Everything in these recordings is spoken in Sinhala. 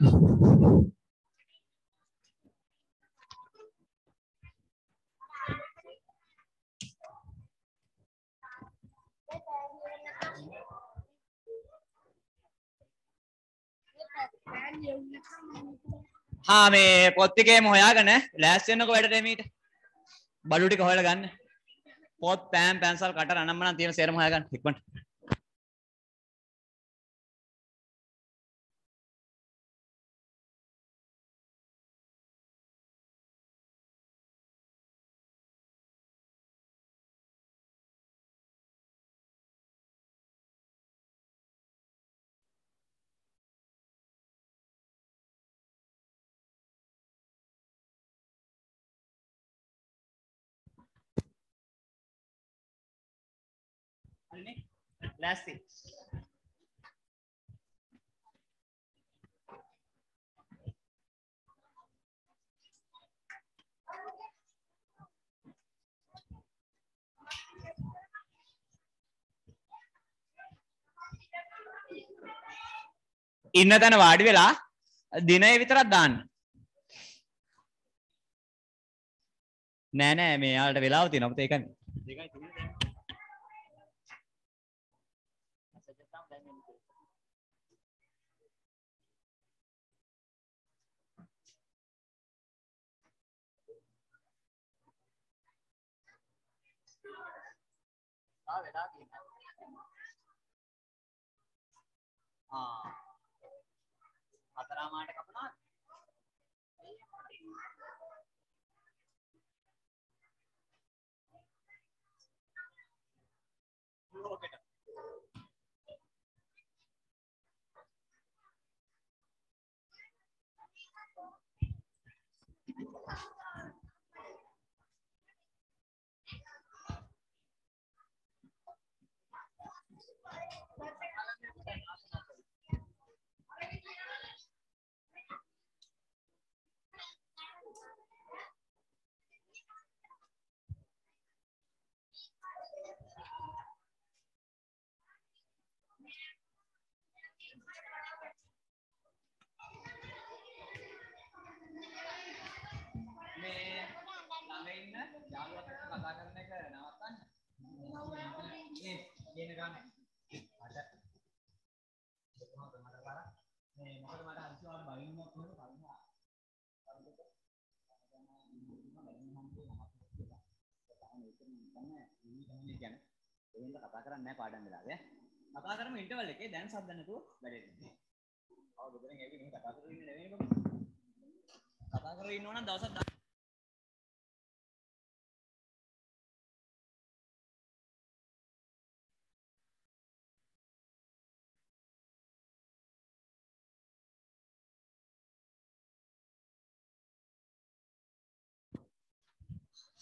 හා මේ පොත්තිකේම හොයාගන ලෑස්සෙන්න්නක වැඩට එමීට බඩුටි කොහොල ගන්න පොත් පෑම් පැන්සල් කට අනම්මන තියෙන සේරම හයගන්න හික්මට That's it. ඉන්න තැන වාඩි වෙලා දිනය විතරක් දාන්න. නෑ නෑ මේ යාලට වෙලාව තියෙනවා. ඒක ඒකයි. का बेटा तीन है हाँ खतरा अपना Okay. කියන ගානේ මට කොහොමද මට බලන්න මේ මොකද මට අන්තිමට බයින්න කොහොමද බලන්න එහෙනම් කතා කරන්නේ නැහැ පාඩම් වෙලාවේ. කතා කරමු ඉන්ටර්වල් එකේ දැන් සද්ද නැතුව වැඩේ දෙන්න. ආව ගෙදරින් ඇවිත් මේ කතා කරගෙන ඉන්නේ නෙවෙයි කතා කරගෙන ඉන්නවනම් දවසක්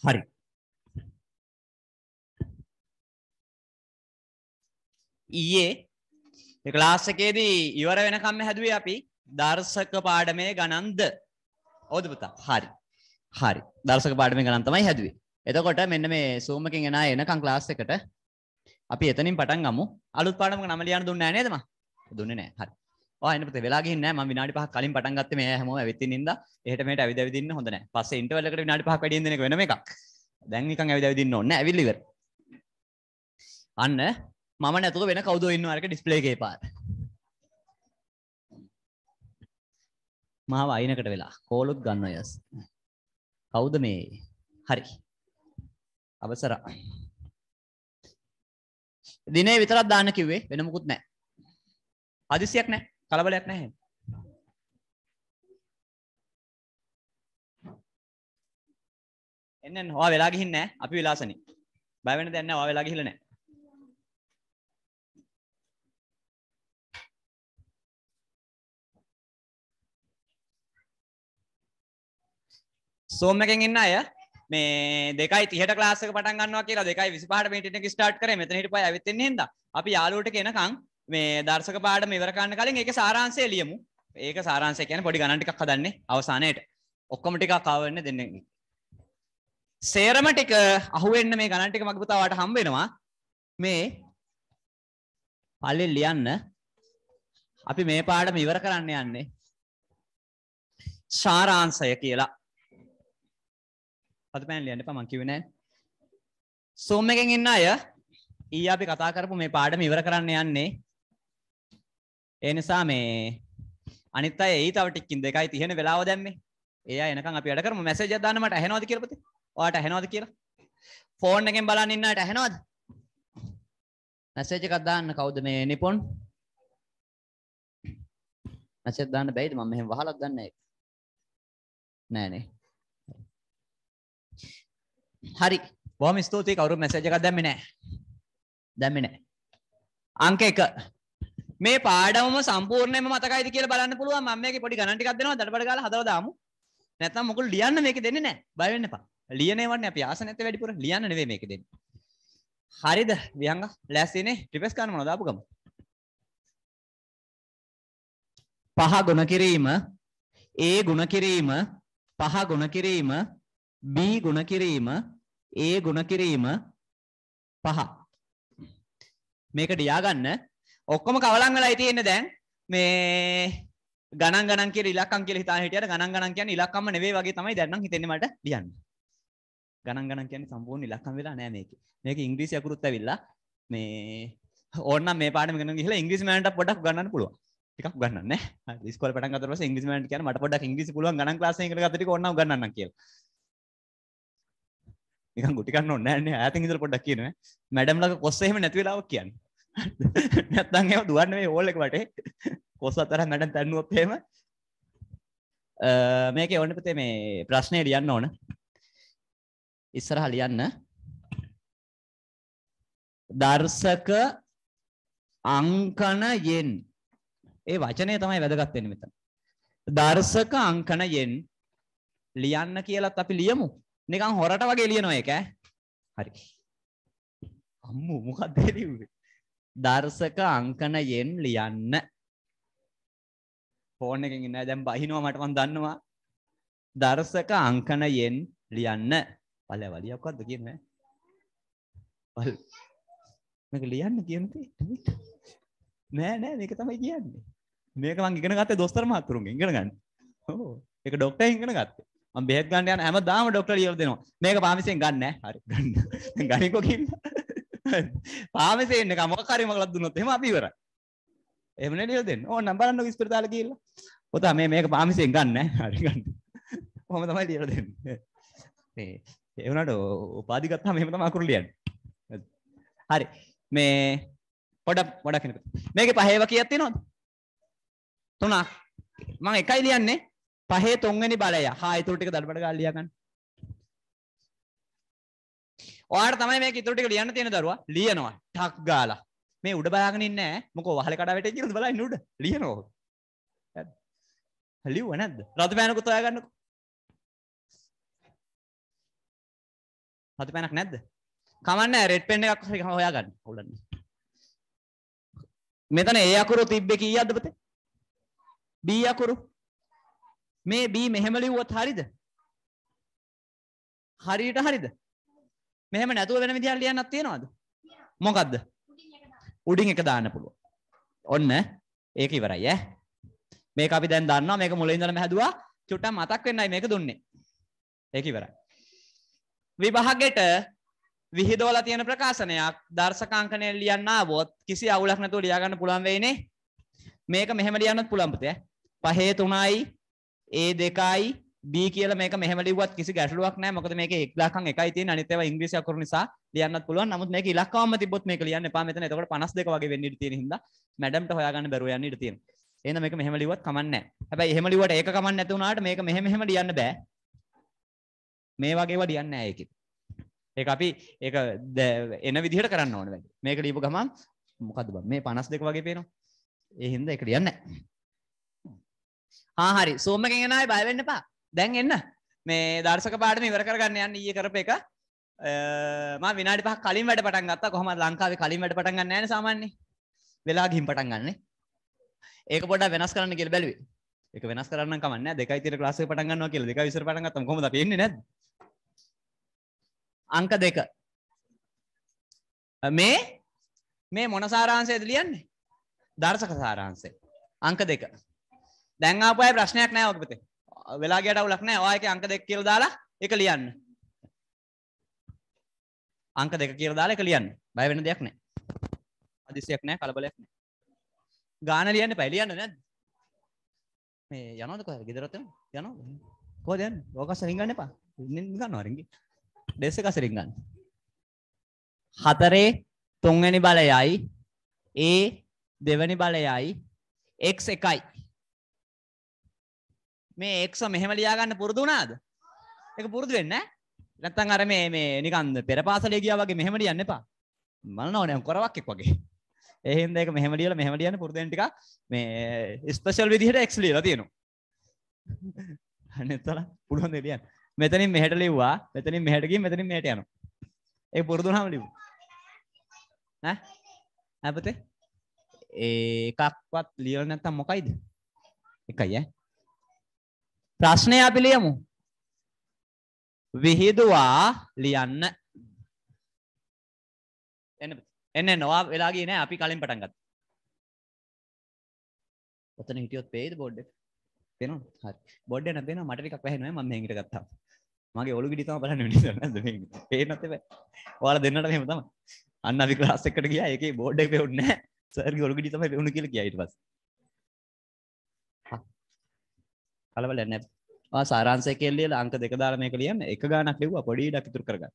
හරි. ඊයේ මේ ක්ලාස් එකේදී ඉවර වෙනකම් හැදුවේ අපි දර්ශක පාඩමේ ගණන්ද. හවුද පුතා? හරි. හරි. දර්ශක පාඩමේ ගණන් තමයි හැදුවේ. එතකොට මෙන්න මේ Zoom එකෙන් එන අය එනකම් ක්ලාස් එකට අපි එතනින් පටන් ගමු. අලුත් පාඩමක නම ලියන්න දුන්නේ නැහැ නේද මම? දුන්නේ නැහැ. හරි. ආයනපත වෙලාගන්න ම විනාඩි පහ කලින් පටන්ගත්ත මේ හම ඇවිතින්ද එහට මේට ඇවිදවිදින්න හොඳන පස ඉටවලට විනාඩි පහ කඩියදන වෙන එකක් දැන්නික ඇවිදවිදින්න ඔන්න ඇවිල්ලිව අන්න මම නැතුව වෙන කවුද ඉන්න අරක ඩිස්පලේගේ පාර මාව අයිනකට වෙලා කෝලුත් ගන්න යස් කවුද මේ හරි අවසර දිනේ විතරත් දාන්න කිව්වේ වෙනමුකුත් නෑ අදිසියක් නෑ කලබලයක් නැහැ එන්න හවා වෙලා ගිහින් නෑ අපි විලාසනි බය වෙන්න දෙයක් නෑ ඔයා වෙලා ගිහිල්ලා නෑ සෝම් එකෙන් ඉන්න අය මේ දෙකයි 30ට ක්ලාස් එක පටන් ගන්නවා කියලා දෙකයි 25ට මේ ටික ස්ටාර්ට් කරේ මෙතන හිටපයි ඇවිත් ඉන්නේ හින්දා අපි යාළුවට කියනකම් මේ දර්ශක පාඩ මෙවරකාන්න කලින් ඒක සාරාන්සය ලියමු ඒක සාරාන්සය කියන පොඩි ගණන්ටිකක් හදන්නේ අවසානයට ඔක්කොම ටිකක් කවන්න දෙන්නේ සේරම ටික අහුවෙන්න මේ ගණන්ටික මගපුතාවට හම්බෙනවා මේ පල්ලෙන් ලියන්න අපි මේ පාඩම ඉවර කරන්න යන්නේ සාරාංශය කියලා. පදපෑන් ලියන්න එපා මං කිව්වේ නෑ. සෝම් එකෙන් ඉන්න අය ඊයේ අපි කතා කරපු මේ පාඩම ඉවර කරන්න යන්නේ ඒ නිසා මේ අනිත් අය ඒ තව ටිකකින් දෙකයි තියෙන වෙලාව දැම්මේ. ඒ අය එනකන් අපි වැඩ කරමු. මැසේජ් එකක් දාන්න මට ඇහෙනවද කියලා පුතේ? ඔයාට ඇහෙනවද කියලා? ෆෝන් එකෙන් බලන් ඉන්න අයට ඇහෙනවද? මැසේජ් එකක් දාන්න කවුද මේ නිපොන්? මැසේජ් දාන්න බැයිද? මම මෙහෙම වහලක් දන්නේ නැහැ. නෑ නේ. හරි. බොහොම ස්තුතියි කවුරු මැසේජ් එකක් දැම්මේ නැහැ. දැම්මේ නැහැ. අංක 1 මේ පාඩමම සම්පූර්ණයෙන්ම මතකයිද කියලා බලන්න පුළුවන් මම මේකේ පොඩි ගණන් ටිකක් දෙනවා දඩබඩ ගාලා හදලා දාමු නැත්නම් මොකද ලියන්න මේක දෙන්නේ නැහැ බය වෙන්න එපා ලියන ඒවානේ අපි ආස නැත්තේ වැඩිපුර ලියන්න නෙවෙයි මේක දෙන්නේ හරිද වියංග ලෑස්තිනේ ට්‍රිපස් ගන්න මොනවද ආපු ගමු පහ ගුණ කිරීම a ගුණ කිරීම පහ ගුණ කිරීම b ගුණ කිරීම a ගුණ කිරීම පහ මේක ඩියා ගන්න ඔක්කොම කවලං වෙලායි තියෙන්නේ දැන් මේ ගණන් ගණන් කියලා ඉලක්කම් කියලා හිතාන හිටියට ගණන් ගණන් කියන්නේ ඉලක්කම්ම නෙවෙයි වගේ තමයි දැන් නම් හිතෙන්නේ මට ලියන්න. ගණන් ගණන් කියන්නේ සම්පූර්ණ ඉලක්කම් වෙලා නෑ මේකේ. මේක ඉංග්‍රීසි අකුරුත් ඇවිල්ලා මේ ඕනනම් මේ පාඩම ගණන් ගිහලා ඉංග්‍රීසි මෑන්ට පොඩ්ඩක් ගණන් පුළුවන්. ටිකක් ගණන් නේ. හරි ඉස්කෝලේ පටන් ගත්තට පස්සේ ඉංග්‍රීසි මෑන්ට කියන්නේ මට පොඩ්ඩක් ඉංග්‍රීසි පුළුවන් ගණන් ක්ලාස් එකේ ඉගෙන ගත්ත ටික ඕනනම් ගණන්නම් කියලා. නිකන් ගුටි ගන්න ඕනේ නෑනේ. ඈතින් ඉඳලා පොඩ්ඩක් කියනවා. මැඩම් ළඟ කොස්ස එහෙම නැති වෙලාවක් කියන්නේ. නැත්තං එම දුවන්න මේ ඕල්ල එක වටේ කොස් අතර මැඩන් තැන්නුවොත්තේම මේක ඔන්න පතේ මේ ප්‍රශ්නය ලියන්න ඕන ඉස්සර හලියන්න දර්ශක අංකන යෙන් ඒ වචනය තමයි වැදගත්වෙන මෙත දර්ශක අංකන යෙන් ලියන්න කියලත් අපි ලියමු නිකං හොරට වගේ ලියනවා එක හරි අම්මු මොකක්දේ ලියවේ දර්ශක අංකනයෙන් ලියන්න. ෆෝන් එකෙන් ඉන්න දැන් බහිනවා මට මන් දන්නවා. දර්ශක අංකනයෙන් ලියන්න. පළය වලියක්වත්ද කියන්නේ? පල් මේක ලියන්න කියන්නේ නෑ නෑ මේක තමයි කියන්නේ. මේක මං ඉගෙන ගත්තේ දොස්තර මහතුරුන්ගෙන් ඉගෙන ගන්න. ඕ ඒක ඩොක්ටර් ඉගෙන ගත්තේ. මම බෙහෙත් ගන්න යන හැමදාම ඩොක්ටර් ලියලා දෙනවා. මේක පාමිසෙන් ගන්න නෑ. හරි ගන්න. ගනින්කෝ කියලා. පාමසෙන්න එක මොකක් හරි මොකක් දුන්නොත් එහෙම අපි ඉවරයි. එහෙම නේ ලියලා දෙන්න. ඕන්න බලන්න ඉස්පිරිතාලේ ගිහිල්ලා. පුතා මේ මේක පාමසෙන් ගන්න ඈ. හරි ගන්න. කොහොම තමයි ලියලා දෙන්නේ. මේ ඒ වුණාට උපාධි ගත්තාම එහෙම තමයි අකුරු ලියන්නේ. හරි. මේ පොඩක් පොඩක් කෙනෙක් මේකේ පහේව කීයක් තියෙනවද? තුනක්. මම එකයි ලියන්නේ. පහේ තුන්වෙනි බලය. හා ඒ තුරු ටික දඩබඩ ගාලා ලියා ගන්න. ඔයාට තමයි මේ ඉතුරු ටික ලියන්න තියෙන දරුවා ලියනවා ටක් ගාලා මේ උඩ බලාගෙන ඉන්නේ නැහැ මොකෝ වහලේ කඩා වැටේ කියලාද බලන්න උඩ ලියනවා හරි ලියුව නැද්ද රතු පෑනකුත් හොයා ගන්නකෝ රතු පෑනක් නැද්ද කමන්න රෙඩ් පෙන් එකක් හරි හොයා ගන්න ඔලන්න මෙතන ඒ අකුරු තිබ්බේ කීයක්ද පුතේ B අකුරු මේ B මෙහෙම ලිව්වොත් හරිද හරියට හරිද මෙහෙම නැතුව වෙන විදිහක් ලියන්නක් තියනවද? මොකද්ද? උඩින් එක දාන්න පුළුවන්. ඔන්න ඒක ඉවරයි ඈ. මේක අපි දැන් දන්නවා මේක මුලින් ඉඳලම හැදුවා. චුට්ටක් මතක් වෙන්නයි මේක දුන්නේ. ඒක ඉවරයි. විභාගෙට විහිදවලා තියෙන ප්‍රකාශනයක් දර්ශක අංකණය ලියන්න ආවොත් කිසි අවුලක් නැතුව ලියා ගන්න පුළුවන් වෙයිනේ. මේක මෙහෙම ලියන්නත් පුළුවන් පුතේ. පහේ 3යි A2යි B කියලා මේක මෙහෙම ලිව්වත් කිසි ගැටලුවක් නැහැ. මොකද මේකේ 1000න් එකයි තියෙන. අනිත් ඒවා ඉංග්‍රීසි අකුරු නිසා ලියන්නත් පුළුවන්. නමුත් මේක ඉලක්කවම තිබ්බොත් මේක ලියන්න එපා. මෙතන එතකොට 52 වගේ වෙන්න ඉඩ තියෙන හින්දා මැඩම්ට හොයාගන්න බැරුව යන්න ඉඩ තියෙනවා. එහෙනම් මේක මෙහෙම ලිව්වත් කමක් නැහැ. හැබැයි එහෙම ලිව්වට ඒක කමක් නැති වුණාට මේක මෙහෙම මෙහෙම ලියන්න බෑ. මේ වගේ ඒවා ලියන්න නැහැ ඒකෙත්. ඒක අපි ඒක එන විදිහට කරන්න ඕන වැඩි. මේක ලියපු ගමන් මොකද්ද බං මේ 52 වගේ පේනවා. ඒ හින්දා ඒක ලියන්න නැහැ. ආ හරි. සෝම් එකෙන් එන අය බය වෙන්න එපා. දැන් එන්න මේ දර්ශක පාට ඉවර කරගන්න යන්න ඊය කරප එක මා විනාඩි පහ කලින් වැඩ පටන් ගත්තා කොහොමද ලංකාවේ කලින් වැඩ පටන් ගන්න නැහැ සාමාන්‍යයෙන් වෙලා ගිහින් පටන් ගන්නෙ ඒක පොඩ්ඩක් වෙනස් කරන්න කියලා බැලුවේ ඒක වෙනස් කරන්න කමක් නැහැ දෙකයි 30 ක්ලාස් එක පටන් ගන්නවා කියලා දෙකයි 20 පටන් ගත්තම කොහොමද අපි එන්නේ නැද්ද අංක දෙක මේ මේ මොන සාරාංශයද ලියන්නේ දර්ශක සාරාංශය අංක දෙක දැන් ආපු අය ප්‍රශ්නයක් නැහැ ඔක පුතේ වෙලා ගියට අවුලක් නැහැ. ඔයා ඒකේ අංක දෙක කියලා දාලා ඒක ලියන්න. අංක දෙක කියලා දාලා ඒක ලියන්න. බය වෙන්න දෙයක් නැහැ. අදිසියක් නැහැ, කලබලයක් නැහැ. ගාන ලියන්න එපා. ලියන්න නැද්ද? මේ යනවද කොහෙද? ගෙදරට යනවද? යනවද? කොහෙද යන්නේ? ඕකස් රින්ගන්න එපා. ඉන්නේ ගන්නවා රින්ගි. ඩෙස් එකස් රින්ගන්න. හතරේ තුන්වෙනි බලයයි ඒ දෙවෙනි බලයයි x එකයි මේ එක්ස මෙහෙම ලියාගන්න පුරුදු වුණාද? ඒක පුරුදු වෙන්නේ නැහැ. නැත්තම් අර මේ මේ නිකන් පෙරපාසලේ ගියා වගේ මෙහෙම ලියන්න එපා. මලනවනේ කොරවක් එක් වගේ. ඒ හින්දා ඒක මෙහෙම ලියලා මෙහෙම ලියන්න පුරුදු වෙන ටිකක් මේ ස්පෙෂල් විදිහට එක්ස් ලියලා තියෙනවා. අනේතර පුළුවන් දේ ලියන්න. මෙතනින් මෙහෙට ලිව්වා, මෙතනින් මෙහෙට ගිහින් මෙතනින් මෙහෙට යනවා. ඒක පුරුදු වුණාම ලිව්වා. ඈ? අපතේ ඒ එකක්වත් ලියලා නැත්තම් මොකයිද? එකයි ඈ. ප්‍රශ්නය අපි ලියමු. විහිදුවා ලියන්න. එන්න එන්න නොවා වෙලා ගියේ නෑ අපි කලින් පටන් ගත්තා. ඔතන හිටියොත් පේයිද බෝඩ් එක? පේනවද? හරි. බෝඩ් එක නැපේනවා මට ටිකක් වැහෙනවා මම මෙහෙන් ඉඳ ගත්තා. මගේ ඔලු ගිඩි තමයි බලන්න වෙන්නේ නැද්ද මේ? පේන්නත් එපා. ඔයාලා දෙන්නට මෙහෙම තමයි. අන්න අපි ක්ලාස් එකකට ගියා ඒකේ බෝඩ් එක පෙවුන්නේ නෑ. සර්ගේ ඔලු ගිඩි තමයි පෙවුණු කියලා කියයි ඊට පස්සේ. කලබල නැ සාරන්සය කෙල්ලියල අංක දෙක දාලා මේක ලියන්න එක ගානක් ලිව්වා පොඩි ඉඩක් ඉතුරු කරගන්න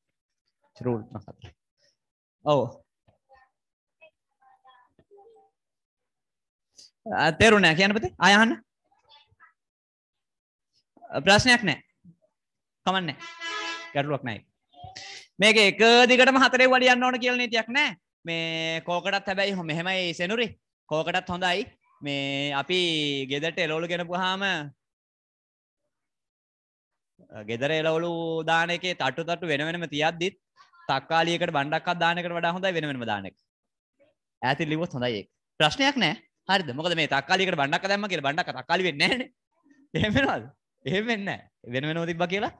රූල් හතර ඔව් තේරුණා කියන්න පුතේ ආය අහන්න ප්‍රශ්නයක් නැහැ කමන්නේ ගැටලුවක් නැහැ මේක එක දිගටම හතරේ වඩියන්න ඕන කියලා නීතියක් නැහැ මේ කෝකටත් හැබැයි මෙහෙමයි සෙනුරි කෝකටත් හොඳයි මේ අපි ගෙදරට එළවලු ගෙනපුවාම ගෙදර එලවලු දානක තට්ටු තට්ටු වෙනවෙනම තියද්දිත් තක්කාලියකට බණ්ඩක් අදානකට වඩා හොඳයි වෙනම දානෙක් ඇති ලිවොත් හොඳයි ප්‍රශ්නයක් නෑ හරිද මොකද මේ තක්කාලියකට බණ්ඩක් දැම්ම කියලා බණ්ඩක් තක්කාලි වෙන්නේ නෑනේ එහෙම වෙනවද එහෙම වෙන්නේ නෑ වෙන වෙනම තිබ්බා කියලා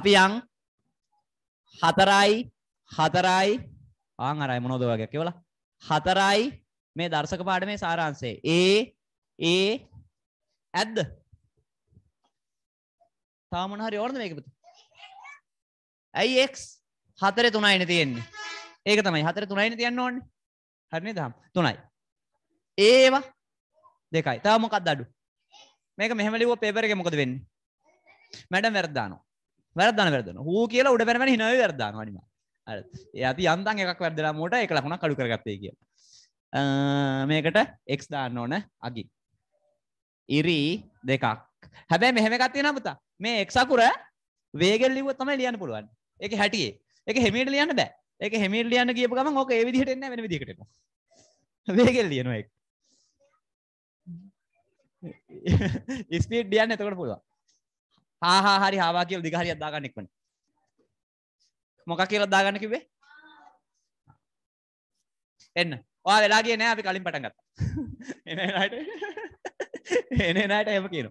අපි යන් හතරයි හතරයි ආන් අරයි මොනවද වගේ කියලා හතරයි මේ දර්ශක පාඩමේ සාරාංශය ඒ ඒ ඇද්ද තව මොන හරි ඕනද මේක පුතේ? ඇයි x 4 3යිනේ තියෙන්නේ. ඒක තමයි 4 3යිනේ තියන්න ඕනේ. හරිනේ දහම් 3යි. ඒවා දෙකයි. තව මොකක්ද අඩු? මේක මෙහෙම ලිව්ව පේපර් එකේ මොකද වෙන්නේ? මැඩම් වැරද්ද දානවා. වැරද්ද දාන වැරද්ද දානවා. හූ කියලා උඩ පැනපැන hina වෙයි වැරද්ද දානවා අනිවා. හරි. ඒ අපි යන්තම් එකක් වැරද්දලා මෝට ඒක ලකුණක් අඩු කරගත්තේ කියලා. මේකට x දාන්න ඕන අගි. ඉරි දෙකක්. හැබැයි මෙහෙම එකක් තියෙනවා පුතා. මේ එක් සකුර වේගෙන් ලිව්වොත් තමයි ලියන්න පුළුවන්. ඒක හැටියේ. ඒක හැමියට ලියන්න බෑ. ඒක හැමියට ලියන්න කියපු ගමන් ඕක ඒ විදිහට එන්නේ නැහැ වෙන විදිහකට එනවා. වේගෙන් ලියනවා ඒක. ස්පීඩ් ලියන්න එතකොට පුළුවන්. හා හා හරි හාවා කියලා දිග හරියක් දාගන්න ඉක්මනට. මොකක් කියලා දාගන්න කිව්වේ? එන්න. ඔයා වෙලා ගියේ නෑ අපි කලින් පටන් ගත්තා. එන වෙලාවට එනනට එම කියන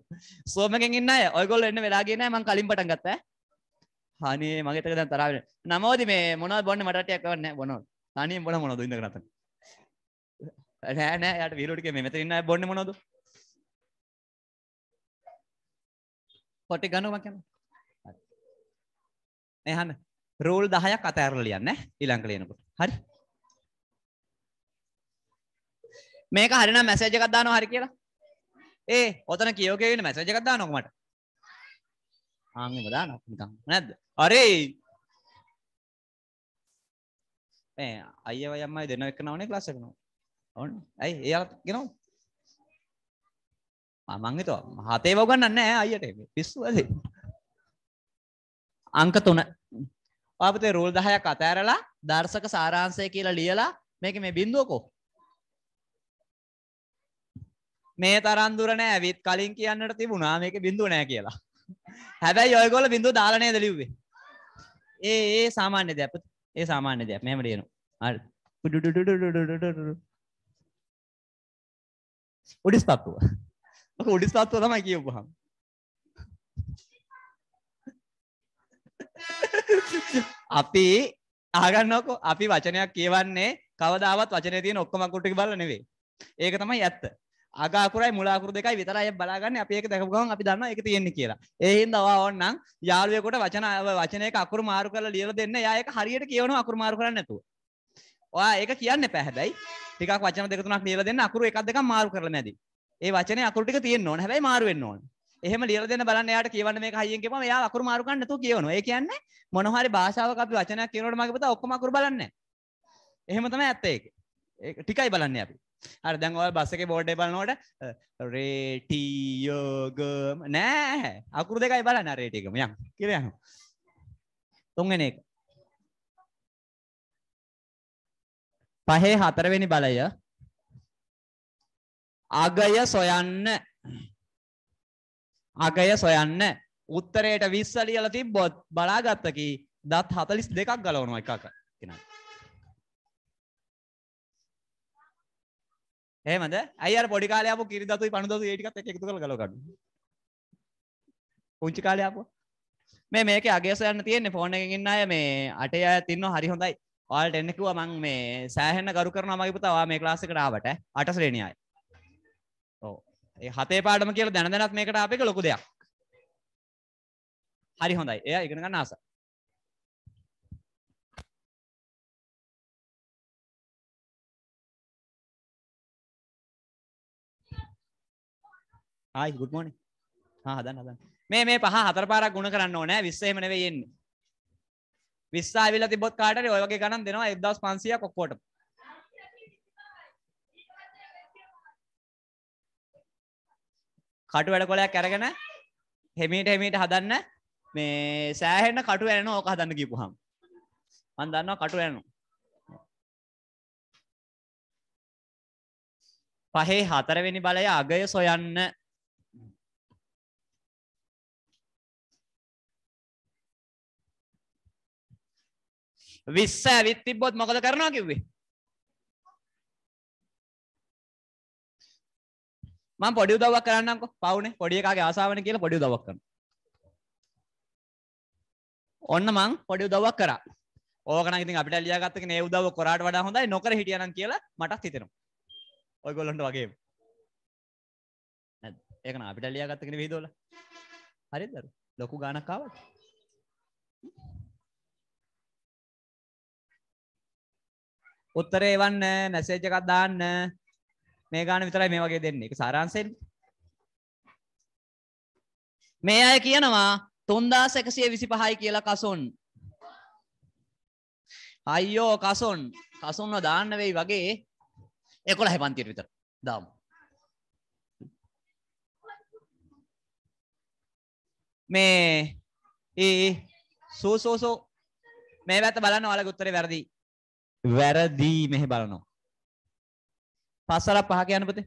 සෝමකින් ඉන්න ඔයගොල් එන්න වෙලාගෙන මං කලින් පටන් ගත්ත හනේ මගේතක දැන් තරාවෙන නමෝදි මේ මොනවද බොන්න මටටයක් කරන්න බොනොත් තනියෙන් බොන මොනවද ඉඳ කරතන නෑ නෑ යාට වීරෝට කිය මේ මෙතන ඉන්න බොන්නේ මොනවද පොටි ගන්නවා මම කියන්නේ එහන්න රූල් 10ක් අතහැරලා ලියන්න ඊළඟට ලියනකොට හරි මේක හරිනම් මැසේජ් එකක් දානවා හරි කියලා ඒ ඔතන කියෝකේ වෙන මැසේජ් එකක් දානකො මට. ආන් එහෙම දානවා නිකන් නැද්ද? අරේ මේ අයියවයි අම්මයි දෙන එක නවනේ ක්ලාස් එකනවා. ඕන. ඇයි එයාලත් ගෙනවද? මං හිතුවා හතේ වගන්නන්නේ නැහැ අයියට පිස්සු වලේ. අංක 3 ආපතේ රූල් 10ක් අතෑරලා දර්ශක සාරාංශය කියලා ලියලා මේක මේ බින්දුවකෝ මේ තරන්දුර නෑ විත් කලින් කියන්නට තිබුණා මේක බිඳු නෑ කියලා හැබැයි ඔයගොල බිඳු දාලනය දලිව්වේ ඒ ඒ සාමාන්‍ය දෙයක් ඒ සාමාන්‍ය දෙයක් මෙහෙම ලියනවා හරි උඩිස් පත්තුව ඔක උඩිස් පත්තුව තමයි කියපුවාම අපි ආගන්නකො අපි වචනයක් කියවන්නේ කවදාවත් වචනය තියෙන ඔක්කොම අකුරට කියලා නෙවෙයි ඒක තමයි ඇත්ත අගාකුරයි මුලාකුර දෙකයි විතරයි බලාගන්න අපි ඒක දැකපු ගමන් අපි දන්නවා ඒක තියෙන්නේ කියලා. ඒ හින්දා ඔයා ඕන්නම් යාළුවෙකුට වචන වචනයක අකුරු මාරු කරලා ලියලා දෙන්න. එයා ඒක හරියට කියවනවා අකුරු මාරු කරන්නේ නැතුව. ඔයා ඒක කියන්න එපා හැබැයි. ටිකක් වචන දෙක තුනක් ලියලා දෙන්න අකුරු එකක් දෙකක් මාරු කරලා මැදි. ඒ වචනේ අකුරු ටික තියෙන්න ඕන. හැබැයි මාරු වෙන්න ඕන. එහෙම ලියලා දෙන්න බලන්න එයාට කියවන්න මේක හයියෙන් කියපම එයා අකුරු මාරු ගන්න නැතුව කියවනවා. ඒ කියන්නේ මොන හරි භාෂාවක් අපි වචනයක් කියනකොට මගේ පුතා ඔක්කොම අකුරු බලන්නේ නැහැ. එහෙම තමයි ඇත්ත ඒක. ඒක ටිකයි බලන්නේ අපි. හරි දැන් ඔයාලා බස් එකේ බෝඩ් එක බලනකොට රේටියෝගම නෑ අකුරු දෙකයි බලන්න රේටි එකම යන් කියලා යනවා තුන්වෙනි එක පහේ හතරවෙනි බලය අගය සොයන්න අගය සොයන්න උත්තරයට විස්ස ලියලා තිබ්බොත් බලාගත්තකි දත් 42ක් ගලවනවා එකක කෙනා එහෙමද? ඇයි අර පොඩි කාලේ ආපු කිරිදතුයි පණුදතුයි ඒ ටිකත් එක්ක එකතු කරලා ගලවගන්න. පුංචි කාලේ ආපු මේ මේකේ අගය සොයන්න තියෙන්නේ ෆෝන් එකකින් ඉන්න අය මේ අටේ අයත් ඉන්නවා හරි හොඳයි. ඔයාලට එන්න කිව්වා මං මේ සෑහෙන්න ගරු කරනවා මගේ පුතා ඔයා මේ ක්ලාස් එකට ආවට අට ශ්‍රේණිය අය. ඔව්. ඒ හතේ පාඩම කියලා දැන දැනත් මේකට ආපේක ලොකු දෙයක්. හරි හොඳයි. එයා ඉගෙන ගන්න ආසයි. ආයි ගුඩ්මෝන ah, හදන්න හදන්න මේ මේ පහ හතර පාරක් ගුණ කරන්න ඕනෑ විස්සේමනව යෙන්නේ විස්සා විල තිබොත් කාටට ඔයගේ ගණන් දෙනවා එදස් පන්සිය කොක්කොට කටු වැඩ කොලයක් ඇරගෙන හෙමීට හෙමීට හදන්න මේ සෑහෙන්න කටු ඇරන ඕක හදන්න කිපුහම් මන් දන්නවා කටු ඇරනු පහේ හතරවෙනි බලය අගය සොයන්න 20 ඇවිත් තිබ්බොත් මොකද කරනවා කිව්වේ? මම පොඩි උදව්වක් කරන්නම්කෝ. පවුනේ පොඩි එකාගේ ආසාවනේ කියලා පොඩි උදව්වක් කරනවා. ඔන්න මං පොඩි උදව්වක් කරා. ඕක නම් ඉතින් අපිට ලියාගත්ත කෙනේ උදව්ව කරාට වඩා හොඳයි නොකර හිටියනම් කියලා මටත් හිතෙනවා. ඔයගොල්ලන්ට වගේම. නැද්ද? ඒක නම් අපිට ලියාගත්ත කෙනේ විහිදුවලා. හරිද? ලොකු ගාණක් ආවද? උත්තරේ එවන්න මැසේජ් එකක් දාන්න මේ ගාන විතරයි මේ වගේ දෙන්නේ. ඒක සාරාංශයෙන්. මේ අය කියනවා 3125යි කියලා කසොන්. අයියෝ කසොන්. කසොන්ව දාන්න වෙයි වගේ 11 පන්තියට විතර. දාමු. මේ ඒ සෝ සෝ සෝ මේ වැත බලන්න ඔයාලගේ උත්තරේ වැරදි. වැරදි මෙහෙ බලනවා. පස්සර පහ කියන්න පුතේ.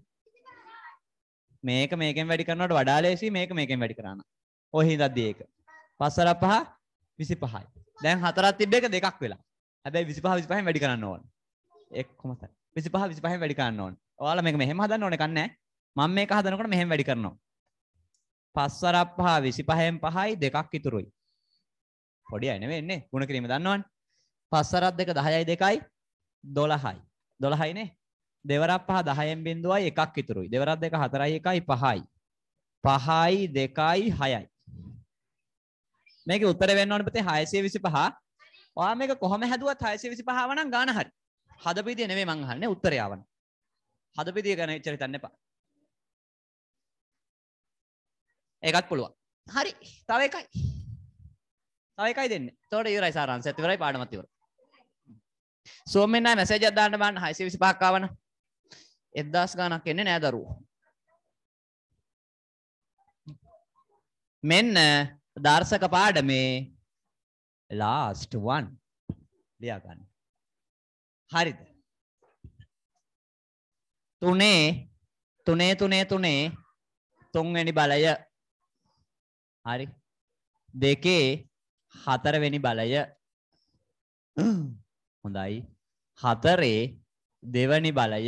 මේක මේකෙන් වැඩි කරනවට වඩා ලේසි මේක මේකෙන් වැඩි කරන්න. ඔය හින්දාදී ඒක. පස්සර පහ 25යි. දැන් හතරක් තිබ්බ එක දෙකක් වෙලා. හැබැයි 25 25න් වැඩි කරන්න ඕන. ඒක කොහොමද? 25 25න් වැඩි කරන්න ඕන. ඔයාලා මේක මෙහෙම හදන්න ඕනේ කන්නේ. මම මේක හදනකොට මෙහෙම වැඩි කරනවා. පස්සර පහ 25න් 5යි දෙකක් ඉතුරුයි. පොඩි අය නෙවෙයි නේ. ಗುಣ කිරීම දන්නවනේ. පස්සරත් දෙක 10යි 2යි 12යි. 12යිනේ. දෙවරක් පහ 10න් බිඳුවයි එකක් ඉතුරුයි. දෙවරක් දෙක 4යි 1යි 5යි. 5යි 2යි 6යි. මේකේ උත්තර වෙන්න ඕනේ පුතේ 625. ඔයා මේක කොහොම හැදුවත් 625 ආව නම් ගාන හරි. හදපිටිය නෙමෙයි මං අහන්නේ උත්තරය ආවන. හදපිටිය ගැන එච්චර හිතන්න එපා. ඒකත් පුළුවන්. හරි. තව එකයි. තව එකයි දෙන්නේ. එතකොට ඉවරයි සාරාංශයත් ඉවරයි පාඩමත් ඉවරයි. සෝමෙන්න්නයි මැසේජ අදාන්න බන්න හයිසි විසි පාකාවන එදදාස් ගානක් එන්නේ නෑ දරු මෙන්න දර්ශක පාඩමේ ලාස්ට වන් ලියාගන්න හරිද තුනේ තුනේ තුනේ තුනේ තුන්වැනි බලය හරි දෙකේ හතරවෙනි බලය හොඳයි. හතරේ දෙවනි බලය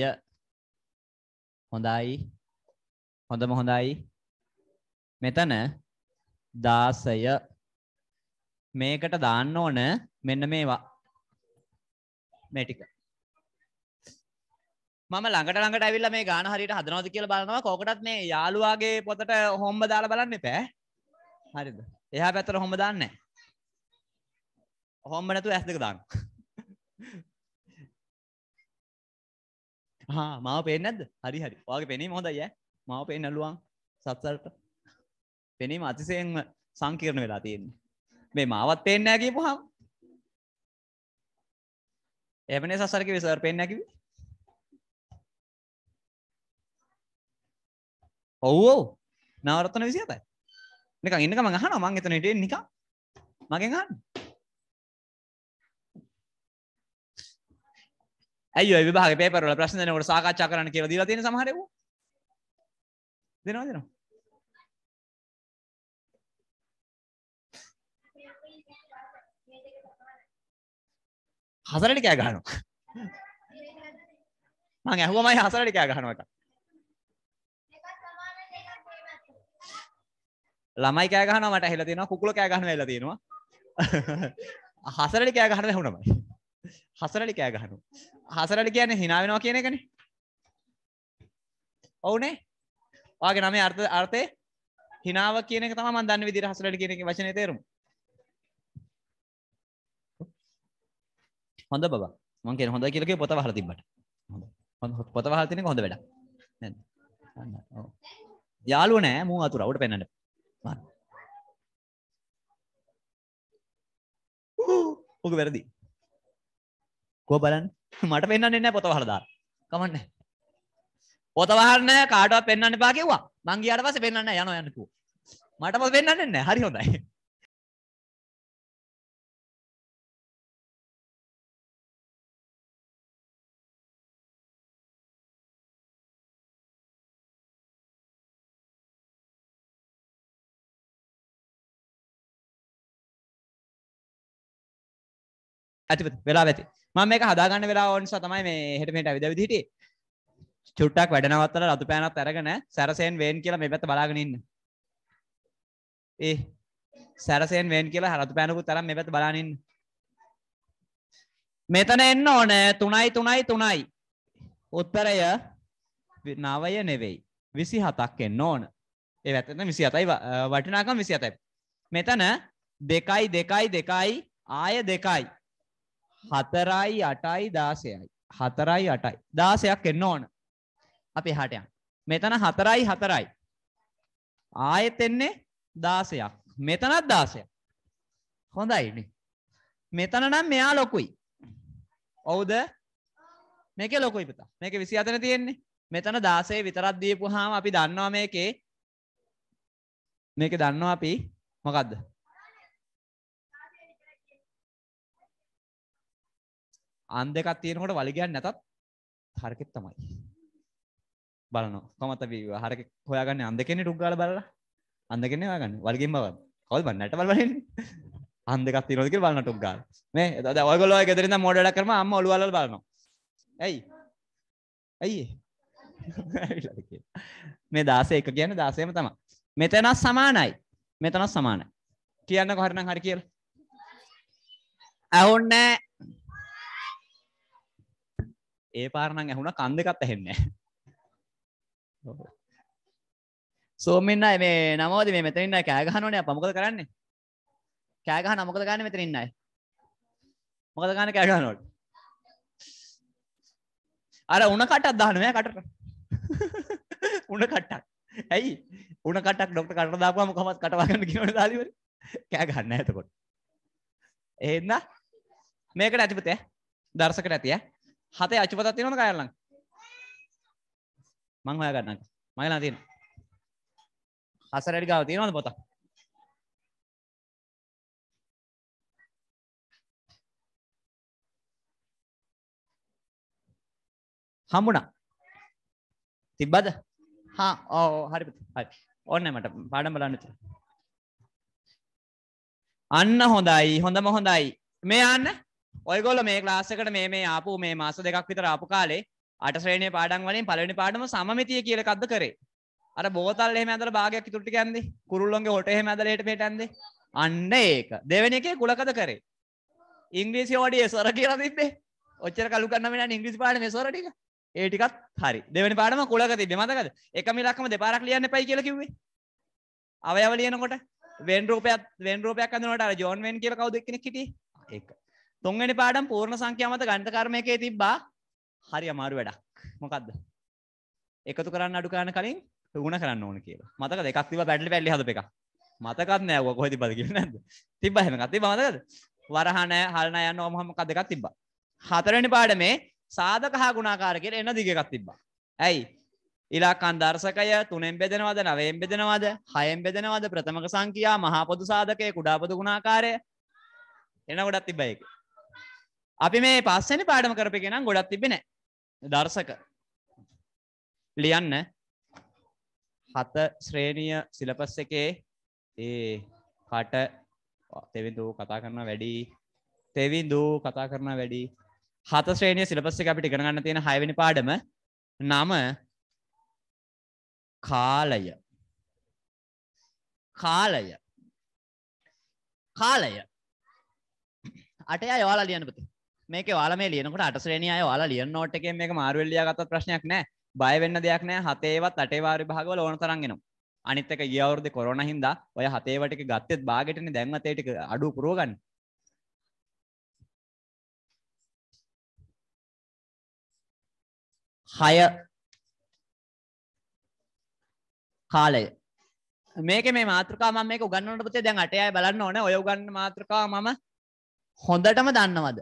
හොඳයි. හොඳම හොඳයි. මෙතන 16 මේකට දාන්න ඕන මෙන්න මේවා. මේ ටික. මම ළඟට ළඟට ඇවිල්ලා මේ ගාන හරියට හදනවද කියලා බලනවා. කෝකටත් මේ යාළුවාගේ පොතට හොම්බ දාලා බලන්න එපා. හරිද? එහා පැත්තට හොම්බ දාන්නේ නැහැ. හොම්බ නැතුව ඇස් දෙක දාන්න. හා මාව පේෙන් නැද හරි හරි වගේ පෙනීම හොඳ ය මාව පේ නැලුවන් සත්සරට පෙනීම අතිසයෙන් සංකීරණ වෙලා තියෙන්නේ මේ මාවත් පේෙන්නෑගේ පුහම් එමනේ සසරක විසර් පෙන් නැකිව ඔව්ෝ නවරත්තන විසි අතයි නික ඉන්නක මඟහන මං එතනට නික මගෙන් හන්න ඇයි විභාග පේපරල ප්‍රශ්න දෙනකොට සාකච්ඡා කරන්න කියලා දීලා තියෙන සමහර ඒවා දෙනවා දෙනවා හසරට කෑ ගහනවා මං ඇහුවමයි හසරට කෑ ගහනවා එක ළමයි කෑ ගහනවා මට ඇහිලා තියෙනවා කුකුල කෑ ගහනවා ඇහිලා තියෙනවා හසරට කෑ ගහනවා ඇහුණමයි හසරට කෑ ගහනවා හසරට කියන්නේ හිනාවෙනවා කියන එකන ඔවුනේ වගේ නමේ අර්ථ අර්ථය හිනාව කියන එක තම දන්න විදිර හසරට කියන එක වචනය තේරුම් හොඳ බබ මං කියන හොඳ කියලක පොත වහලා තිබ්බට පොත වහලා තියෙන එක හොඳ වැඩක් නේද යාළුව නෑ මූ අතුර උඩ පෙන්නන්න මම ඕක වැරදි. කොහ බලන්න. මට පෙන්වන්නේ නැහැ පොත වහලා දාන්න. කමන්නේ. පොත වහන්න නැහැ කාටවත් පෙන්වන්න එපා කිව්වා. මං ගියාට පස්සේ පෙන්වන්න නැහැ යනවා යන්න කිව්වා. මට පොත පෙන්වන්නේ නැහැ. හරි හොඳයි. ඇති වෙලා ඇති ම මේ හදාගන්න වෙලා ඔන්ස තමයි මේ හෙටමට ඇවිද විදිට චුට්ටක් වැඩනවත්තල රතු පෑනත් ඇරගෙන සැරසයෙන් වේන් කියලා මේ පැත බලාගෙනන්න ඒ සැරසයෙන් වෙන් කියලා හරතු පැනකු තරම් මෙ පැත බලානින් මෙතන එන්න ඕන තුනයි තුනයි තුනයි උත්තරය නවය නෙවෙයි විසි හතක් එන්න ඕන ඒ ඇතන විසි අතයි වටිනාකම් විසි අතයි මෙතන දෙකයි දෙකයි දෙකයි ආය දෙකයි හතරයි අටයි දාසයයි හතරයි අටයි දාසයක් එන්න ඕන අපි හටයන් මෙතන හතරයි හතරයි ආයෙත් එන්නේ දාසයක් මෙතනත් දාසයක් හොඳයිනේ මෙතන නම් මෙයා ලොකුයි ඔවුද මේක ලොකුයි පුතා මේක විසි අතන තියෙන්නේ මෙතන දාසේ විතරත් දීපු හාම අපි දන්නවා මේකේ මේක දන්නවා අපි මොකක්ද අන් දෙකක් තියෙනකොට වලිගයක් නැතත් හරකෙක් තමයි. බලනවා. කොහමද අපි හරකෙක් හොයාගන්නේ අන් දෙකෙන්නේ ටුක් ගාලා බලලා. අන් දෙකෙන්නේ හොයාගන්නේ. වලිගෙන් බව. කවුද බලන්නේ? නැට බල බලන්නේ. අන් දෙකක් තියෙනවද කියලා බලන ටුක් ගාලා. මේ දැන් ඔයගොල්ලෝ ඔය ගෙදරින් නම් මොඩලක් කරම අම්මා ඔළුව අල්ලලා බලනවා. ඇයි? ඇයි? මේ 16 එක කියන්නේ 16ම තමයි. මෙතනත් සමානයි. මෙතනත් සමානයි. කියන්න කොහරනම් හරි කියලා. ඇහුන්නේ ඒ පාරණං ඇහුණ කන් දෙකත් ඇහෙන්නේ සෝමන්න මේ නමෝද මේ මෙතනන්න කෑගහනනය පමකද කරන්නේ කෑගහ නමකද ගන්න මෙතනන්නයි මොකද ගන්න කෑගහනොට අර උන කටත් දානමය කටට උන කට්ටක් ඇයි උන කටක් ඩොක්ට කට දාපුම කොමත් කටවාගන්න කිනට දාලිවර කෑ ගන්න ඇතකොට එන්න මේකට ඇතිපතය දර්සකට ඇතිය හතේ අච්චුපතක් තියෙනවද කය ළඟ? මං හොයාගන්නම්. මගේ ළඟ තියෙනවා. හසරඩි ගාව තියෙනවද පොත? හම්බුණා. තිබ්බද? හා ඔව් හරි පුතේ. හරි. ඕනේ මට පාඩම් බලන්න ඉතින්. අන්න හොඳයි. හොඳම හොඳයි. මේ යන්න ඔයගොල්ලෝ මේ ක්ලාස් එකට මේ මේ ආපු මේ මාස දෙකක් විතර ආපු කාලේ අට ශ්‍රේණියේ පාඩම් වලින් පළවෙනි පාඩම සමමිතිය කියලා එකක්ද කරේ. අර බෝතල් එහෙම ඇඳලා භාගයක් ඉතුරු ටික ඇන්දේ. කුරුල්ලොන්ගේ හොට එහෙම ඇඳලා එහෙට මෙහෙට ඇන්දේ. අන්න ඒක. දෙවෙනි එකේ කුලකද කරේ. ඉංග්‍රීසි ඔඩිය ස්වර කියලා තිබ්බේ. ඔච්චර කලු කරන්න වෙනා ඉංග්‍රීසි පාඩමේ ස්වර ටික. ඒ ටිකත් හරි. දෙවෙනි පාඩම කුලක තිබ්බේ මතකද? එකම ඉලක්කම දෙපාරක් ලියන්න එපයි කියලා කිව්වේ. අවයව ලියනකොට වෙන් රූපයක් වෙන් රූපයක් අඳිනකොට අර ජෝන් වෙන් කියලා කවුද එක්කෙනෙක් හිටියේ? ඒක. තුන්වැනි පාඩම් පූර්ණ සංඛ්‍යා මත ගණිත කර්මයකේ තිබ්බා හරි අමාරු වැඩක්. මොකද්ද? එකතු කරන්න අඩු කරන්න කලින් ගුණ කරන්න ඕන කියලා. මතකද? එකක් තිබ්බා පැඩලි පැඩලි හදප එක. මතකත් නෑ ඔවා කොහෙද තිබ්බද කියලා නැද්ද? තිබ්බා හැම එකක්. තිබ්බා මතකද? වරහණ හලන යන ඔම මොකක්ද එකක් තිබ්බා. හතරවෙනි පාඩමේ සාධක හා ගුණාකාර කියලා එන දිග එකක් තිබ්බා. ඇයි? ඉලක්කන් දර්ශකය තුනෙන් බෙදෙනවද නවයෙන් බෙදෙනවද හයෙන් බෙදෙනවද ප්‍රථමක සංඛ්‍යා මහා පොදු සාධකය කුඩා පොදු ගුණාකාරය එන ගොඩක් තිබ්බා ඒක. අපි මේ පස්සනි පාඩම කරපගෙන ගොඩත් තිබෙන දර්ශක ලියන්න හත ශ්‍රේණිය සිලපස් එකේ ඒ කට තෙවිදූ කතා කරන වැඩි තෙවිදූ කතා කරන වැඩි හත ශ්‍රේණිය සිලපස් එක අපිට ඉගෙනගන්න තියෙන හයවෙනි පාඩම නම කාලය කාලය කාලය අටයා යවාලා ලියන්න පුතේ මේක වාල මේ ලියනකට අටශ්‍රේණිය වාලා ලියන නෝට් එකෙන් මේක මාරුවෙන් ලියාගත්තත් ප්‍රශ්නයක් නැහැ. බය වෙන්න දෙයක් නැහැ. හතේවත් අටේ වාර විභාගවල ඕන තරම් එනවා. අනිත් එක ගිය අවුරුද්දේ කොරෝනා හින්දා ඔය හතේවට එක ගත්තෙත් බාගෙටනේ දැන්වත් ඒ ටික අඩු පුරව ගන්න. හය කාලය මේක මේ මාතෘකා මම මේක උගන්වනකොට පුතේ දැන් අටයයි බලන්න ඕනේ ඔය උගන්න මාතෘකාව මම හොඳටම දන්නවද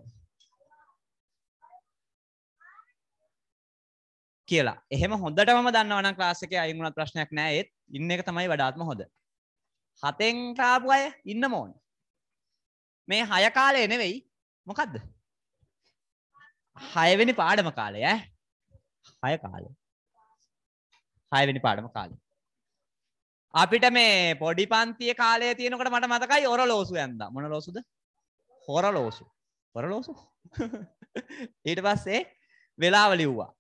කියලා එහෙම හොඳටම දන්නවන ක්ලාසික අයිගුණත් ප්‍රශ්නයක් නෑත් ඉන්න එක තමයි වඩාත්ම හොඳ හතෙන්ටාපු අය ඉන්න මෝන් මේ හය කාලය නෙවෙයි මොකක්ද හයවෙනි පාඩම කාලය හය කාල හයවෙනි පාඩම කාලය අපිට මේ පොඩි පන්තිය කාලය තියෙනකට මට මතකයි ඔර ලෝසු ඇන්ද මොන ලෝසුද හොර ලෝසු හොර ලෝසු ඊට පස්සේ වෙලාව ලිව්වා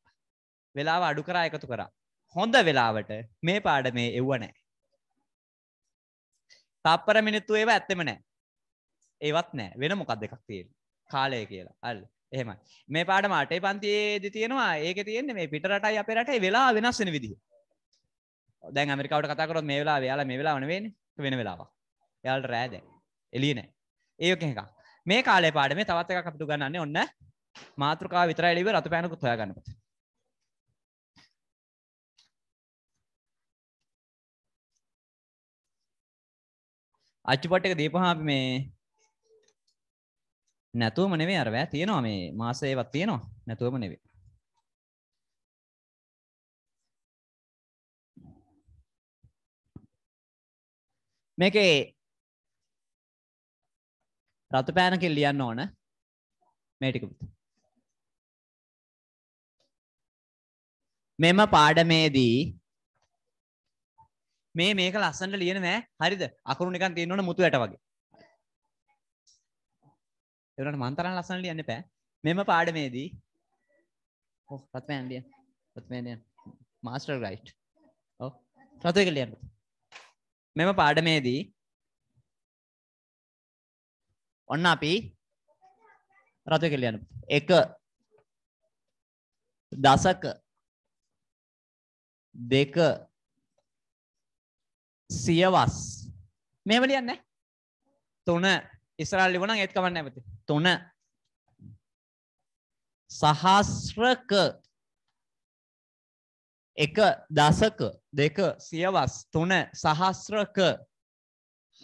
වෙලාව අඩු කරා එකතු කරා. හොඳ වෙලාවට මේ පාඩමේ එව්ව නැහැ. තප්පර මිනිත්තු ඒවා ඇත්තෙම නැහැ. ඒවත් නැහැ. වෙන මොකක්ද එකක් තියෙන්නේ. කාලය කියලා. අල් එහෙමයි. මේ පාඩම අටේ පන්තියේදී තියෙනවා. ඒකේ තියෙන්නේ මේ පිට රටයි අපේ රටේ වෙලාව වෙනස් වෙන විදිහ. දැන් ඇමරිකාවට කතා කරොත් මේ වෙලාව එයාලා මේ වෙලාව නෙවෙයිනේ. වෙන වෙලාවක්. එයාලට රෑ දැන්. එළිය නැහැ. ඒක එකක්. මේ කාලේ පාඩමේ තවත් එකක් අපිට ගන්නන්නේ ඔන්න මාතෘකාව විතරයි ලිව්ව රතු පෑනකුත් හොයාගන්න පුතේ. අච්චුපට් එක දීපහා අපි මේ නැතුවම නෙවෙයි අර වැය තියෙනවා මේ මාසේ ඒවත් තියෙනවා නැතුවම නෙවෙයි මේකේ රතු පෑනකින් ලියන්න ඕන මේ ටික පුත. මෙම පාඩමේදී මේ මේක ලස්සනට ලියන නෑ හරිද අකුරු නිකන් තියෙන්න ඕන මුතු ඇට වගේ ඒ වුණාට මං තරම් ලස්සන ලියන්න එපා මෙම පාඩමේදී ඔව් රත්මයන් ලියන්න රත්මයන් ලියන්න මාස්ටර් රයිට් ඔව් රත්වේක ලියන්න මෙම පාඩමේදී ඔන්න අපි රත්වේක ලියන්න එක දසක දෙක සියවස්. මේව ලියන්න තුන ඉස්රාල් ලිවුණා ඒත් කමක් නැහැ පුතේ. තුන සහස්‍රක එක දසක දෙක සියවස් තුන සහස්‍රක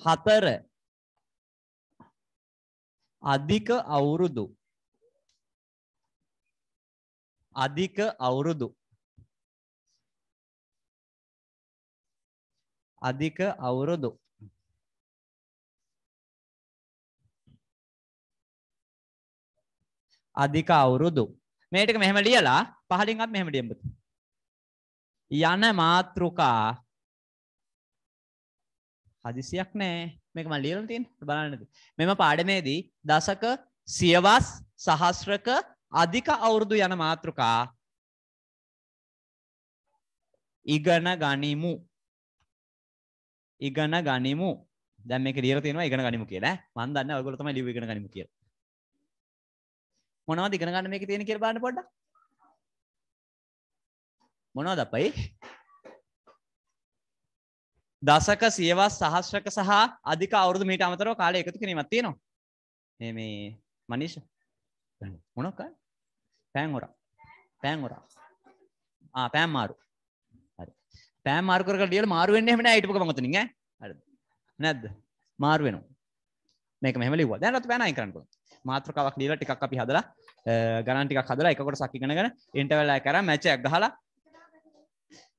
හතර අධික අවුරුදු අධික අවුරුදු අධික අවුරුදු අධික අවුරුදු මේ ටික මෙහෙම ලියලා පහලින් අත් මෙහෙම ලියන්න යන මාත්‍රුකා හදිසියක් නෑ මේක මම ලියලා තියෙන බලන්න මෙම පාඩමේදී දශක සියවස් සහස්‍රක අධික අවුරුදු යන මාත්‍රුකා ඉගෙන ගනිමු ඉගන ගනිමු දැම ීර තියෙන ඉගන ගනිමු කියලා මන් දන්න ඔයගොල්ලෝ තමයි ලිව් ඉගෙන ගනිමු කියලා මොනවද ඉගෙන ගන්න මේකේ තියෙන කියලා බලන්න පොඩ්ඩක් මොනවද අපයි දසක සියවස් සහස්‍රක සහ අධික අවුරුදු මීට අමතරව කාලය එකතු කිරීමක් තියෙනවා මේ මේ මනිෂ මොනක්ක පෑන් හොරා පෑන් හොරා ආ පෑන් මාරු පෑම් මාරු කර කර ලියලා මාරු වෙන්නේ එහෙම නෑ ඊටපොක මම උතනින් ඈ හරිද නැද්ද මාරු වෙනවා මේක මෙහෙම ලිව්වා දැන් අපි පෑනයින් කරන්න පුළුවන් මාත්‍රකාවක් ලියලා ටිකක් අපි හදලා ගණන් ටිකක් හදලා එකකොට සක් ඉගෙනගෙන ඉන්ටර්වල් එක කරා මැච් එකක් ගහලා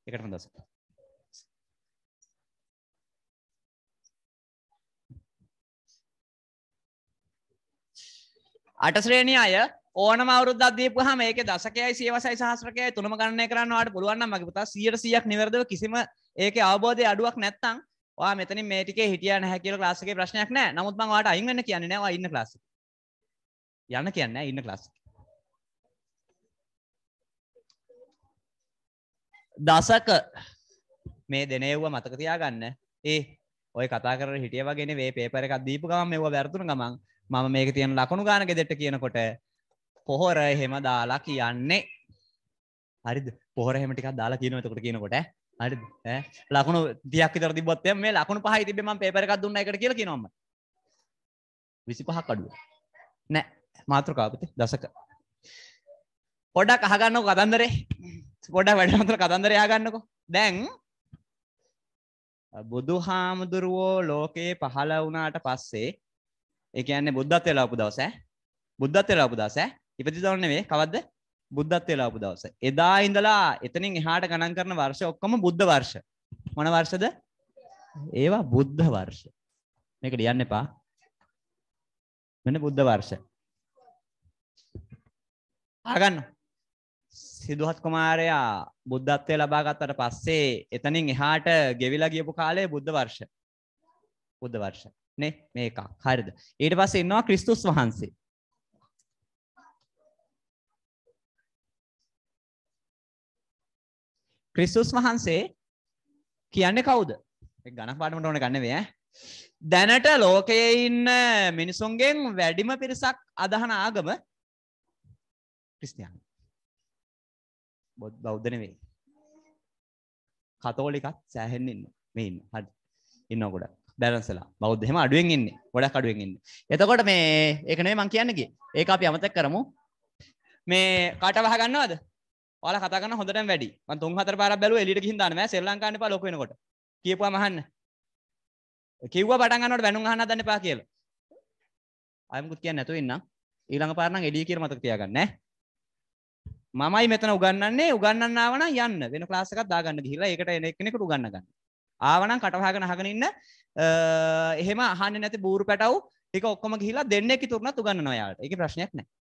එකටම දසක් අට ශ්‍රේණිය අය ඕනම අවුරුද්දක් දීපුවාම ඒකේ දශකයයි සියවසයි සහස්‍රකයයි තුනම ගණනය කරන්න ඔයාලට පුළුවන් නම් මගේ පුතා 100%ක් නිවැරදිව කිසිම ඒකේ අවබෝධයේ අඩුවක් නැත්නම් ඔයා මෙතනින් මේ ටිකේ හිටියා නැහැ කියලා ක්ලාස් එකේ ප්‍රශ්නයක් නැහැ. නමුත් මම ඔයාලට අයින් වෙන්න කියන්නේ නැහැ. ඔයා ඉන්න ක්ලාස් එකේ. යන්න කියන්නේ නැහැ ඉන්න ක්ලාස් එකේ. දශක මේ දෙනෙව්ව මතක තියාගන්න. ඒ ඔය කතා කරලා හිටිය වගේ නේ මේ පේපර් එකක් දීපු ගමන් මේව වැරදුන ගමන් මම මේක තියෙන ලකුණු ගාන ගෙදෙට්ට කියනකොට පොහොර එහෙම දාලා කියන්නේ හරිද පොහොර එහෙම ටිකක් දාලා කියනවා එතකොට කියනකොට හරිද ඈ ලකුණු 30ක් විතර තිබ්බොත් එම් මේ ලකුණු පහයි තිබ්බේ මම පේපර් එකක් දුන්නා එකට කියලා කියනවා මම 25ක් අඩුව නෑ මාතෘකාව පුතේ දශක පොඩක් අහගන්නකෝ කතන්දරේ පොඩක් වැඩ අතර කතන්දරේ අහගන්නකෝ දැන් බුදු හාමුදුරුවෝ ලෝකයේ පහළ වුණාට පස්සේ ඒ කියන්නේ බුද්ධත්වයට ලබපු දවස ඈ බුද්ධත්වයට ලබපු දවස ඈ ඉපතිදවන නෙවේ කවද්ද බුද්ධත්වය ලාපු දවස. එදා ඉඳලා එතනින් එහාට ගණන් කරන වර්ෂ ඔක්කොම බුද්ධ වර්ෂ. මොන වර්ෂද? ඒවා බුද්ධ වර්ෂ. මේක ලියන්න එපා. මෙන්න බුද්ධ වර්ෂ. ආගන්න. සිදුහත් කුමාරයා බුද්ධත්වය ලබා ගත්තට පස්සේ එතනින් එහාට ගෙවිලා ගියපු කාලය බුද්ධ වර්ෂ. බුද්ධ වර්ෂ. නේ මේක. හරිද? ඊට පස්සේ ඉන්නවා ක්‍රිස්තුස් වහන්සේ. ක්‍රිස්තුස් වහන්සේ කියන්නේ කවුද? ගණක් පාඩමට ඕන ගන්න වේ දැනට ලෝකයේ ඉන්න මිනිසුන්ගෙන් වැඩිම පිරිසක් අදහන ආගම ක්‍රිස්තියානි. බෞද්ධ නෙවෙයි. කතෝලිකත් සෑහෙන්න ඉන්න. මේ ඉන්න. හරි. ඉන්නවා ගොඩක්. බැලන්ස් වෙලා. බෞද්ධ එහෙම අඩුවෙන් ඉන්නේ. ගොඩක් අඩුවෙන් ඉන්නේ. එතකොට මේ ඒක නෙවෙයි මම කියන්නේ. ඒක අපි අමතක කරමු. මේ කාට වහ ගන්නවද? ඔයාලා කතා කරන හොඳටම වැඩි. මම තුන් හතර පාරක් බැලුවා එළියට ගිහින් දාන්න බෑ ශ්‍රී ලංකාවේ පා ලොකු වෙනකොට. කියපුවාම අහන්න. කිව්වා පටන් ගන්නකොට බැනුම් අහන්න හදන්න එපා කියලා. ආයෙ මුකුත් කියන්නේ නැතුව ඉන්නම්. ඊළඟ පාර නම් එළිය කියලා මතක තියාගන්න ඈ. මමයි මෙතන උගන්නන්නේ උගන්නන්න ආවනම් යන්න වෙන ක්ලාස් එකක් දාගන්න ගිහිල්ලා ඒකට එන එක්කෙනෙකුට උගන්න ගන්න. ආවනම් කටවහගෙන අහගෙන ඉන්න එහෙම අහන්නේ නැති බూరు පැටව් ටික ඔක්කොම ගිහිල්ලා දෙන්නෙක් ඉතුරුනත් උගන්නනවා යාළුවට. ඒකේ ප්‍රශ්නයක් නැහැ.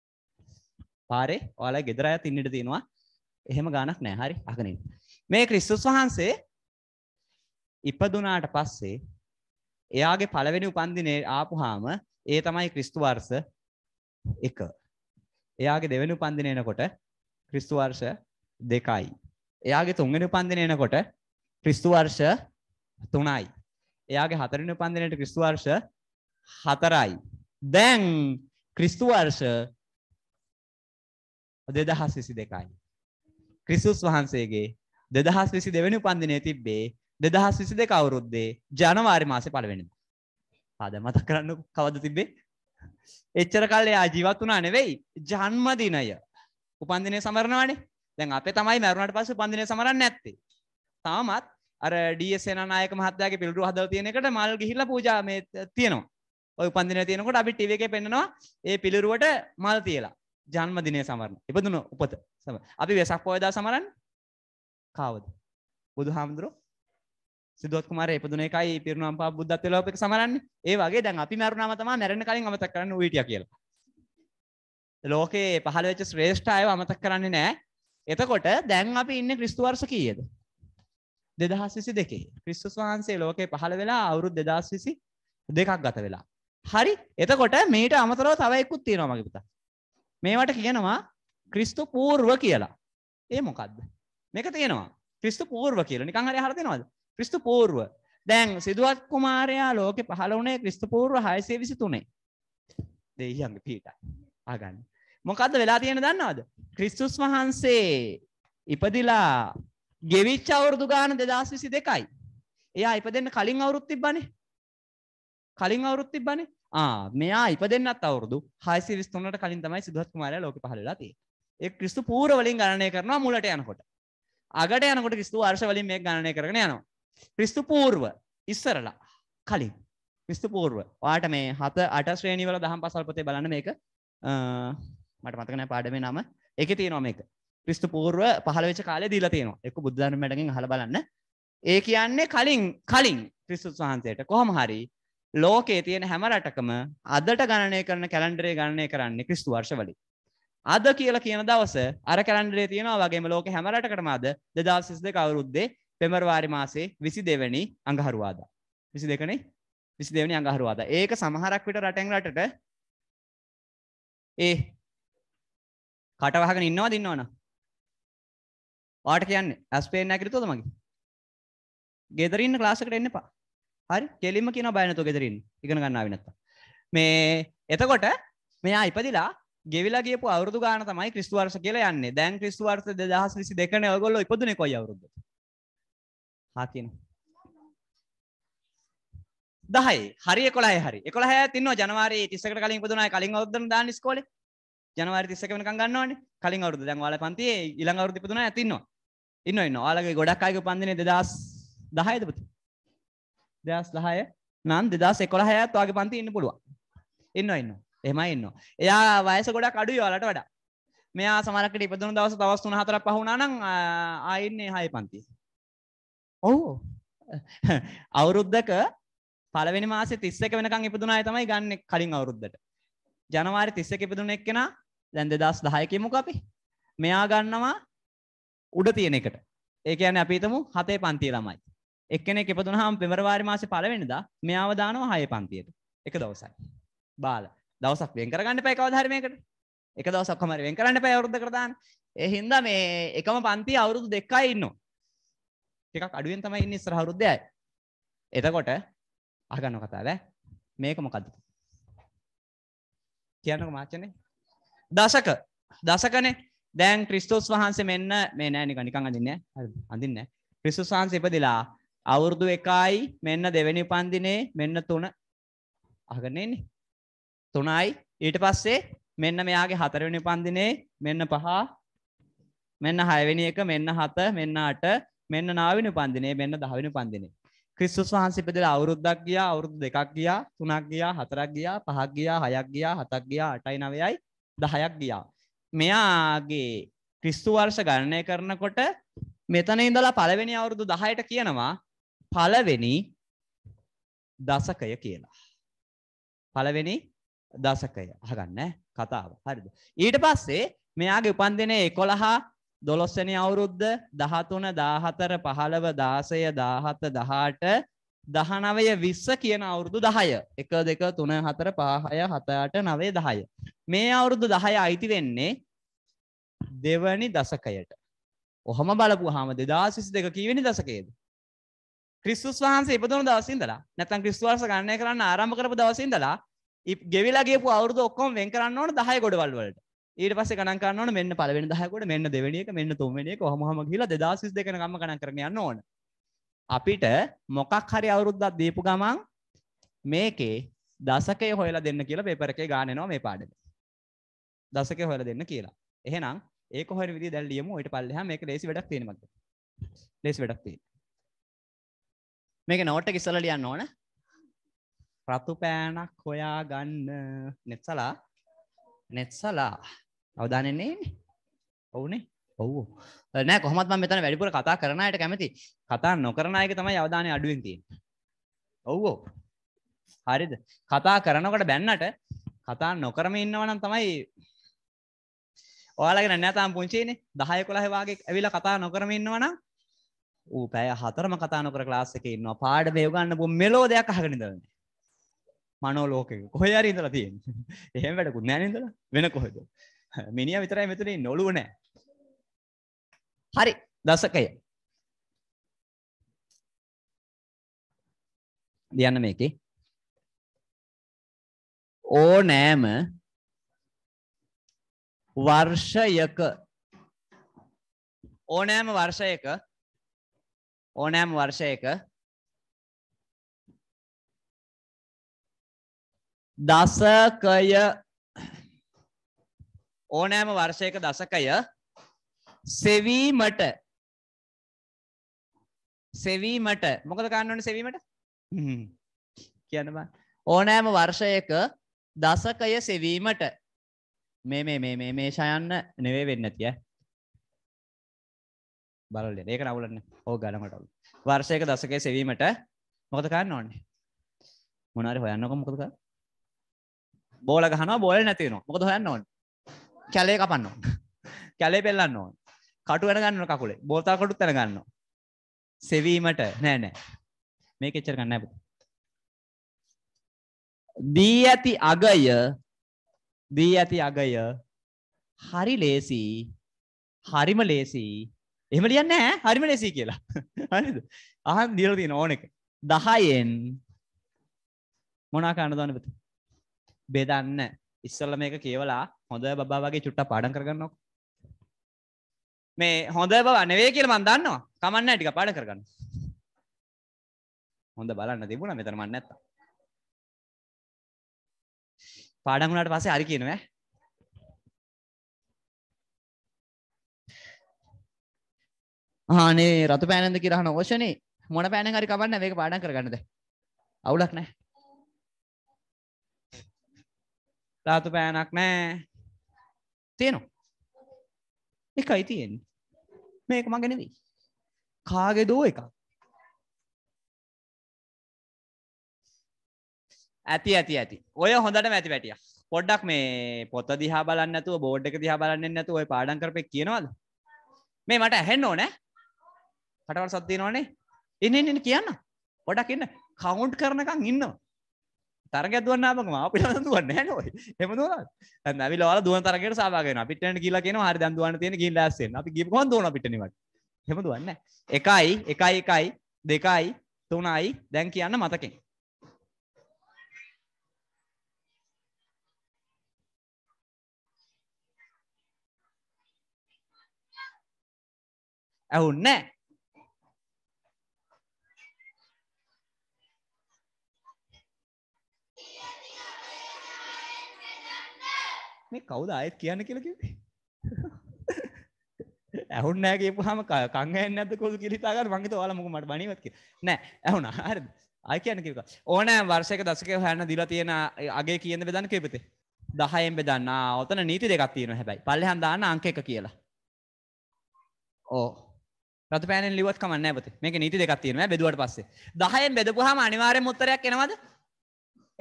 පාරේ ඔයාලා ගෙදර අයත් ඉන්නට තියෙනවා. එහෙම ගානක් නෑ හරි අහගෙන මේ ක්‍රිස්තුස් වහන්සේ ඉපදුනාට පස්සේ එයාගේ පළවෙනි උපන්දිනේ ආපුහාම ඒ තමයි ක්‍රිස්තු වර්ෂ 1. එයාගේ දෙවෙනි උපන්දිනේ එනකොට ක්‍රිස්තු වර්ෂ 2යි. එයාගේ තුන්වෙනි උපන්දිනේ එනකොට ක්‍රිස්තු වර්ෂ 3යි. එයාගේ හතරවෙනි උපන්දිනේට ක්‍රිස්තු වර්ෂ 4යි. දැන් ක්‍රිස්තු වර්ෂ 2022යි. ක්‍රිසුස් වහන්සේගේ දෙදහස් විසි දෙවැනි උපන්දිනය තිබ්බේ දෙදහස් විසි දෙක අවුරුද්දේ ජනවාරි මාසය පළවෙනිද. අද මතක් කරන්න කවද තිබ්බේ. එච්චර කල් එයා ජීවත් වුණා නෙවෙයි ජන්මදිනය උපන්දිනය සමරණවානේ දැන් අපේ තමයි මැරුණට පස්සේ උපන්දිනය සමරන්න නැත්තේ. තාමත් අර ඩීඑස් සේනානායක මහත්තයාගේ පිළිතුරු හදලා තියෙන එකට මල් ගිහිල්ලා පූජා මේ තියෙනවා. ওই උපන්දිනය තියෙනකොට අපි ටීවී එකේ පෙන්නනවා ඒ පිළිරුවට මල් තියලා. ජන්මදිනය සමරණ එබඳුන උපත සම අපි වෙසක් පොයදා සමරන් කාවද බුදු හාමුදුරුව සිදුවත් කුමාර එපදුන එකයි පිරුණම් පා බුද්ධත්ව ලෝපක සමරන්නේ ඒ වගේ දැන් අපි මැරුණාම තමයි මැරෙන කලින් අමතක කරන්න ඌ හිටියා කියලා ලෝකේ පහළ වෙච්ච ශ්‍රේෂ්ඨ අයව අමතක කරන්නේ නැහැ එතකොට දැන් අපි ඉන්නේ ක්‍රිස්තු වර්ෂ කීයද 2022 ක්‍රිස්තුස් වහන්සේ ලෝකේ පහළ වෙලා අවුරුදු 2022ක් ගත වෙලා හරි එතකොට මේට අමතරව තව එකකුත් තියෙනවා මගේ පුතා මේවට කියනවා ක්‍රිස්තු පූර්ව කියලා. ඒ මොකක්ද? මේක තියෙනවා. ක්‍රිස්තු පූර්ව කියලා. නිකන් හරි අහලා දෙනවද? ක්‍රිස්තු පූර්ව. දැන් සිදුවත් කුමාරයා ලෝකෙ පහළ වුණේ ක්‍රිස්තු පූර්ව 623. දෙයියන්ගේ පීටයි. අහගන්න. මොකද්ද වෙලා තියෙන දන්නවද? ක්‍රිස්තුස් වහන්සේ ඉපදිලා ගෙවිච්ච අවුරුදු ගාන 2022යි. එයා ඉපදෙන්න කලින් අවුරුත් තිබ්බනේ. කලින් අවුරුත් තිබ්බනේ. මෙයා ඉපදන්නත් අවුරදු හයිසි විස්තුනට කලින් තමයි සිදුහත් කුමාරය ලෝක පහලලාති ඒ ක්‍රිස්තු පූරවලින් ගණනය කරනවා මුලට යනකොට අගට යනකොට කිස්තු අර්ශවලින් මේ ගණනය කරන යනවා ක්‍රිස්තු පූර්ව ඉස්සරලා කලින් ක්‍රිස්තු පූර්ව වාට මේ හත අට ශ්‍රේණීවල දහම් පසල්පතේ බලන්න මේක මට මතකන පාඩමේ නම එක තියෙනවා මේක ක්‍රිස්තු පූර්ව පහලවෙච කාලේ දීලා තියෙනවා එක බුද්ධර්මයටකින් හල බලන්න ඒ කියන්නේ කලින් කලින් ක්‍රිස්තුස් වහන්සේට කොහොම හරි ලෝකේ තියෙන හැම රටකම අදට ගණනය කරන කැලන්ඩරේ ගණනය කරන්නේ ක්‍රිස්තු වර්ෂ වලින්. අද කියලා කියන දවස අර කැලන්ඩරේ තියෙනවා වගේම ලෝකේ හැම රටකටම අද 2022 අවුරුද්දේ පෙබරවාරි මාසේ 22 වෙනි අඟහරුවාදා. 22 නේ? 22 වෙනි අඟහරුවාදා. ඒක සමහරක් විට රටෙන් රටට ඒ කට වහගෙන ඉන්නවද ඉන්නවනම් ඔයාට කියන්නේ ඇස් පේන්නේ නැහැ කියලා තෝද මගේ ගෙදර ඉන්න ක්ලාස් එකට එන්න එපා හරි කෙලිම කියන බයනතු ගෙදරින් ඉගෙන ගන්නාව නැත්ත මේ එතකොට මෙයා ඉපදිලා ගෙවිලගේ අවුරදු ගාන තමයි ක්‍රිස්තුවර්ස කියල යන්නේ දැන් ක්‍රිස්තුවර්ස දහස් විසි දෙකන ඔගොල්ල ඉපදන කොයි අවරුද හතින දහයි හරි කොලා හරි කොලා තින්න ජනවාරි තිස්සකට කලින් පුදුනා කලින් ඔදන දාන ස්කෝල ජනවාරි තිස්සක වෙනක ගන්නවන කලින් අවුරදු දැන් වාල පන්තියේ ඉළඟ අවුරදු පුදුනා ඇතින්නවා ඉන්න ඉන්න ඔයාලගේ ගොඩක් අයක පන්දිනේ දෙදස් දහයද පුතු දෙදස් ලහය නම් දෙදස් එකොළ හයත් වගේ පන්ති ඉන්න පුළුවන් ඉන්න ඉන්න එහම ඉන්න එයා වයස ගොඩක් අඩු යලට වඩා මෙයා සමරකට ඉපදන දවස දවස්තුන හතර පහුණනං ආයින්නේ හය පන්ති ඔහු අවුරුද්ධක පලවෙනි මාස තිස්සක වෙනකං ඉපදුනා තමයි ගන්න කලින් අවුරුද්ධට ජනවාරි තිස්සක ඉපදුන එක්කෙන දැන් දෙදස් දහයකිමු අපි මෙයා ගන්නවා උඩ තියෙන එකට ඒකයන අපිතමු හතේ පන්ති ළමයි එක්කෙනෙ එකපතුන හාම පෙමරවාරි මාස පලවෙනිදා මෙයාව දානවා හය පන්තියට එක දවසයි බාල දවසක් වෙන් කරගන්න පැයි කවධර්මයකට එක දවසක් හමර වෙන් කරන්න පැ අවරුද්ධ කරදාන්න එහින්ද මේ එකම පන්ති අවුරුදු දෙක්කයි ඉන්න ටිකක් අඩුවෙන් තමයි ඉන්න ස්්‍ර හරුද්ධයයි එතකොට අගන්න කතාව මේක මොකක්ද කියන්නක මාචනේ දසක දසකනේ දැන් ක්‍රිස්තෝස් වහන්සේ මෙන්න මේ නෑනික නිකං අඳන්න අඳන්න ක්‍රිස්තුස් වහන්සේ ඉපදිලා අවුරුදු එකයි මෙන්න දෙවැනි පන්දිනේ මෙන්න තුන අහගන්නේන්නේ. තුනයි ඊට පස්සේ මෙන්න මෙයාගේ හතරවෙනි පන්දිනේ මෙන්න පහ මෙන්න හයවෙනි එක මෙන්න හත මෙන්න අට මෙන්න නාවිනි පන්දිනේ මෙන්න දහවිනි පන්දිනේ. ක්‍රිස්තුස් වහන්සේ පෙදලා අවුරුද්දක් ගියා අවුරුදු දෙකක් ගියා තුනක් ගියා හතරක් ගියා පහක් ගියා හයක් ගියා හතක් ගියා අටයි නවයයි දහයක් ගියා. මෙයාගේ ක්‍රිස්තු වර්ෂ ගණනය කරනකොට මෙතන ඉඳලා පළවෙනි අවුරුදු 10ට කියනවා පළවෙනි දසකය කියලා. පළවෙනි දසකය අහගන්න කතාව හරිද. ඊට පස්සේ මෙයාගේ උපන්දින එකොළහා දොළොස්සනි අවුරුද්ධ දහතුන දාහතර පහළව දාසය දාහත දහාට දහනවය විස්ස කියන අවුරුදු දහය එක දෙක තුන හතර පාහය හතට නවේ දහය. මේ අවුරුදු දහය අයිති වෙන්නේ දෙවනි දසකයට. ඔහම බලපු හාම දෙදා සිසි දෙක කීවෙනි දසකේද ක්‍රිස්තුස් වහන්සේ ඉපදුණු දවසේ ඉඳලා නැත්නම් ක්‍රිස්තුස් වහන්සේ ගණනය කරන්න ආරම්භ කරපු දවසේ ඉඳලා ගෙවිලා ගියපු අවුරුදු ඔක්කොම වෙන් කරන්න ඕන 10 ගොඩවල් වලට. ඊට පස්සේ ගණන් කරන්න ඕන මෙන්න පළවෙනි 10 ගොඩ මෙන්න දෙවෙනි එක මෙන්න තුන්වෙනි එක කොහොම හම ගිහිලා 2022 වෙනකම්ම ගණන් කරගෙන යන්න ඕන. අපිට මොකක් හරි අවුරුද්දක් දීපු ගමන් මේකේ දසකය හොයලා දෙන්න කියලා පේපර් එකේ ගාන එනවා මේ පාඩම. දසකය හොයලා දෙන්න කියලා. එහෙනම් ඒක හොයන විදිහ දැන් ලියමු ඊට පල්ලෙහා මේක ලේසි වැඩක් තියෙන මතක. ලේසි වැඩක් තියෙනවා. මේක නෝට්ට කිස්සල ලියන්න ඕන රතු පෑනක් හොයා ගන්න නෙත්සලා නෙත්සලා අවධානන්නේ ඔවුනේ ඔවු නෑ කොහොමත් මෙතන වැඩිපුර කතා කරනයට කැමති කතා නොකරනයක තමයි අවධානය අඩුවෙන් තියෙන් ඔව්වෝ හරිද කතා කරනකට බැන්නට කතා නොකරම ඉන්නවනම් තමයි ඔයාලගෙන නෑතාම් පුංචිනේ දහය කොළහවාගේ ඇවිල කතා නොකරම ඉන්නවනම් ඌ පැය හතරම කතානොකර ලාස් එක ඉන්නවා පාඩ මේ ගන්න බො මෙලෝ දෙයක් අහගෙනදන්න මනෝ ලෝකක කොහරි ඉඳලා තියෙන් එහෙම වැඩකුත් නෑනඉඳලා වෙන කොහෙද මිනිිය විතරයි මෙතුරේ නොලුව නෑ හරි දසකය දියන්න මේක ඕ නෑම වර්ෂයක ඕනෑම වර්ෂයක ඕනෑම් වර්ෂයක දසකය ඕනෑම වර්ෂයක දසකය සෙවීමට සෙවීමට මොකද ගන්නවන සෙවීමට කියන්න බ ඕනෑම වර්ෂයක දසකය සෙවීමට මේ මේ මේ මේ ශයන්න නෙවේ වෙන්න තිය බලල ඒක නවුලන්න ඕ ගඩමටවු වර්ෂයක දසකය සෙවීමට මොකද කාන්න ඕන්නේ මොනරි හොයන්නක මොකදක බෝල ගහන බෝල නැතින මොකද හොයන්න ඕන් කැලේ කපන්න ඕන් කැලේ පෙල්ලන්න ඕන් කටු වෙන ගන්න කකුලේ බෝතා කටුත් තැන ගන්න සෙවීමට නෑ නෑ මේක එච්චර ගන්න නැබ දී ඇති අගය දී ඇති අගය හරි ලේසි හරිම ලේසිී එහම ලියන්න හැ හරිම ලෙසී කියලා හරිද අහන් දියල තියෙන ඕන එක දහයෙන් මොනාක අනදනපති බෙදන්න ඉස්සල්ල මේක කියවලා හොඳ බබා වගේ චුට්ට පාඩන් කරගන්නක් මේ හොඳ බව නෙවේ කියල මන් දන්නවා කමන්න ටික පාඩ කරගන්න හොඳ බලන්න තිබුණ මෙතරමන්න ඇත්ත පාඩගුණට පසේ හරි කියනවා ආනේ රතු පෑනන්ද කියරහන ඕෂනේ මොන පෑනෙන් හරි කවන්න මේක පාඩම් කරගන්නද අවුලක් නැහැ රතු පෑනක් නැහැ තියෙනවා එකයි තියෙන්නේ මේක මගේ නෙවෙයි කාගේ දෝ එකක් ඇති ඇති ඇති ඔය හොඳට ඇති වැටිය පොඩ්ඩක් මේ පොත දිහා බලන්නතු බෝඩ් එක දිහා බලන්න නැතු ඔය පාඩන් කරපෙක් කියනවාද මේ මට ඇහෙන්න ඕනෑ කටවල් සද්දේනවානේ එන්න එන්න කියන්න ගොඩක් එන්න කවුන්ට් කරනකම් ඉන්නවා තරගයක් දුවන්න ආපම මාව පිටවෙන් දුවන්නේ නැහැ නෝයි එහෙම දුවනවා දැන් ඇවිල්ලා ඔයාලා දුවන තරගයට සහභාගී වෙනවා අපිට එන්න කියලා කියනවා හරි දැන් දුවන්න තියෙන ගිහින් ලෑස්ති වෙන්න අපි ගිහපු ගමන් දුවනවා පිට නිවට එහෙම දුවන්නේ නැහැ 1යි 1යි 1යි 2යි 3යි දැන් කියන්න මතකෙන් ඇහුන්නේ නැහැ මේ කවුද ආයෙත් කියන්න කියලා කිව්වේ? ඇහුන් නෑ කියපුවාම කන් ඇහෙන්නේ නැද්ද කොහොමද කියලා හිතාගන්න මං හිතුවා ඔයාලා මොකද මට බණිවත් කියලා. නෑ ඇහුණා. හරිද? ආයෙ කියන්න කිව්වා. ඕනෑ වර්ෂයක දශකයේ හොයන්න දීලා තියෙන අගේ කියන බෙදන්න කියපිතේ. 10ෙන් බෙදන්න. ආ ඔතන නීති දෙකක් තියෙනවා හැබැයි. පල්ලෙහාන් දාන්න අංක එක කියලා. ඕ රතු පෑනෙන් ලිවත් කමන්න ඇත මේක නීති දෙකක් තියෙනවා බෙදුවට පස්සේ 10ෙන් බෙදපුවාම අනිවාර්යෙන් උත්තරයක් එනවද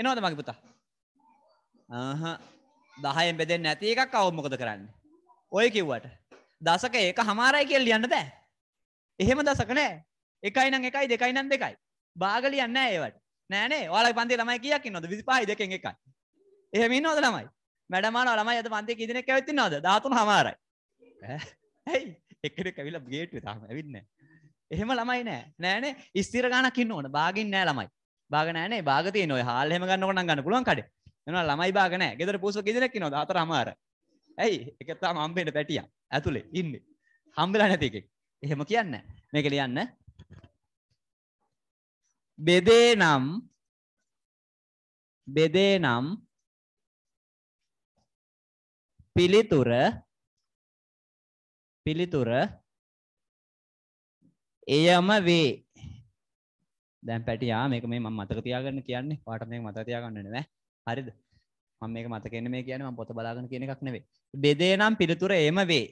එනවද මගේ පුතා ආහා දහයෙන් බෙදෙන් නැති එකක් අවුමොකද කරන්න. ඔය කිව්වට. දසක ඒක හමාරයි කියල් ලියන්න බෑ. එහෙම දසක නෑ එකයි නම් එකයි දෙකයි නම් දෙකයි. බාගලියන්න ඒවට නෑනේ ඔයාල පන්ති ළමයි කියක් නොද විසි පහහි දෙකෙන් එකයි. එහෙම නෝද ළමයි වැඩමාන ළමයි ඇත පන්ති ඉදිනෙක් ඇවිත් නොද ධාතුන් හමාරයි. ඇයි එකට කැවිල ගේට් තාම ඇවින්න. එහෙම ළමයි නෑ නෑනේ ස්තිර ගානක් ඉන්න ඕන බාගින් නෑ ළමයි. බාගනෑනේ බාගතිය නොය හාල්හෙම ගන්නකොට ගන්න පුළුවන් කඩේ එනවා ළමයි බාග නැහැ. ගෙදර පූසව කිදෙනෙක් ඉනවද? හතර අමාර. ඇයි? එක තාම හම්බෙන්න පැටියා. ඇතුලේ ඉන්නේ. හම්බෙලා නැති එකෙක්. එහෙම කියන්නේ නැහැ. මේක ලියන්න. බෙදේ නම් බෙදේ නම් පිළිතුර පිළිතුර එයම වේ. දැන් පැටියා මේක මේ මම මතක තියාගන්න කියන්නේ. පාට මේක මතක තියාගන්න නෑ. හරිද මම මේක මතකෙන්න මේ කියන ම පොත බලාගන කියන එකක් නෙවේ බෙදේ නම් පිළිතුර එම වේ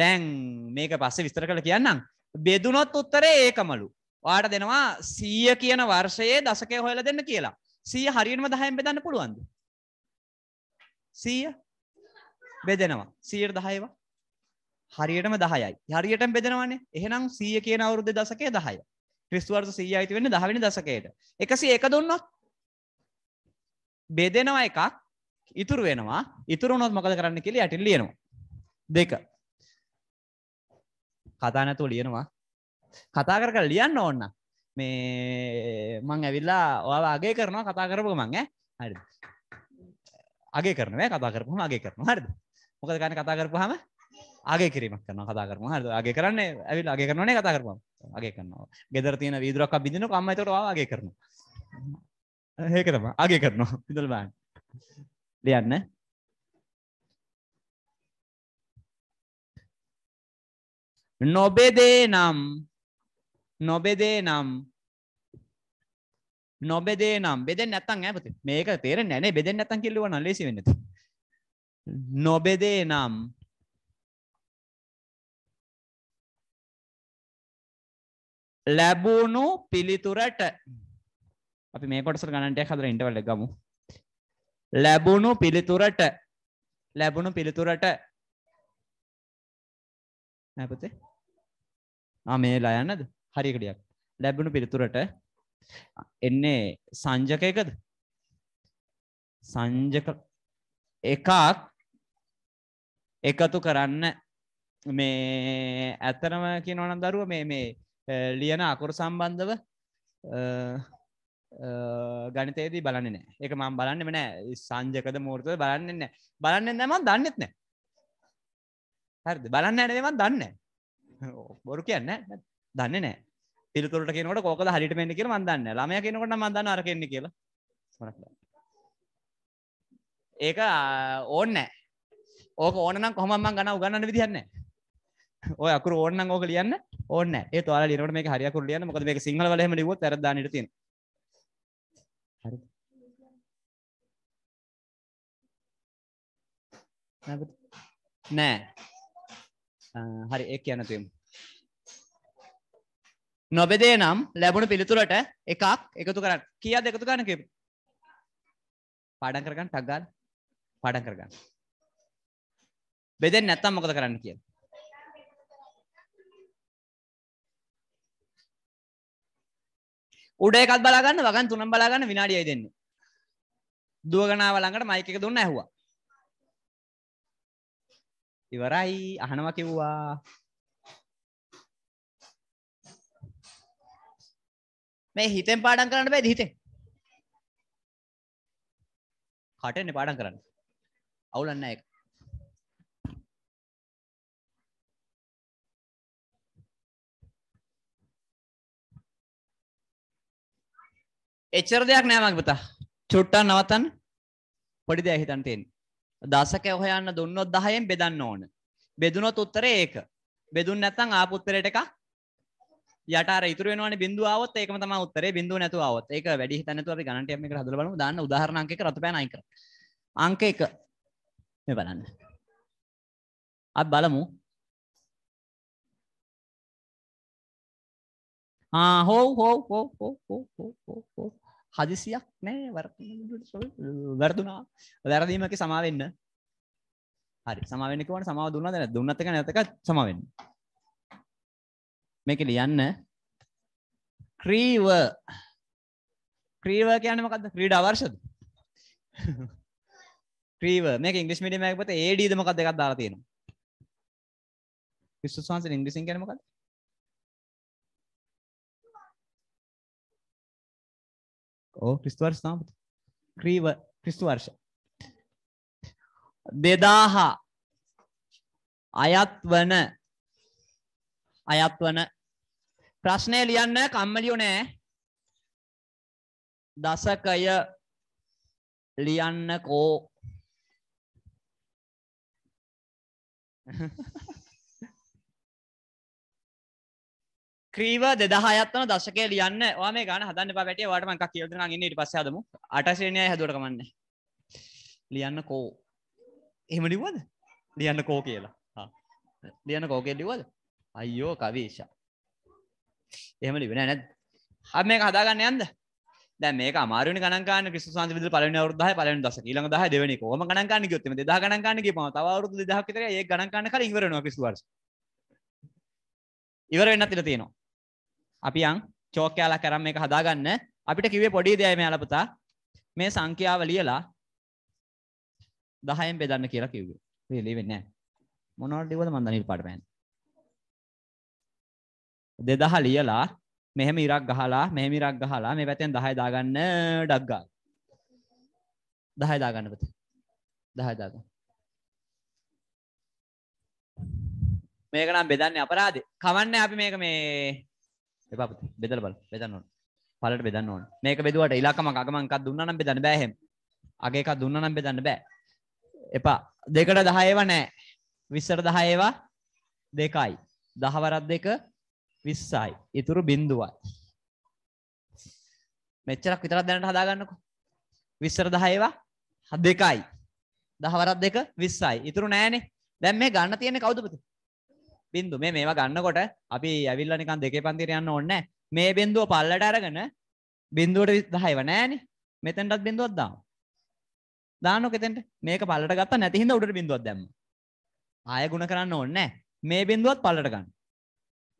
දැන් මේක පස්ස විස්තර කළ කියන්නම් බෙදුනොත් උත්තරේ ඒකමලු වාට දෙනවා සීය කියන වර්ෂයේ දසකය හොයල දෙන්න කියලා සීය හරිම දහයම් බෙදන්න පුළුවන්ද සීය බෙදෙනවා සීර් දහයවා හරියටම දහයයි හරියට බෙදෙනවන්නේ එහෙනම් සීය කියන අවුරුද්ධ දසකය දහය ක්‍රිස්තුවර්ස සීය අයිති වෙන්න දහවෙනි දසකයට එකසි එක දුන්නොත් බෙදෙනවා එකක් ඉතුරු වෙනවා ඉතුරු වුණොත් මොකද කරන්න කියලා යටින් ලියනවා. දෙක. කතා නැතුව ලියනවා. කතා කර කර ලියන්න ඕන මේ මං ඇවිල්ලා ඔයාලා අගේ කරනවා කතා කරපුව මං ඈ. හරිද? අගේ කරනවා කතා කරපුවම අගේ කරනවා. හරිද? මොකද ගන්න කතා කරපුවාම අගේ කිරීමක් කරනවා කතා කරනවා. හරිද? අගේ කරන්නේ ඇවිල්ලා අගේ කරනවනේ කතා කරපුවාම. අගේ කරනවා. ගෙදර තියෙන වීදුරක් අබින්දිනවා අම්මා ඒකට ඔයාලා අගේ කරනවා. හකතම අගේ කරනවා ඉදල් බාන් ලියන්න නොබෙදේ නම් නොබෙදේ නම් නොබෙදේ නම් බෙද නැතන් ඇපති මේක තේර නැනේ බෙද නැතන් කිල්ලුව න ලෙසි වෙනති නොබෙදේ නම් ලැබුණු පිළිතුරට අපි මේ කොටසට ගණන්ටයක් හදලා ඉන්ටර්වල් එක ගමු ලැබුණු පිළිතුරට ලැබුණු පිළිතුරට නැපතේ ආ මේලා යන්නද හරියකඩියක් ලැබුණු පිළිතුරට එන්නේ සංජක එකද සංජක එකක් එකතු කරන්න මේ ඇත්තනම කියනවනම් දරුව මේ මේ ලියන අකුරු සම්බන්ධව ගනිතේදී බලන්න නෑ එක මම බලන්න මනෑ සංජකද මූර්ත බලන්නන්න බලන්න නෑම දන්නෙත් නෑ හැරිද බලන්න ඇනම දන්න බොරු කියන්න දන්න නෑ පිල්තුරට කියනට කෝක හරිට මෙන්න කියර මන්දන්න ළමය කියනකොට මදන්න අර කෙන්න කියලා ඒක ඕන්න ඕක ඕනන කොමම ගන උගන්න විදිහන්න ඔය අකර ඕන්න ඕක ලියන්න ඕන්න ඒ තුවාල ලියනට මේ හරිකුර ලියන මොකද මේ සිංහල වලම ලිව තරදානට තියෙන නෑ හරි එක් යනතුම් නොබෙදේ නම් ලැබුණු පිළිතුරට එකක් එකතු කරන්න කියා දෙකතු ගන්න කිය පාඩන් කරගන්න ටක්ගල් පාඩන් කරගන්න බෙදෙන් නැත්තම් මොකද කරන්න කිය උඩ එකත් බලාගන්න වගන් තුනම් බලාගන්න විනාඩියයි දෙන්නේ දුවගනාව ළඟට මයික එක දුන්න ඇහුවා ඉවරයි අහනවා කිව්වා මේ හිතෙන් පාඩම් කරන්න බෑද හිතෙන් කටෙන්නේ පාඩම් කරන්න අවුලක් නැහැ ඒක එච්චර දෙයක් නෑ මගේ පුතා චුට්ටක් නවත්තන්න පොඩි දෙයක් හිතන්න තියෙන්නේ දසක ඔහයන්න දුන්නොත් දහයෙන් බෙදන්න ඕන. බෙදුනොත් උත්තර ඒක. බෙදුන් නැත්තං ආපුත්තරයට එකක් යට ඉතුරුවෙනවන බින්දුවාවත් ඒකම තම උත්තරේ බින්දුව නැතුවත් ඒක වැඩි තැනතු අපි ගණන්ට මේක හදලා බලමු දාන්න උදාහරණයක් එක රතපෑන අයින් කර. අංක 1 මේ බලන්න. අපි බලමු. ආ හෝ හෝ හෝ හෝ හෝ හෝ හෝ හදිසියක් නෑ වැරදුනා වැරදීමක සමාවෙන්න හරි සමාවෙන්නකවට සමාව දුන්න දැන දුන්නතක නැතක සමාවෙන්න මේක ලියන්න ක්‍රීව ක්‍රීව කියන මොකක්ද ක්‍රීඩා වර්ෂද ක්‍රීව මේක ඉංග්‍රීසි මීඩියම් එකකට AD ද මොකක්ද එකක් දාලා තියෙනවා ක්‍රිස්තුස් වහන්සේ ඉංග්‍රීසියෙන් කියන්නේ මොකක්ද ඕ ක්‍රිස්තු වර්ෂ නාමත ක්‍රීව ක්‍රිස්තු වර්ෂ දෙදාහා අයත් වන අයත් වන ප්‍රශ්නය ලියන්න කම්මලියෝ නෑ දසකය ලියන්න කෝ ක්‍රීව දෙදහයත්වන දශකය ලියන්න වා මේ ගන හදන්න පැටිය වාට මක් කියවදන ගන්න ඉට පස්ස හදමු අටශනය හැදුවට කමන්න ලියන්න කෝ එහෙම ලිවද ලියන්න කෝ කියලා ලියන්න කෝකෙල් ලිවද අයියෝ කවේශා එහෙම ලිවෙන නැත් අ මේ හදාගන්න යන්ද දැ මේ මාරු ගනකාන ක්‍රිස සං විද පල වරුදහ පල දස ඊළඟ දහ දෙවනි ෝම ගනකාන ගොත්ම දහ ගනකානගේ පම තවරුදු දහකිතර ඒ ගනකාන කර ඉවරනවා කිස්වර්ස ඉවර වෙන්න තිල තියෙනවා අපි යන් චෝක් යාලා කරන් මේක හදාගන්න. අපිට කිව්වේ පොඩි දෙයයි මෙයාලා පුතා. මේ සංඛ්‍යාව ලියලා 10ෙන් බෙදන්න කියලා කිව්වේ. මේ ලියෙන්නේ නැහැ. මොනවද ලියවද මන් දන්නේ පාට පෑන්නේ. 2000 ලියලා මෙහෙම ඉරක් ගහලා මෙහෙම ඉරක් ගහලා මේ පැත්තෙන් 10 දාගන්න ඩක් ගාලා. 10 දාගන්න පුතා. 10 දාගන්න. මේක නම් බෙදන්නේ අපරාධේ. කවන්නේ අපි මේක මේ එපා පුතේ. බෙදලා බලන්න. බෙදන්න ඕන. පළට බෙදන්න ඕන. මේක බෙදුවාට ඉලක්කම අගමංකක් දුන්නා නම් බෙදන්න බෑ එහෙම. අග එකක් දුන්නා නම් බෙදන්න බෑ. එපා. දෙකට 10 ඒවා නෑ. 20ට 10 ඒවා දෙකයි. 10 වරක් දෙක 20යි. ඉතුරු බිඳුවයි. මෙච්චරක් විතරක් දැනට හදාගන්නකෝ. 20ට 10 ඒවා දෙකයි. 10 වරක් දෙක 20යි. ඉතුරු නෑනේ. දැන් මේ ගන්න තියෙන්නේ කවුද පුතේ? බින්දු මේ මේවා ගන්නකොට අපි ඇවිල්ලා නිකන් දෙකේ පන්තියට යන්න ඕනේ මේ බින්දුව පල්ලට අරගෙන බින්දුවට 10ව නෑනේ මෙතෙන්ටත් බින්දුවක් දාමු දාන්නකො එතෙන්ට මේක පල්ලට ගත්තා නැති හින්දා උඩට බින්දුවක් දැම්ම ආය ගුණ කරන්න ඕනේ මේ බින්දුවත් පල්ලට ගන්න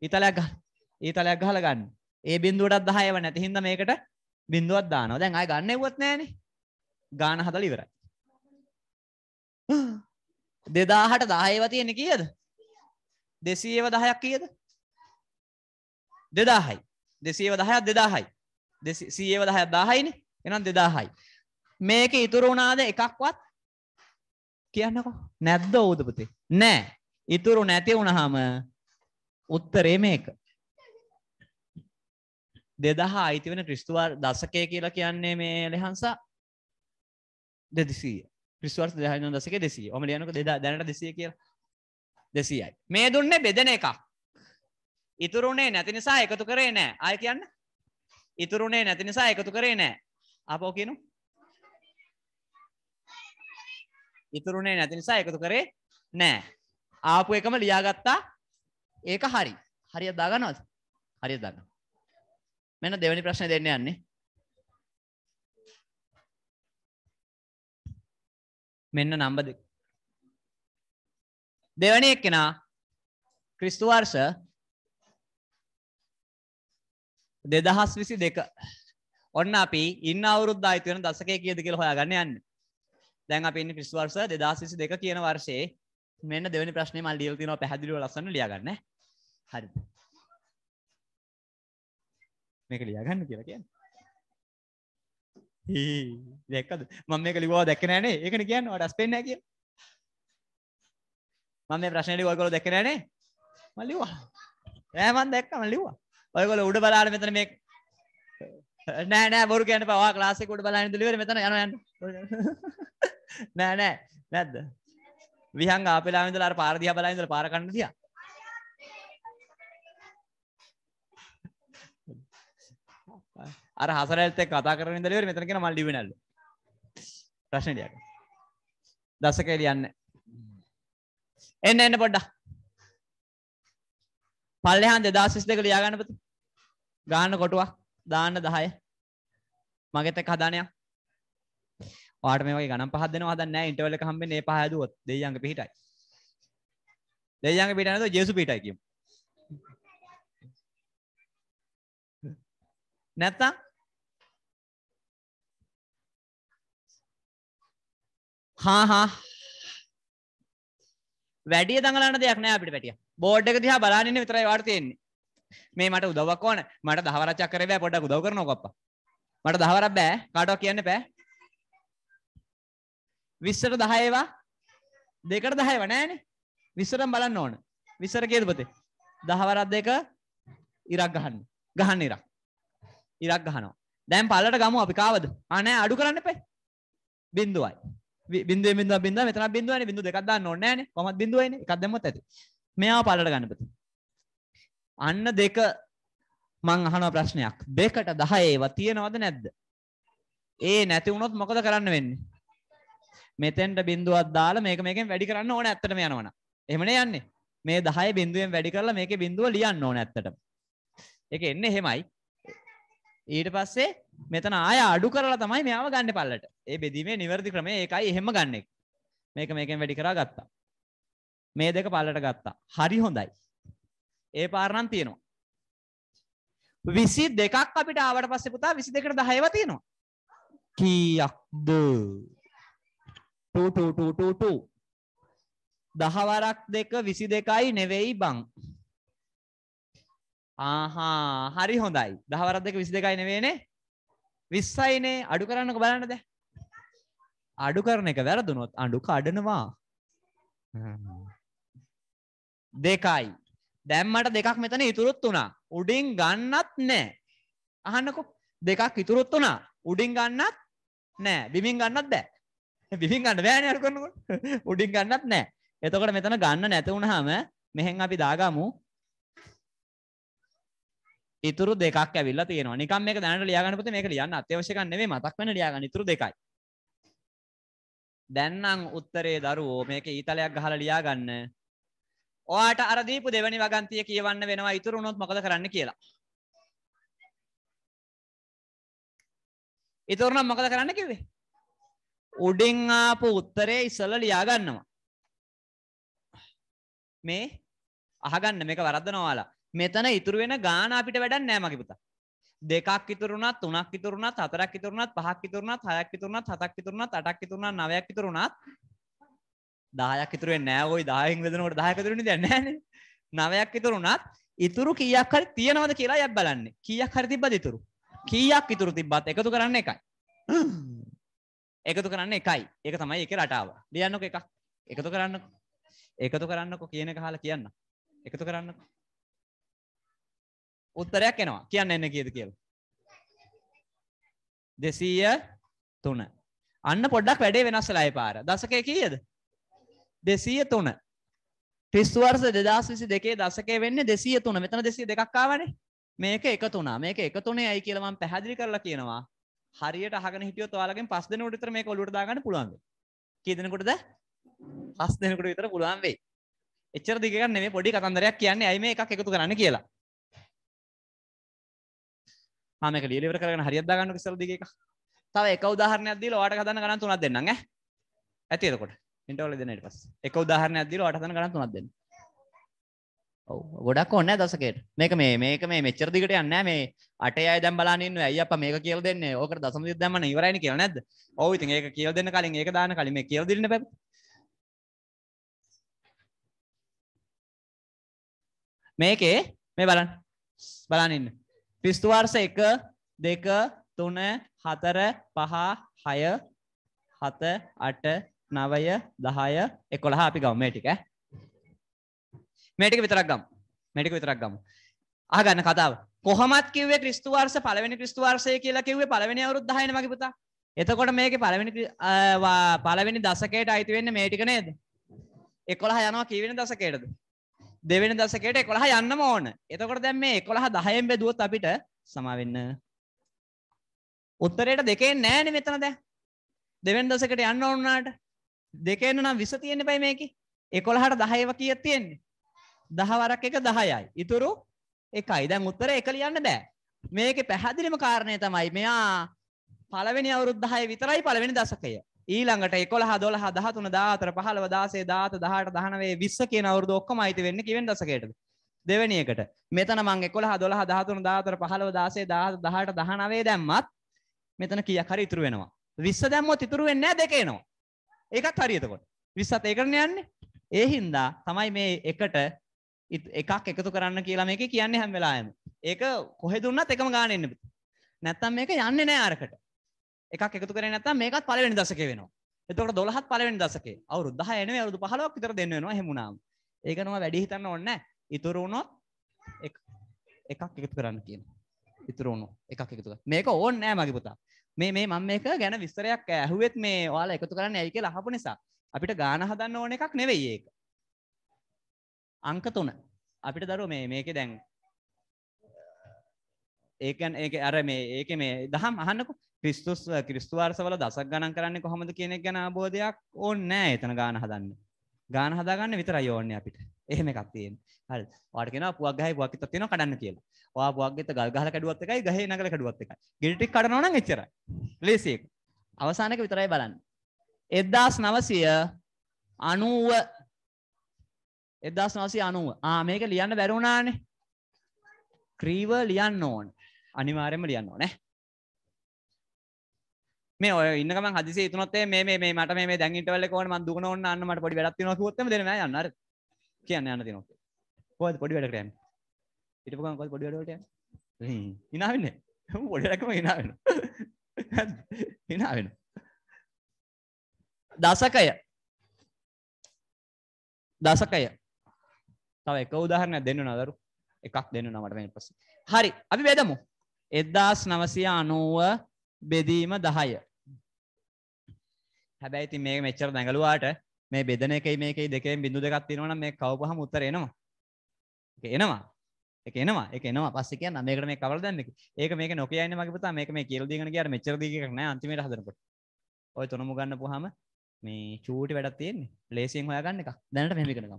ඊතලයක් ගන්න ඊතලයක් ගහලා ගන්න ඒ බින්දුවටත් 10ව නැති හින්දා මේකට බින්දුවක් දානවා දැන් ආය ගන්න එව්වත් නෑනේ ගාන හදලා ඉවරයි 2000ට 10 ඒවා තියෙන්නේ කීයද දෙසීව දහයක් කියද දෙදාහයි දෙසීව දහයක් දෙදාහයි සීව දහයක් දාහයින එනම් දෙදාහයි මේක ඉතුරු වුණාද එකක්වත් කියන්නකෝ නැද්ද ඕදපතේ නෑ ඉතුරු නැති වුණහම උත්තරේ මේක දෙදහ අයිති වෙන ක්‍රිස්තුවර් දසකය කියලා කියන්නේ මේ ලෙහන්සා දෙදිසීය ක්‍රිස්වර් දහන දසක දෙසී ම ලියනක දෙදා දැනට දෙසිය කියලා දෙසීයයි. මේ දුන්නේ බෙදෙන එකක්. ඉතුරුනේ නැති නිසා එකතු කරේ නෑ. ආය කියන්න. ඉතුරුනේ නැති නිසා එකතු කරේ නෑ. ආපහු කියනු. ඉතුරුනේ නැති නිසා එකතු කරේ නෑ. ආපු එකම ලියාගත්තා. ඒක හරි. හරියට දාගනවද? හරියට දාගන්න. මෙන්න දෙවෙනි ප්‍රශ්නේ දෙන්න යන්නේ. මෙන්න නම්බර් දෙක. දෙවැනි එක්කෙනා ක්‍රිස්තු වර්ෂ 2022 ඔන්න අපි ඉන්න අවුරුද්ද ආයත වෙන දශකයේ කීයද කියලා හොයාගන්න යන්නේ. දැන් අපි ඉන්නේ ක්‍රිස්තු වර්ෂ 2022 කියන වර්ෂයේ මෙන්න දෙවෙනි ප්‍රශ්නේ මම ලියලා තියෙනවා පැහැදිලිව ලස්සන ලියාගන්න. හරිද? මේක ලියාගන්න කියලා කියන්නේ. හී දැක්කද? මම මේක ලිව්වා දැක්කේ නෑනේ. ඒකනේ කියන්නේ ඔයාලා ස්පෙන් නෑ කියලා. මම මේ ප්‍රශ්නේ ලිව්වා ඔයගොල්ලෝ දැක්කේ නෑනේ මම ලිව්වා නෑ මම දැක්කා මම ලිව්වා ඔයගොල්ලෝ උඩ බලන්න මෙතන මේ නෑ නෑ බොරු කියන්න එපා ඔයා ක්ලාස් එක උඩ බලන්න ඉඳලා ඉවර මෙතන යනවා යන්න නෑ නෑ නැද්ද විහංග ආපෙලා ඉඳලා අර පාර දිහා බලලා ඉඳලා පාර කන්න තියා අර හසරල්ත කතා කරන ඉඳලා ඉවර මෙතන කියන මල් ලිවෙනල්ලු ප්‍රශ්න ටික දසකේ ලියන්නේ එන්න එන්න පොඩ්ඩක් පල්ලෙහන් 2022 ලියාගන්න පුතේ ගාන්න කොටුවක් දාන්න 10 මගෙත් එක්ක හදානයක් ඔයාට මේ වගේ ගණන් පහක් දෙනවා හදන්නේ නැහැ ඉන්ටර්වල් එක හම්බෙන්නේ මේ පහ හැදුවොත් දෙයියන්ගේ පිටයි දෙයියන්ගේ පිට නේද ජේසු පිටයි කියමු නැත්තම් හා හා වැඩිය දඟලන්න දෙයක් නෑ අපිට පැටිය. බෝඩ් එක දිහා බලන් ඉන්න විතරයි වාට තියෙන්නේ. මේ මට උදව්වක් ඕන. මට දහවරක් චක්කරේ බෑ පොඩ්ඩක් උදව් කරනකො අප්පා. මට දහවරක් බෑ. කාටවත් කියන්න බෑ. 20ට 10 ඒවා දෙකට 10 ඒවා නෑනේ. 20ටම බලන්න ඕන. 20ට කීයද පුතේ? දහවරක් දෙක ඉරක් ගහන්න. ගහන්න ඉරක්. ඉරක් ගහනවා. දැන් පල්ලට ගමු අපි කාවද? ආ නෑ අඩු කරන්න එපා. බින්දුවයි. බින්ද බින්ද බින්ද මෙතන බින්දුවනේ බින්දු දෙකක් දාන්න ඕනේ නෑනේ කොහමද බින්දුවයිනේ එකක් දැම්මොත් ඇති මෙයාව පළලට ගන්න පුතේ අන්න දෙක මං අහන ප්‍රශ්නයක් දෙකට 10 ඒවා තියෙනවද නැද්ද ඒ නැති වුණොත් මොකද කරන්න වෙන්නේ මෙතෙන්ට බින්දුවක් දාලා මේක මේකෙන් වැඩි කරන්න ඕනේ ඇත්තටම යනවනම් එහෙමනේ යන්නේ මේ 10 බින්දුවෙන් වැඩි කරලා මේකේ බින්දුව ලියන්න ඕනේ ඇත්තටම ඒක එන්නේ එහෙමයි ඊට පස්සේ මෙතන ආය අඩු කරලා තමයි මෙයාව ගන්න පල්ලට ඒ බෙදීමේ නිවැරදි ක්‍රමය ඒකයි එහෙම ගන්නෙක් මේක මේකෙන් වැඩි කරා ගත්තා මේ දෙක පල්ලට ගත්තා හරි හොඳයි ඒ පාරණම් තියෙනවා විසි දෙකක් අපිට ආවට පස්සේ පුතා විසි දෙකට දහයව තියෙනවා කීයක්ද දහවරක් දෙක විසි දෙකයි නෙවෙයි බං ආහා හරි හොඳයි දහවරක් දෙක විසි දෙකයි නෙවේනේ විස්සයිනේ අඩු කරන්නක බලන්න දැ අඩු කරන එක වැරදුනොත් අඩු කඩනවා දෙකයි දැම්මට දෙකක් මෙතන ඉතුරුත් වුණා උඩින් ගන්නත් නෑ අහන්නකො දෙකක් ඉතුරුත් වුණා උඩින් ගන්නත් නෑ බිමින් ගන්නත් බෑ බිමින් ගන්න බෑනේ අඩු කරනකොට උඩින් ගන්නත් නෑ එතකොට මෙතන ගන්න නැති වුණාම මෙහෙන් අපි දාගමු ඉතුරු දෙකක් ඇවිල්ලා තියෙනවා. නිකම් මේක දැනට ලියාගන්න පුතේ මේක ලියන්න අත්‍යවශ්‍ය ගන්න නෙමෙයි මතක් වෙන ලියාගන්න ඉතුරු දෙකයි. දැන් නම් උත්තරේ දරුවෝ මේක ඊතලයක් ගහලා ලියාගන්න. ඔයාට අර දීපු දෙවෙනි වගන්තිය කියවන්න වෙනවා ඉතුරු වුණොත් මොකද කරන්න කියලා. ඉතුරු නම් මොකද කරන්න කිව්වේ? උඩින් ආපු උත්තරේ ඉස්සල ලියා ගන්නවා. මේ අහගන්න මේක වරද්දනවා ඔයාලා. මෙතන ඉතුරු වෙන ගාන අපිට වැඩක් නෑ මගේ පුතා. දෙකක් ඉතුරු වුණත්, තුනක් ඉතුරු වුණත්, හතරක් ඉතුරු වුණත්, පහක් ඉතුරු වුණත්, හයක් ඉතුරු වුණත්, හතක් ඉතුරු වුණත්, අටක් ඉතුරු වුණත්, නවයක් ඉතුරු වුණත් 10ක් ඉතුරු වෙන්නේ නෑ ওই 10න් බෙදනකොට 10ක් ඉතුරු වෙන්නේ දැන් නෑනේ. නවයක් ඉතුරු වුණත් ඉතුරු කීයක් හරි තියනවද කියලා අයක් බලන්නේ. කීයක් හරි තිබ්බද ඉතුරු? කීයක් ඉතුරු තිබ්බත් එකතු කරන්න එකයි. එකතු කරන්න එකයි. ඒක තමයි ඒකේ රටාව. ලියන්නකො එකක්. එකතු කරන්නකො. එකතු කරන්නකො කියන එක අහලා කියන්න. එකතු කරන්නකො. උත්තරයක් එනවා කියන්න එන්න කියද කියලා. දෙසීය තුන. අන්න පොඩ්ඩක් වැඩේ වෙනස්සලා පාර. දශකය කීයද? දෙසීය තුන. ක්‍රිස්තු වර්ෂ 2022 දශකයේ වෙන්නේ 203. මෙතන 202ක් ආවනේ. මේක 103. මේක 103 ඇයි කියලා මම පැහැදිලි කරලා කියනවා. හරියට අහගෙන හිටියොත් ඔයාලගෙන් 5 දෙනෙකුට විතර මේක ඔලුවට දාගන්න පුළුවන්. කී දෙනෙකුටද? 5 දෙනෙකුට විතර පුළුවන් වෙයි. එච්චර දිග එකක් නෙමෙයි පොඩි කතන්දරයක් කියන්නේ ඇයි මේ එකක් එකතු කරන්න කියලා. හමක ලියලිවර කරන හරිදදාගන්න ඉස්සර දිග එක තව එක උදාහරණයක් දීලා ඔයාට හදන්න ගණන් තුනක් දෙන්නම් ඈ ඇති එතකොට ඉන්ටර්වල් දෙන්න ඊට පස්සේ එක උදාහරණයක් දීලා ඔයාට හදන්න ගණන් තුනක් දෙන්න ඔව් ගොඩක් ඕනේ දවසකට මේක මේ මේක මේ මෙච්චර දිගට යන්නේ නැහැ මේ අටේ අය දැන් බලන් ඉන්නවා ඇයි අප්පා මේක කියලා දෙන්නේ ඕකට දශම දෙක දැම්මම ඉවරයිනේ කියලා නැද්ද ඔව් ඉතින් ඒක කියලා දෙන්න කලින් ඒක දාන්න කලින් මේ කියලා දෙන්න බෑ මේකේ මේ බලන්න බලන්න ඉන්න පිස්තුවර්ස එක දෙක තුන හතර පහ හය හත අට නවය දහය එකොළහ අපි ගව මේ ටික මේටික විතරක් ගම් මෙටික විතරක් ගමු ආගන්න කතාව කොහමත් කිවේ ක්‍රිස්තුවාර්ස පලවෙනි ක්‍රිස්තුවාර්සය කියලා කිවේ පලවෙනි අවරුත් දහයන මගේ පුතා එතකොට මේක පලවෙනි පලවෙනි දසකයට අයිතිවෙන්න මේටික නේද එකොළහ යනවා කිවෙන දසකයටද දෙවෙන දසකට එකොළහ යන්න ඕන එතකොට දැම් මේ එකොළහ දහයෙන් බෙදුවත් අපිට සමවෙන්න උත්තරයට දෙකේ නෑන මෙතන දැ දෙවෙන් දසකට යන්න ඕන්නාට දෙකෙන් නම් විස තියෙන පයි මේකි එකොළහට දහයව කිය තියෙන්නේ දහවරක් එක දහයයි ඉතුරු එකයි දැන් උත්තර එක ලියන්න බෑ මේක පැහැදිලිම කාරණය තමයි මෙයා පළවෙනි අවුරුද්ධහය විතරයි පළවෙනි දසකය ඊළඟට එකොළ හදොල හදහතුන දාතර පහළව දාසේ දාත දහට දහනවේ විස්ස කියන අවුරුදු ඔක්කොම අයිති වෙන්න කිවෙන් දසකයටද දෙවැනිකට මෙතන මං එකොළ හදොල හදහතුන දාතර පහළව දාසේ දාත දහට දහනවේ දැම්මත් මෙතන කියක් හරි ඉතුරු වෙනවා විස්ස දැම්මොත් ඉතුරු වෙන්නේ නැහැ දෙකේනවා ඒකත් හරියතකොට විස්සත් ඒකටනේ යන්නේ ඒ හින්දා තමයි මේ එකට එකක් එකතු කරන්න කියලා මේක කියන්නේ හැම වෙලාවෙම ඒක කොහෙ දුන්නත් එකම ගාන එන්න නැත්තම් මේක යන්නේ නැහැ අරකට එකක් එකතු කරේ නැත්නම් මේකත් පළවෙනි දශකේ වෙනවා. එතකොට 12ත් පළවෙනි දශකේ. අවුරුදු 10 නෙවෙයි අවුරුදු 15ක් විතර දෙන්න වෙනවා හැමුණාම. ඒක නම වැඩි හිතන්න ඕනේ නැහැ. ඉතුරු වුණොත් එකක් එකතු කරන්න කියනවා. ඉතුරු වුණොත් එකක් එකතු කරන්න. මේක ඕනේ නැහැ මගේ පුතා. මේ මේ මම මේක ගැන විස්තරයක් ඇහුවෙත් මේ ඔයාලා එකතු කරන්න ඇයි කියලා අහපු නිසා. අපිට ගාන හදන්න ඕන එකක් නෙවෙයි ඒක. අංක 3. අපිට දරුවෝ මේ මේකේ දැන් ඒකන් ඒක අර මේ ඒක මේ දහම් අහන්නකු ක්‍රිස්තුස් ක්‍රිස්තුවාර්සවල දසක් ගණන් කරන්නේ කොහොමද කියනෙක් ගැන අබෝධයක් ඕන්න නෑ එතන ගාන හදන්න ගාන හදාගන්න විතර යෝන්න අපිට එහෙම එකක් තියෙන හරි වාට කෙන පුවක් ගහයි පුවක් ඉතත් තියෙනවා කඩන්න කියලා වා පුවක් ඉත ගල් ගහලා කැඩුවත් එකයි ගහේ නගල කැඩුවත් එකයි ගිනි ටික කඩනවා නම් එච්චරයි ලේසි එක අවසානක විතරයි බලන්න 1990 1990 ආ මේක ලියන්න බැරි වුණානේ ක්‍රීව ලියන්න ඕන අනිවාර්යයෙන්ම ලියන්න ඕනේ මේ ඔය ඉන්නකම හදිසි තුනොත්තේ මේ මේ මේ මට මේ දැන් ඉන්ටර්වල් එකේ ඕන මම දුකන ඕන අන්න මට පොඩි වැඩක් තියෙනවා කිව්වොත් එම දෙන්න මම යන්න හරි කියන්න යන්න තියෙනවා කොහෙද පොඩි වැඩකට යන්නේ හිටපු ගමන් කොහෙද පොඩි වැඩවලට යන්නේ hina වෙන්නේ පොඩි වැඩකම hina වෙනවා hina වෙනවා දසකය දසකය තව එක උදාහරණය දෙන්න නදරු එකක් දෙන්න නමට මේ පස්සේ හරි අපි බෙදමු එදදාස් නවසය අනුව බෙදීම දහය හැබැයි ඉතින් මේක මෙච්චර දැඟලුවාට මේ බෙදන එකයි මේකයි දෙකෙන් බිඳු දෙකක් තියෙනවා නම් මේක කවපහම උත්තර එනවා. ඒක එනවා. ඒක එනවා. ඒක එනවා. පස්සේ කියන්න මේකට මේ කවල දැම්මේ. ඒක මේක නොකිය ඉන්නේ මගේ පුතා. මේක මේ කියලා දීගෙන ගියාට මෙච්චර දීක එකක් නෑ අන්තිමේට හදනකොට. ඔය තුනම ගන්න පුවාම මේ චූටි වැඩක් තියෙන්නේ. ලේසියෙන් හොයාගන්න එකක්. දැනට මෙහෙම ඉගෙනගමු.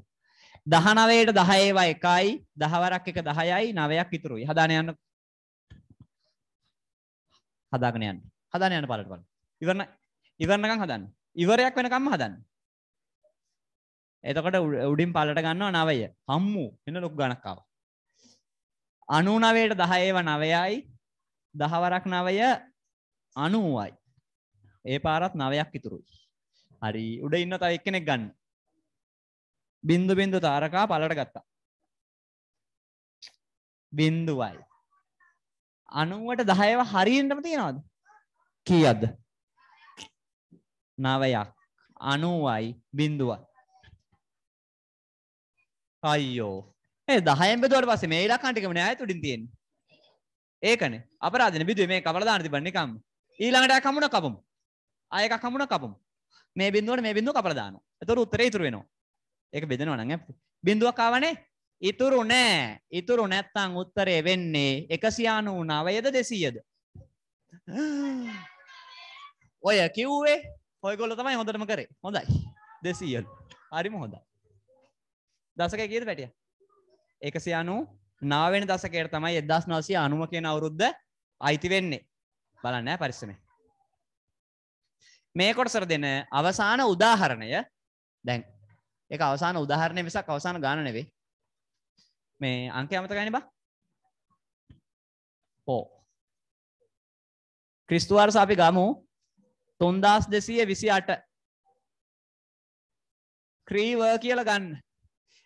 19ට 10 ඒවා එකයි 10 වරක් එක 10යි 9ක් ඉතුරුයි. හදාගෙන යන්න. හදාගෙන යන්න. හදාගෙන යන්න බලන්න බලන්න. ඉවරයි. ඉවරනකම් හදන්න. ඉවරයක් වෙනකම්ම හදන්න. එතකොට උඩින් පලට ගන්නවා නවය. හම්මු වෙන ලොකු ගණක් ආවා. 99ට 10 ඒවා 9යි 10 වරක් 9 90යි. ඒ පාරත් 9ක් ඉතුරුයි. හරි උඩ ඉන්න තව එක්කෙනෙක් ගන්න. බින්දු බින්දු තාරකා පලට ගත්තා. බින්දුවයි. අනුවට දහයව හරියටම තියෙනවද? කීයද? නවයක් අනුවයි බිින්දුවත්. අයියෝ ඒ දහයම් බෙදුවට පස්සේ මේ ඉලක්කන්ටිකම නෑ තුඩින් තියෙන්නේ. ඒකනේ අපරාධනේ බිදුවේ මේ කවල දාන්න තිබන්නේ නිකම්ම. ඊළඟට කමුණ කපමු. ආයෙ එකක් කමුණ කපමු. මේ බිඳුවට මේ බිඳුව කපලා දානවා. එතකොට උත්තරේ ඉතුරු වෙනවා. ඒක බෙදෙනවා නම් ඈ. බිඳුවක් ආවනේ. ඉතුරු නෑ. ඉතුරු නැත්තම් උත්තරේ වෙන්නේ 199ද 200ද? ඔය කිව්වේ ඔයගොල්ල තමයි හොඳටම කරේ හොඳයි දෙසීයල් හරිම හොඳයි දසක කියද පැටිය එකසි අනු නාවෙන දසකයට තමයි එදස් නවසය අනුව කියෙන අවුරුද්ධ අයිති වෙන්නේ බලන්න පරිස්සමේ මේ කොටසර දෙන අවසාන උදාහරණය දැන් එක අවසාන උදාහරණය වෙසක් අවසාන ගාන නෙවේ මේ අංකය අමතකයින බා ඕ ක්‍රිස්තුවාර්ස අපි ගමු තුන්දස් දෙසය විසි අට ක්‍රීව කියල ගන්න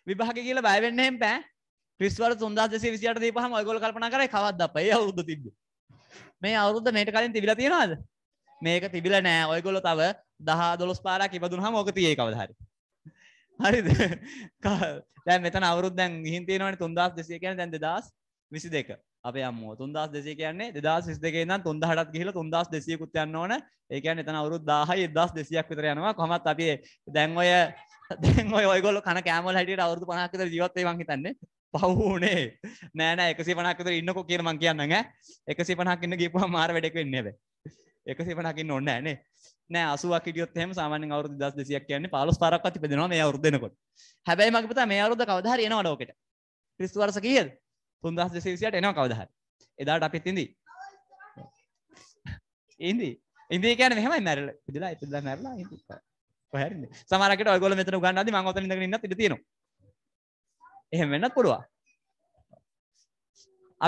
විභාග කියල බයවෙන්නෙම පෑ ක්‍රිස්වර තුන්දස් දෙසේ විසිට දී පහම ඔයගොල් කල්පන කර කවත් අපේ අවුරුදු තිබ මේ අවුරුද්ධ මේට කලින් තිබිල තියෙනවාද මේක තිබිල නෑ ඔයගොල තව දහ දොළොස් පාරක් ඉබදුන්හම ඕක තියේ කවදහරි හරිද දැන් මෙතන අවුරුද්දන් ගිහින් තියෙනවනේ තුන්දස් දෙසය කියන්නේ දැන් දෙදස් විසි දෙක අපේ අම්මෝ තුන්දස් දෙසේ කියන්නේ දෙදා සිස් දෙකෙන් තුන්දහටත් ගිහිල තුන්දස් දෙසියකුත් යන්න ඕන ඒකන් එතන අවරුත් දාහයි දස් දෙසියක් විතර යනවා කොමත් අපි දැන් ඔය දැන් ඔය ඔයගොල්ලෝ කන කෑමවල හැටියට අවුරුදු 50ක් විතර ජීවත් වෙයි මං හිතන්නේ පවුනේ නෑ නෑ 150ක් විතර ඉන්නකෝ කියන මං කියන්න ඈ 150ක් ඉන්න ගිහපුවා මාර වැඩක් වෙන්නේ නෑ එකසේ පනකින් ඔන්න නේ නෑ අසුවක් හිටියොත් එහෙම සාමාන්‍යයෙන් අවුරුදු 1200ක් කියන්නේ 15 පාරක් අති බෙදෙනවා මේ අවුරුදු දෙනකොට. හැබැයි මගේ පුතා මේ අවුරුද්ද කවදා හරි එනවා ලෝකෙට. ක්‍රිස්තු වර්ෂ කීයද? තුන්දස් දෙසේසියට එනවා කවදහට එදාට අපිත් ඉදී ඉදී ඉදී කියන මෙහමයි මැරල ඉදලා ඉතිද මැරලා කොහරි සමහරකට ඔයගොල්ලෝ මෙතන උගන්නද්දි මම ඔතන ඉඳගෙන ඉන්නත් ඉඩ තියෙනවා එහෙම වෙන්නත් පුළුවන්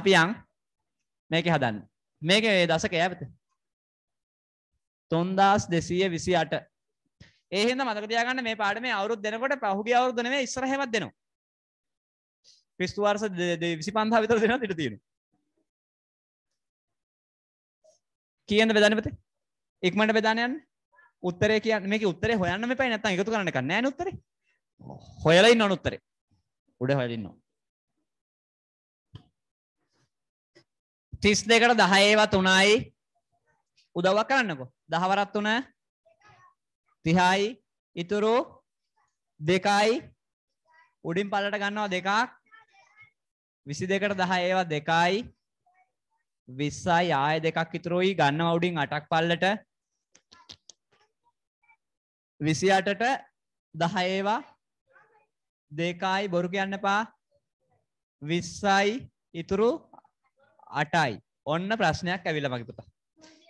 අපි යන් මේකේ හදන්න මේකේ මේ දශකය ඇවත 3228 ඒ හින්දා මතක තියාගන්න මේ පාඩමේ අවුරුදු දෙනකොට පහුගිය අවුරුද්ද නෙමෙයි ඉස්සරහෙවත් දෙනවා ක්‍රිස්තු වර්ස විසි පන්හා විතර දෙෙන ඉට තියෙන කියන්න බෙදනපත ඉක්මට බෙදානයන් උත්තර කිය මේ උත්තර හොයන්න පයි නත එකතු කරන්න කන්න උත්තර හොයලයි නොනුත්තර උඩ හොයලින්නවා තිස් දෙකට දහයේවත් උනායි උදවක් කරන්නකො දහවරත් වන තිහායි ඉතුරු දෙකයි උඩින් පලට ගන්නවා දෙකක් විසි දෙකට දහ ඒවා දෙකයි විස්සයි ආය දෙකක් ඉතුරුයි ගන්න වුඩින් අටක් පල්ලට විසි අටට දහ ඒවා දෙකයි බොරු කියන්න පා විස්සයි ඉතුරු අටයි ඔන්න ප්‍රශ්නයක් ඇවිල මගේ පුතා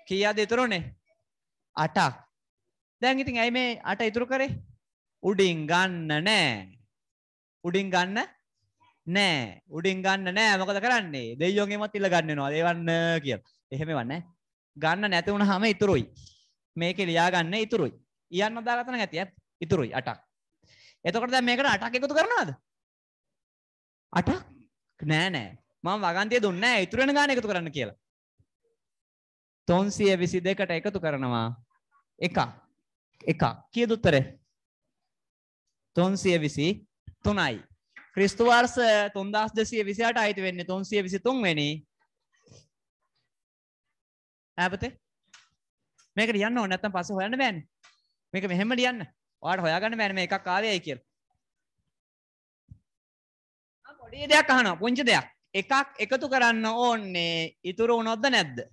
කියාද ඉතුරුනේ අටක් දැන් ඉතින් ඇයි මේ අට ඉතුරු කරේ උඩින් ගන්න නෑ උඩින් ගන්න නෑ උඩින් ගන්න නෑ මොකද කරන්නේ දෙයියෝගේමත් ඉල්ල ගන්නවා දේවන්න කියලා. එහෙම වන්නේ ගන්න නැති වුණාම ඉතුරුයි. මේකේ ලියා ගන්න ඉතුරුයි. ඉයන්න දාගත්තන ඇතියත් ඉතුරුයි 8ක්. එතකොට දැන් මේකට 8ක් එකතු කරනවද? 8ක් නෑ නෑ. මම වගන්තිය දුන්නේ නෑ ඉතුරු වෙන ගාන එකතු කරන්න කියලා. 322කට එකතු කරනවා එකක්. එකක්. කීයද උත්තරේ? 323යි. ක්‍රිස්තුවර්ස තුන්දස් දෙසිය විසිට අයිති වෙන්න තුන්සිය විසිතුන් වෙනි ඇපතේ මේක ියන්න නැතම් පස හොයන්න බෑන් මේක මෙහෙම ලියන්න වාට හොයාගන්න බෑන මේ එකක් කාවයයි කියල් පොඩි දෙයක් අහන පුංචි දෙයක් එකක් එකතු කරන්න ඕන්නේ ඉතුරු වුණොත්ද නැද්ද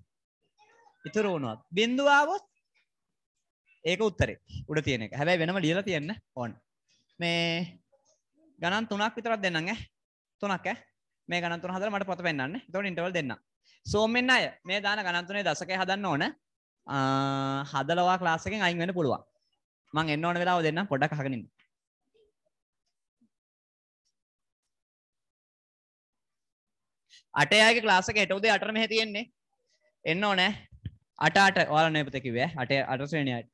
ඉතුරු වුණොත් බින්දුවාවොත් ඒක උත්තරේ උඩ තියෙන එක හැබැයි වෙනම ලියලා තියන්න ඕන්න මේ ගණන් තුනක් විතරක් දෙන්නම් ඈ. තුනක් ඈ. මේ ගණන් තුන හදලා මට පොත පෙන්නන්න. එතකොට ඉන්ටර්වල් දෙන්න. සෝමෙන් අය මේ දාන ගණන් තුනේ දශකය හදන්න ඕන. හදලවා ක්ලාස් එකෙන් අයින් වෙන්න පුළුවන්. මං එන්න ඕන වෙලාව දෙන්නම් පොඩ්ඩක් අහගෙන ඉන්න. අටයාගේ ක්ලාස් එක හෙට උදේ අටට මෙහෙ තියෙන්නේ. එන්න ඕනේ. අට අට ඔයාලා නේ පුතේ කිව්වේ. අට අට ශ්‍රේණියට.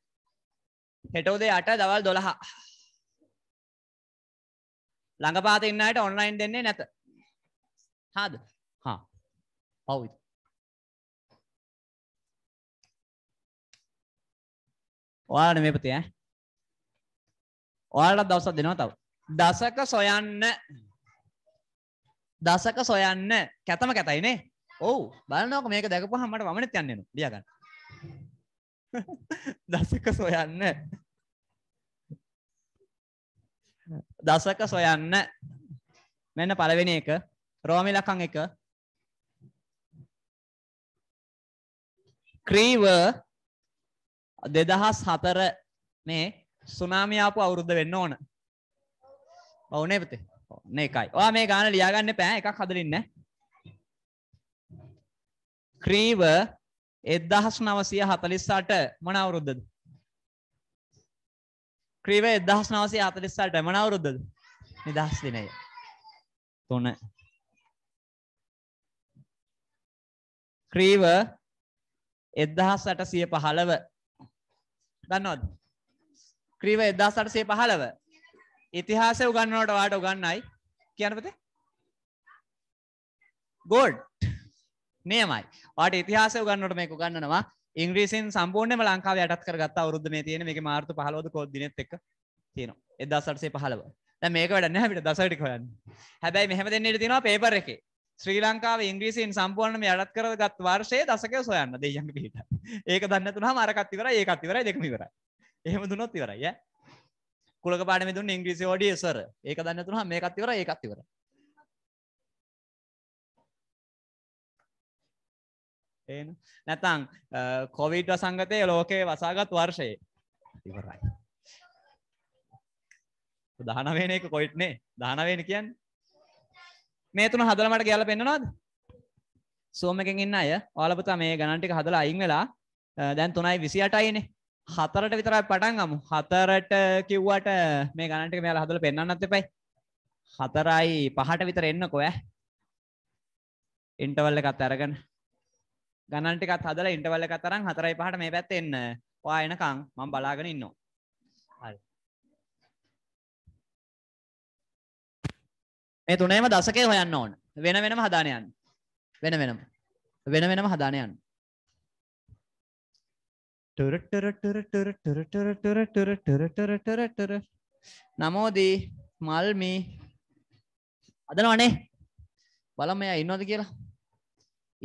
හෙට උදේ අට දවල් 12. ළඟපාත ඉන්නයට ඔන්ලයින් දෙන්නේ නැත හාද හා පව් ඔයාලට මේ පතිය ඔයාලට දවසක් දෙනවා තව දසක සොයන්න දසක සොයන්න කැතම කැතයිනේ ඔව් බලනෝක මේක දැකපුවහම මට වමනෙත් යන්න එනවා ලියා ගන්න දසක සොයන්න දසක සොයන්න මෙන්න පළවෙනි එක රෝමි ලකං එක ක්‍රීව 2004 මේ සුනාමිය ආපු අවුරුද්ද වෙන්න ඕන. ඔව් නේ පුතේ. නේ එකයි. ඔයා මේ ගාන ලියාගන්න එපා. එකක් හදලින්න. ක්‍රීව 1948 මොන අවුරුද්දද? ක්‍රීව එදහස් නවසේ අතලිස්සාට මන අවුරුද්දද නිදහස් දිනය තුන ක්‍රීව එදහස් අටසිය පහළව දන්නවද ක්‍රීව එදහස් අටසිය පහළව ඉතිහාසය උගන්නවට වාට උගන්නයි කියනපත ගෝඩ් නියමයි වාට ඉතිහාසය උගන්නට මේක උගන්නනවා ඉංග්‍රීසින් සම්පූර්ණම ලංකාව යටත් කරගත් අවරුද්ධ මේ තියෙන මේ මාර්තු පහලෝද කොද්දිනෙත් එක තියෙනවා එදසටසේ පහලව මේක වැඩ නැවිට දසටි කොයන්න හැබැයි මෙහම දෙන්නට තිනවා පේපර එක ශ්‍රී ලංකාව ඉංග්‍රීසින් සම්පූර්ණම යටත් කරගත් වර්ෂය දසක සොයන්න දෙයන් පිට ඒක දන්න තුනා මරකත්තිවර ඒ අත්තිවර දෙකමිවර එහෙම දුනොත් ඉවරයි කුල පාඩම දුන් ඉංග්‍රීසි ෝඩිය සර ඒක දන්න තුනා මේ අත්තිවර ඒ අත්තිවරයි ඒ නැතං කොවිඩ් වසංගතය ලෝකයේ වසාගත් වර්ෂයේ ඉවරයි දහනවෙන එක කොයිට්නේ දානවෙන කියන් මේ තුන හදලමට ගැල පෙන්න්නනවාද සෝමකින් ඉන්න අය ඕලපුතා මේ ගණන්ටික හදල අයින් වෙලා දැන් තුනයි විසි අටයිනේ හතරට විතරයි පටන් අමු හතරට කිව්වට මේ ගණන්ටික මෙයාල හදල පෙන්න්නත් එපයි හතරයි පහට විතර එන්න කොය ඉන්ටවල්ල එකත් අරගන්න ගණන්ටිකත් හදල ඉන්ටවල්ල කතරම් හතරයි පහට මේ පැත් එන්න වා එනකං මං බලාගෙන ඉන්නවා මේ තුනේම දසකේ හොයන්න ඕන වෙන වෙනම හදානයන් වෙන වෙනම වෙන වෙනම හදානයන් නමෝදී මල්මි අදනවනේ බලම එයා ඉන්නවද කියලා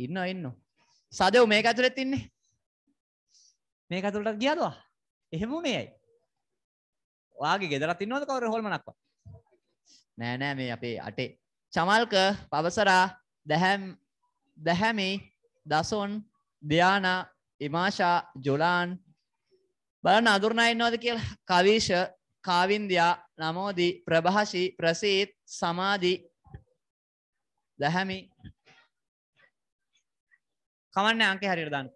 ඉන්න ඉන්නවා සදව මේක ඇතුළෙත් ඉන්නේ මේක ඇතුළට ගියාදවා එහෙම උනේ ඇයි ඔයාගේ ගෙදරත් ඉන්නවද කවුරු හොල්මනක්වත් නෑ නෑ මේ අපේ අටේ චමල්ක පවසරා දැහැම් දැහැමි දසොන් ධානා ඉමාෂා ජොලාන් බලන්න අඳුරනා ඉන්නවද කියලා කවීෂ කාවින්දයා නමෝදි ප්‍රභාෂි ප්‍රසීත් සමාධි දැහැමි කමන්න අංකේ හරියට දාන්න.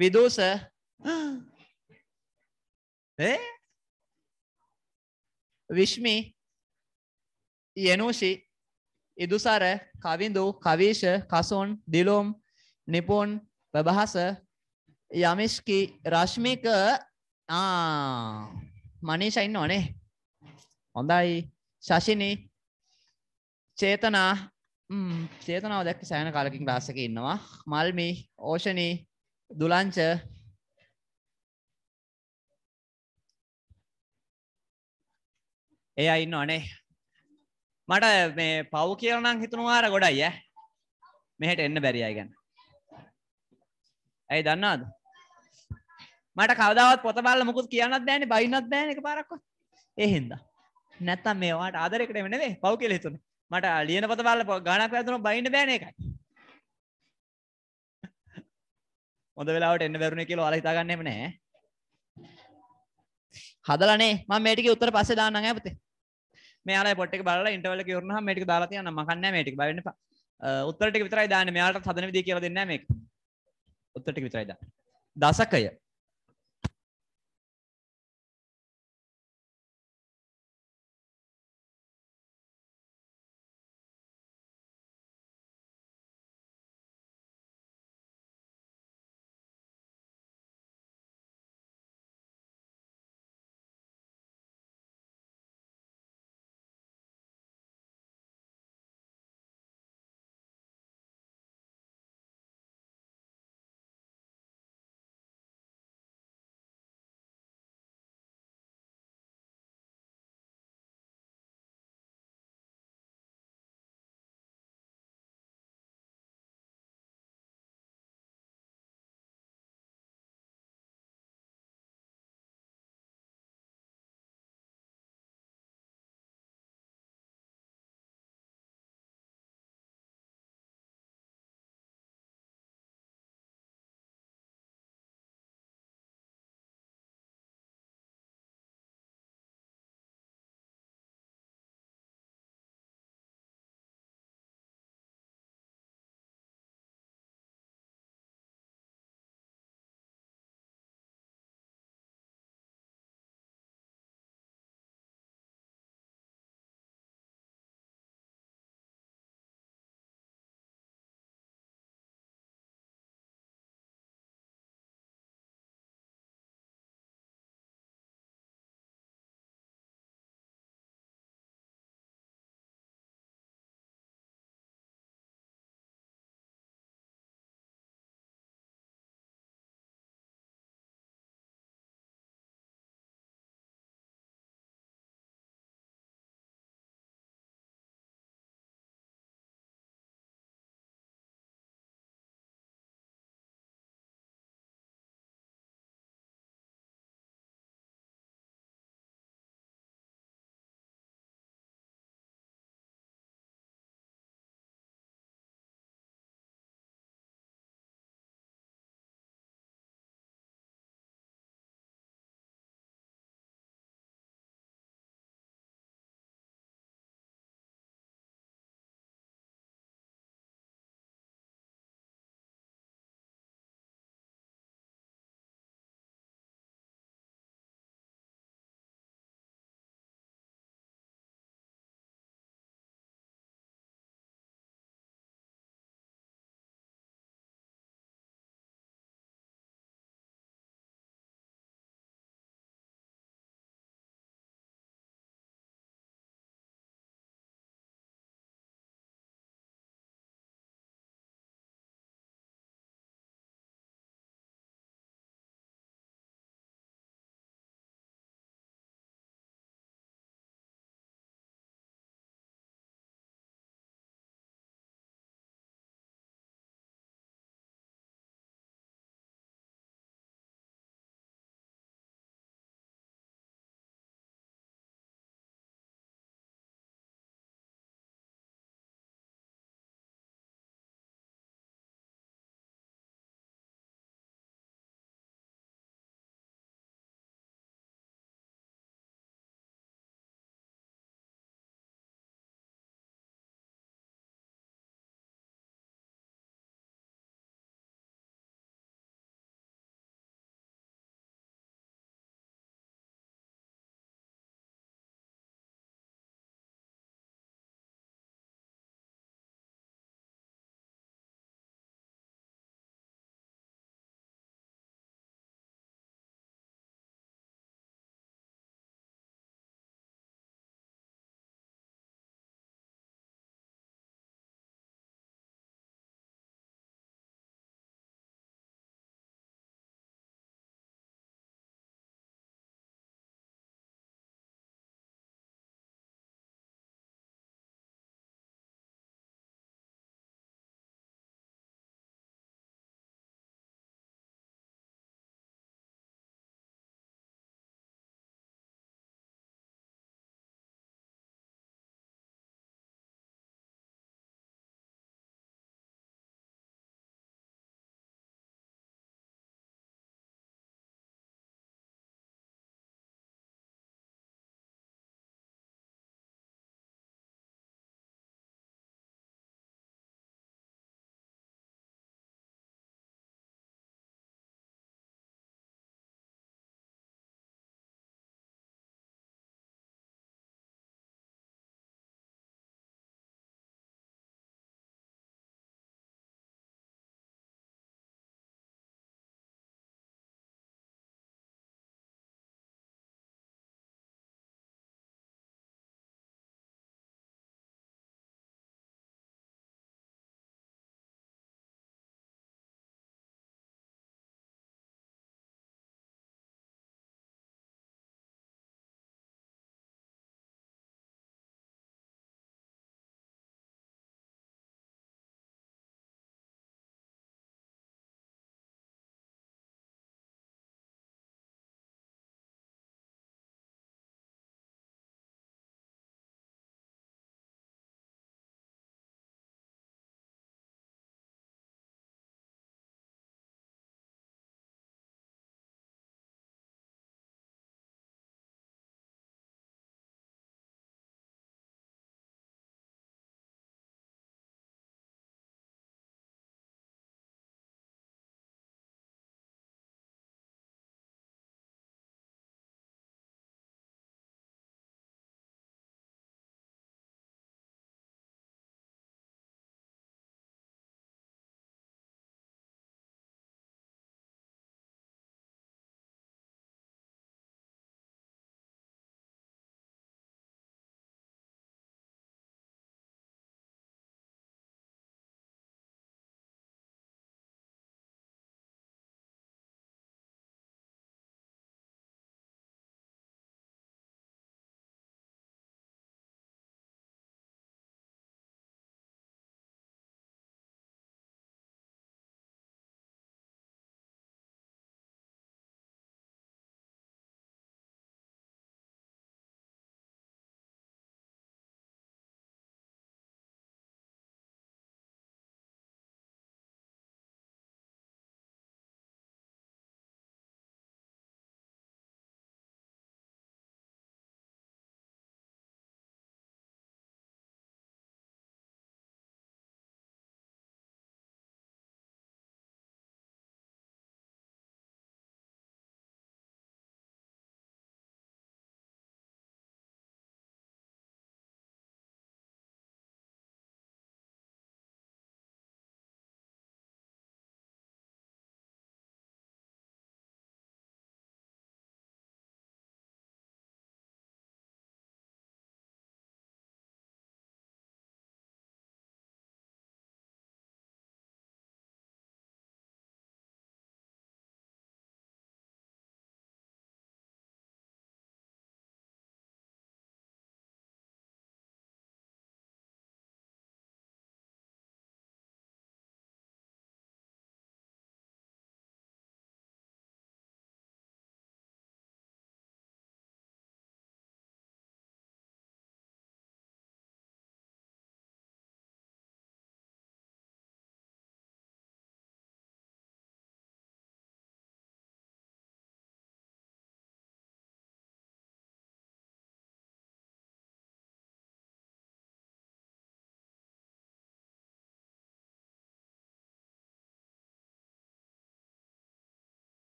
විදෝස ඒ විශ්මි යනෝෂි ඉදුසර කවින්දු කවීෂ කසොන් දිලොම් නිපොන් ප්‍රභාස යමිෂ්කි රශ්මික ආ මනීෂා ඉන්නවනේ හොඳයි ශෂිනි චේතනා සේතනාව දැක්ක සෑන කාලකින් ලාසක ඉන්නවා මල්මි ඕෂණී දුලංච එයා ඉන්න අනේ මට මේ පව් කියලනම් හිතනවාර ගොඩයි ය මෙහෙට එන්න බැරි අය ගැන්න ඇයි දන්නාද මට කවදාවත් පොත බල්ල මුකුත් කියන්නත් දෑන බයින්නත් දෑන එක පාරක්ව එහින්ද නැත්තම් මේවාට ආදරෙකට මෙනේ පව් කියල හිතුනේ මට ලියන පොත බල ගණක් ඇතුන බයින්න බෑන එකයි හොඳ වෙලාවට එන්න බැරුණ කියල අල හිතාගන්නෙම නෑ හදලනේ ම මේටික උත්තර පස්සේ දාන්න ඇපතේ මේල පොට බල ඉටවල කියරන මටික දාලති යන්න මකන්න මටික් බන්න උත්තරට විතරයි දාන මෙයාට හදන විදි කියල දෙන්න මේ උත්තරට විතරයිද දසකය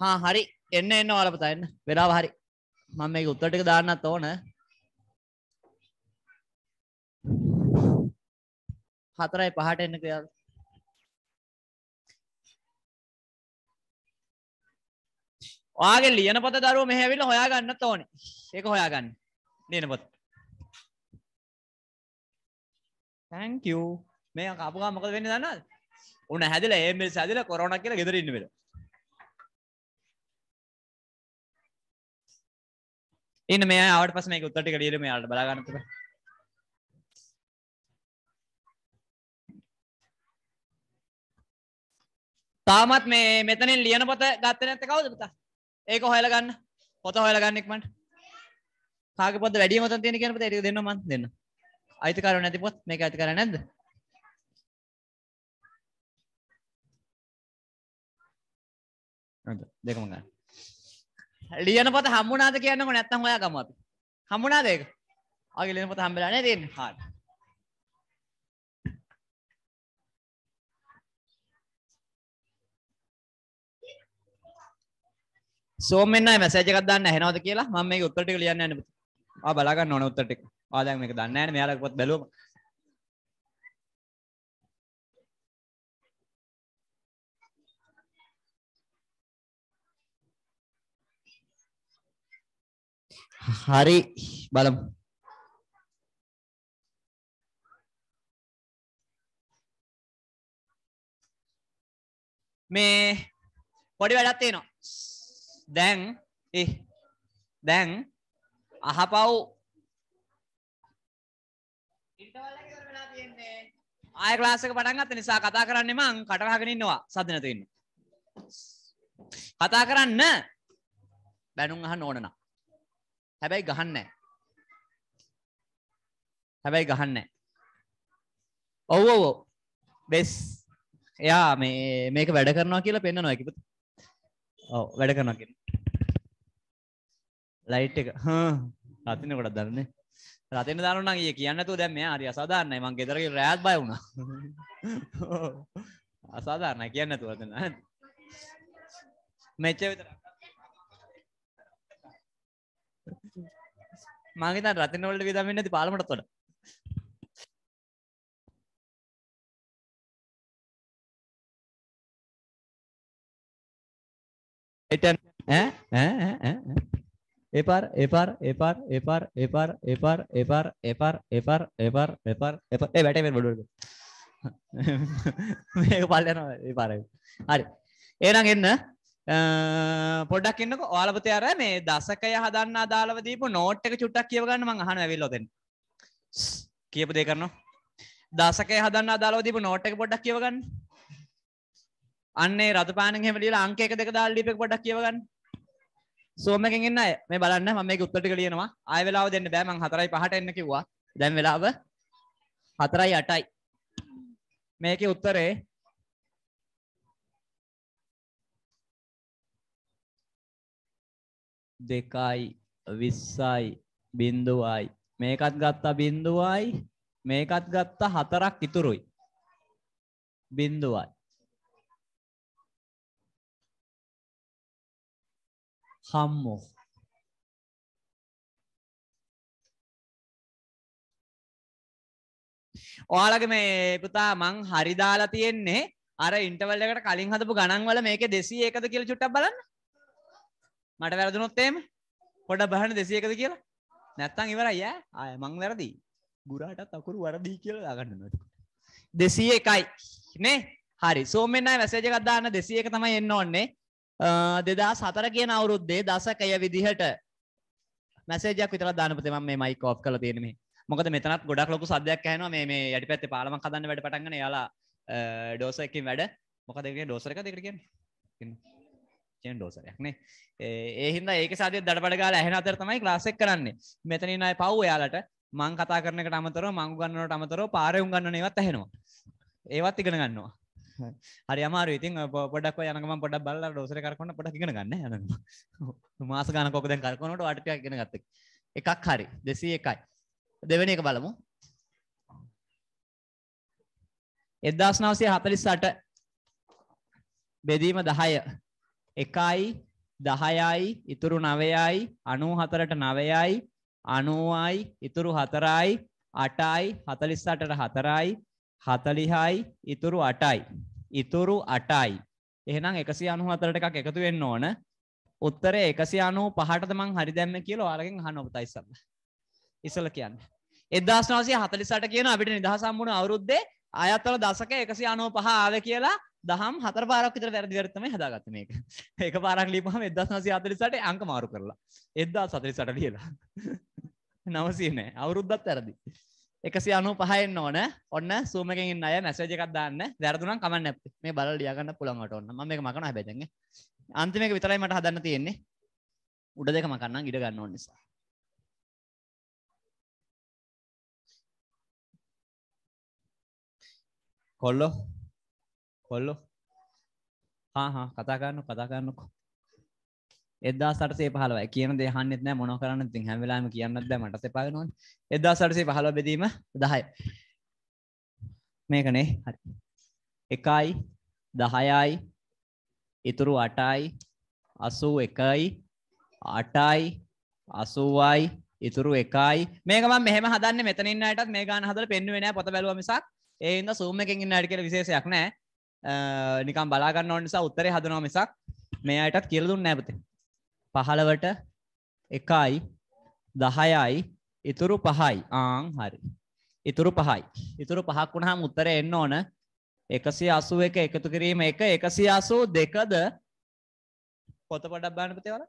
හා හරි එන්න එන්න වලපතා එන්න වෙලාව හරි මම මේක උත්තර ටික දාන්නත් ඕන හතරයි පහට එන්න කියලා ඔයාගේ ලියන පොත දරුවෝ මෙහෙ ඇවිල්ලා හොයා ගන්නත් ඕනේ ඒක හොයා ගන්න ලියන පොත thank you මේ කපුවා මොකද වෙන්නේ දන්නවද උන හැදිලා ඒ මිල් සැදිලා කොරෝනා කියලා ගෙදර ඉන්න වෙලාව එන්න මේ ආවට පස්සේ මේක උත්තර ටික ලියලා මෙයාලට බලා ගන්නතර තාමත් මේ මෙතනින් ලියන පොත ගත්තේ නැත්තේ කවුද පුතා ඒක හොයලා ගන්න පොත හොයලා ගන්න ඉක්මනට කාගේ පොත වැඩිම මතන් තියෙන කියන පොත ඒක දෙන්න මම දෙන්න අයිතිකාරව නැති පොත් මේක අයිතිකාරය නැද්ද දෙකම ගන්න ලියන පොත හම්බුණාද කියන්නකො නැත්තම් ඔයා ගමු අපි. හම්බුණාද ඒක? ආගේ ලියන පොත හම්බෙලා නැහැ තියෙන්නේ. හරි. සෝම් මෙන්න මැසේජ් එකක් දාන්න ඇහෙනවද කියලා මම මේක උත්තර ටික ලියන්න යන්න පුතා. ආ බලා ගන්න ඕනේ උත්තර ටික. ආ දැන් මේක දන්නේ නැහැ නේ මෙයාලා පොත් බැලුවම. හරි බලමු. මේ පොඩි වැඩක් තියෙනවා. දැන් ඒ දැන් අහපව් ඉන්ටර්වල් එකේ ඉවර වෙලා තියෙන්නේ. ආය ක්ලාස් එක පටන් ගත්ත නිසා කතා කරන්නේ මං කට වහගෙන ඉන්නවා සද්ද නැතුව ඉන්න. කතා කරන්න බැනුම් අහන්න ඕන නා. හැබැයි ගහන්න නෑ. හැබැයි ගහන්න නෑ. ඔව් ඔව් ඔව්. බෙස්. එයා මේ මේක වැඩ කරනවා කියලා පෙන්නනවා ඒක පුතේ. ඔව් වැඩ කරනවා කියන්නේ. ලයිට් එක හා රතින කොටක් දාන්නේ. රතින දානවා නම් ඊයේ කියන්න නැතුව දැන් මෙයා හරි අසාධාරණයි. මං ගෙදර ගිහ රෑත් බය වුණා. ඔව්. අසාධාරණයි කියන්න නැතුව රතින. මෙච්චර විතරක්. මාගේත රතිනවලට විදමන්න ඇති පාලමට තොට එටන් එපාර් එපාර් එපාර් එපාර් එපාර් එපාර් එපාර් එපාර් එපාර් එපාර් එපාර් එප ඒ වැටෙන් බොඩුවක මේක පල්ලනවා ඒ පාර හරි ඒනම් එන්න පොඩක් ඉන්නක ඕලපතයාර මේ දසකය හදන්න අදාලව දීපු නෝට් එක චුට්ටක් කියවගන්න මං අහන ඇවිල්ලොදෙන් කියපු දෙ කරනවා දසකය හදන්න අදාලව දීපු නෝට් එක පොඩ්ඩක් කියවගන්න අන්නේ රතුපාන හෙමලිල අංක එක දෙක දාල් ලිපෙක් පොඩක් කියවගන්න සෝමකින් එන්න මේ බලන්න මම මේක උත්තරට ලියනවා ආය වෙලාව දෙන්න බෑ මං හතරයි පහට එන්න කිව්වා දැන් වෙලාව හතරයි අටයි මේකේ උත්තරේ දෙකයි විස්සයි බින්දුවයි මේකත් ගත්තා බින්දුවයි මේකත් ගත්තා හතරක් ඉතුරුයි බින්දුවයි හම්මෝ ඔයාලගේ මේ පුතා මං හරි දාලා තියෙන්නේ අර ඉන්ටර්වල් එකට කලින් හදපු ගණන් වල මේකේ 201ද කියලා චුට්ටක් බලන්න මට වැරදුනොත්තේම හොඩ බහන දෙසියකද කියලා නැත්තං ඉවරයි ආය මං වැරදි ගුරාටත් අකුරු වරදිී කියලා දාගන්නනට දෙසිය එකයි නේ හරි සෝමෙන්න්නයි වැසේජකත්දාන්න දෙසියක තමයි එන්න ඔන්නේ දෙදා සතර කියන අවුරුද්දේ දසකය විදිහට මැසේජක් විතර දානපතම මේ මයික ෝ් කල තියෙනෙ මොකද මෙතනත් ගොඩක් ලොකු සදයක් හන මේ යටි පැත්ති පාලම කදන්න වැඩ පටන්ගන යාලා ඩෝසකින් වැඩ මොකදගේ ඩෝසරක දෙකරගෙන චෙන් ඩෝසරයක් නේ ඒහින්ද ඒක සාදය දඩබඩ ගාල ඇහෙන අතර තමයි ලාසෙක් කරන්නේ මෙතනින් අය පව් එයාලට මං කතා කරනකට අමතර මංගු ගන්නට අමතර පාරයුම් ගන්න ඒවත් ඇහෙනවා ඒවත් ඉගෙන ගන්නවා හරි අමාරු ඉතින් පොඩක් යනකම පොඩ බල්ල ඩෝසර කරන්න පොඩක් ඉගෙන ගන්න යන මාස ගන කොකද කරකනට අටටයක් ගෙන ගත්ත එකක් හරි දෙසී එකයි දෙවෙන එක බලමු එදදාස් නවසය හතලිස්සට බෙදීම දහය එකයි දහයයි ඉතුරු නවයයි අනූ හතරට නවයයි අනුවයි ඉතුරු හතරයි අටයි හතලිස්සටට හතරයි හතලිහයි ඉතුරු අටයි. ඉතුරු අටයි. එහෙනම් එකසි අනු හතරට එකක් එකතු වෙන්න ඕන උත්තරේ එකසි අනු පහට තමන් හරි දැම්ම කියල අරගෙන් හනොපත ඉස්සන්න. ඉසල කියන්න. එදදාස්නවසය හතලිසට කියන අපිට නිදහසම්මුණ අවරුද්දේ අයත්වල දසක එකසි අනෝ පහ ආව කියලා දහම් හතර පාරක් විතර වැරදි වැරදි තමයි හදාගත්තේ මේක. ඒක පාරක් ලියපුවාම 1948ට අංක මාරු කරලා 1048 ලියලා. 900 නෑ. අවුරුද්දත් වැරදි. 195 එන්න ඕන. ඔන්න Zoom එකෙන් ඉන්න අය මැසේජ් එකක් දාන්න. වැරදුනම් කමන්න නැත්තේ. මේ බලලා ලියා ගන්න පුළුවන් වට ඔන්න. මම මේක මකනවා හැබැයි දැන්. අන්තිම එක විතරයි මට හදන්න තියෙන්නේ. උඩ දෙක මකන්නම් ඉඩ ගන්න ඕන නිසා. කොල්ලෝ කොල්ලො හාහා කතාගන්න කතාගන්නකො එදා සටසේ පහලව කියන දෙහන්නෙත් නෑ මොන කරන්න ති හැමවෙලාම කියන්න ද මට සෙපාගනවා එදා සටසේ පහල බෙදීම දහයි මේකනේ හරි එකයි දහයයි ඉතුරු අටයි අසූ එකයි අටයි අසුවයි ඉතුරු එකයි මේකම මෙහම හදන්න මෙතනන්නටත් මේ ගාන හදල පෙන්වෙන පොත බැලුවමසක් ඒන්න සූම එකින් ඉන්න අඩි කියල විශේෂයක් නෑ නිකම් බලාගන්න ඕනිසා උත්තරේ හදනවා මිසක් මේ අයටත් කියලදුන්න නැපති. පහළවට එකයි දහයයි ඉතුරු පහයි ආං හරි. ඉතුරු පහයි. ඉතුරු පහක් වුණහම උත්තර එන්න ඕන එකසි අසුව එක එකතු කිරීම එක එකසි අසූ දෙකද පොත පොඩක් බානපතිවල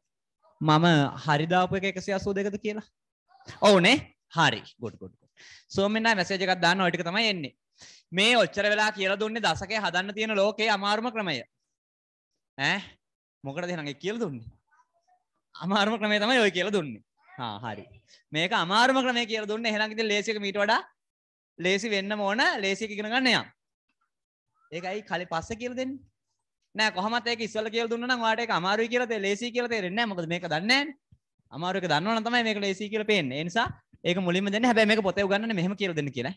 මම හරිදාපු එක එකසි අසූ දෙකද කියලා. ඔවුනේ හරි ගොඩ් ගොඩ් සෝමෙන්න්න මැසේජකත් දාන්න ඔටික තමයි එන්නේ මේ ඔච්චර වෙලා කියලා දුන්නේ දසකේ හදන්න තියෙන ලෝකේ අමාරුම ක්‍රමය. ඈ මොකටද එහෙනම් ඒක කියලා දුන්නේ? අමාරුම ක්‍රමය තමයි ඔය කියලා දුන්නේ. හා හරි. මේක අමාරුම ක්‍රමය කියලා දුන්නේ එහෙනම් ඉතින් ලේසි එක මීට වඩා ලේසි වෙන්නම ඕන ලේසි එක ඉගෙන ගන්න යන්න. ඒකයි කලින් පස්සේ කියලා දෙන්නේ. නෑ කොහමත් ඒක ඉස්සෙල්ලා කියලා දුන්නා නම් ඔයාලට ඒක අමාරුයි කියලා තේ ලේසි කියලා තේරෙන්නේ නෑ මොකද මේක දන්නේ නෑනේ. අමාරු එක දන්නවනම් තමයි මේක ලේසි කියලා පේන්නේ. ඒ නිසා ඒක මුලින්ම දෙන්න හැබැයි මේක පොතේ උගන්නන්නේ මෙහෙම කියලා දෙන්න කියලා.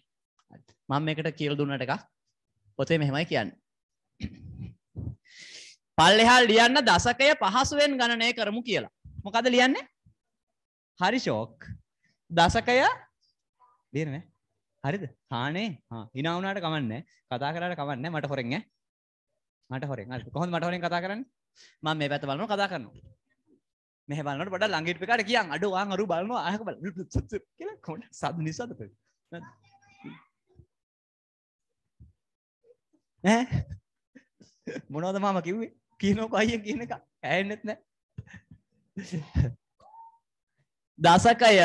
මම මේකට කියල් දුන්නට එකක් පොතේ මෙහෙමයි කියන්න පල්ලෙහා ලියන්න දසකය පහසුවෙන් ගණනය කරමු කියලා මොකද ලියන්නේ හරි ශෝක් දසකය දන හරිද හානේ හිනාවනාට කමන්න කතා කරට කමන්න මට හොරෙන් මට හොරෙන් කොහො මට හොරෙන් කතා කරන්න ම මේ පැත බලනු කතා කරනු මෙහබලට පට ලඟිට පිකට කියන් අඩුවාන් අරු බලනවා අහ බල කොට සද නිසාද ප නෑ මොනවද මම කිව්වේ කියනකො අයියෙන් කියන එක ඇහෙන්නෙත් නෑ දසකය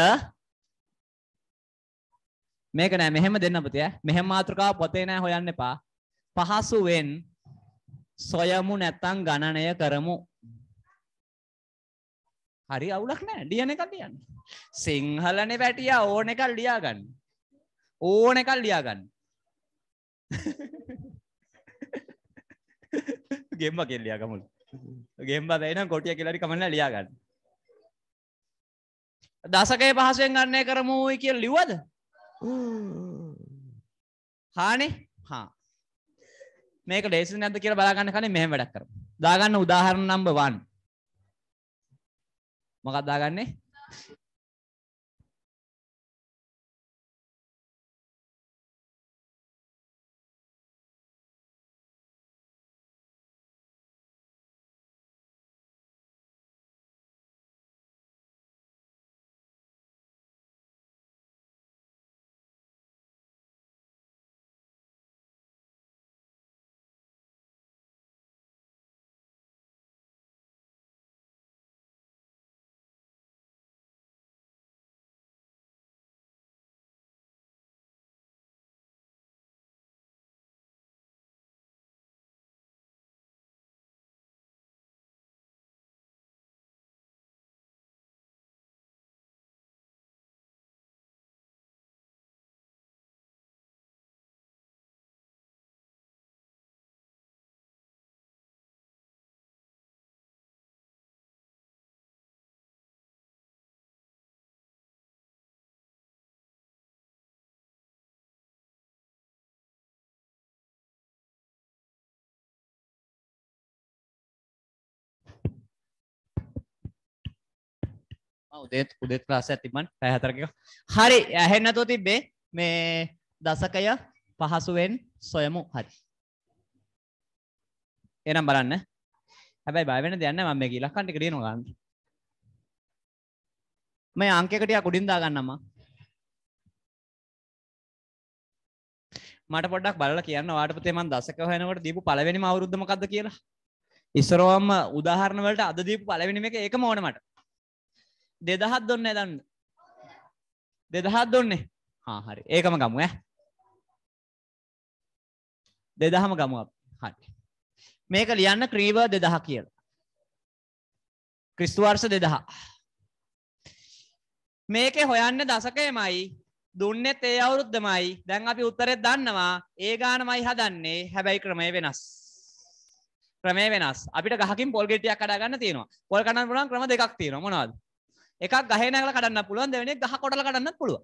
මේක නෑ මෙහෙම දෙන්න පුතේ මෙහෙම මාතෘකාව පොතේ නෑ හොයන්න එපා පහසුවෙන් සොයමු නැත්තම් ගණනය කරමු හරි අවුලක් නෑ ලියන එකක් ලියන්න සිංහලනේ වැටියා ඕන එකක් ලියාගන්න ඕන එකක් ලියාගන්න ගෙම්ම කෙල්ලියා කමුල් ගෙම්බ දැන කොටිය කෙලරි කමන්න ලියාගන්න දසකය පහසුවෙන් ගන්නය කරමුයි කිය ලිවද හානේ හා මේක ලේසි නැත කියලා බලාගන්න කලින් මෙහෙම වැඩක් කරමු. දාගන්න උදාහරණ නම්බර් 1. මොකක්ද දාගන්නේ? උදේත් උදෙත් ක්ලාස ඇතිමන් පැහැතරක හරි ඇහෙන්නතුව තිබ්බේ මේ දසකය පහසුවෙන් සොයමු හරි එනම් බලන්න හැබැයි බයවෙන දෙන්න මම මේ ඉලක්කන්ටික දිනන ගන්න මේ අංකයකටියක් උඩින් දාගන්නම්මා මට පොඩක් බලලා කියන්න වාටපතේ මම දසක හොයනකොට දීපු පළවෙනිම අවුරුද්ද මොකද්ද කියලා. ඉස්සරවම උදාහරණ වලට අද දීපු පළවෙනිම එක ඒකම ඕන මට. දෙදහත් දොන්න දන්න දෙදහත් දොන්නේ හාහරි ඒකම ගමුව දෙදහම ගමුව හරි මේක ලියන්න ක්‍රීව දෙදහ කියලා ක්‍රිස්තුවර්ෂ දෙදහ මේක හොයන්න දසකයමයි දුන්නෙත් ඒ අවුරුද්ධමයි දැන් අපි උත්තරෙත් දන්නවා ඒ ගානමයි හදන්නේ හැබැයි ක්‍රමය වෙනස් ක්‍රමය වෙනස් අපිට ගහකින් පොල්ගෙටියක් කඩාගන්න තියෙනවා පොල් කණන් පුලන් ක්‍රම දෙකක් තියෙනවා මොනවද එකක් ගහේ නැගලා කඩන්න පුළුවන් දෙවෙනි එක ගහ කොටලා කඩන්නත් පුළුවන්.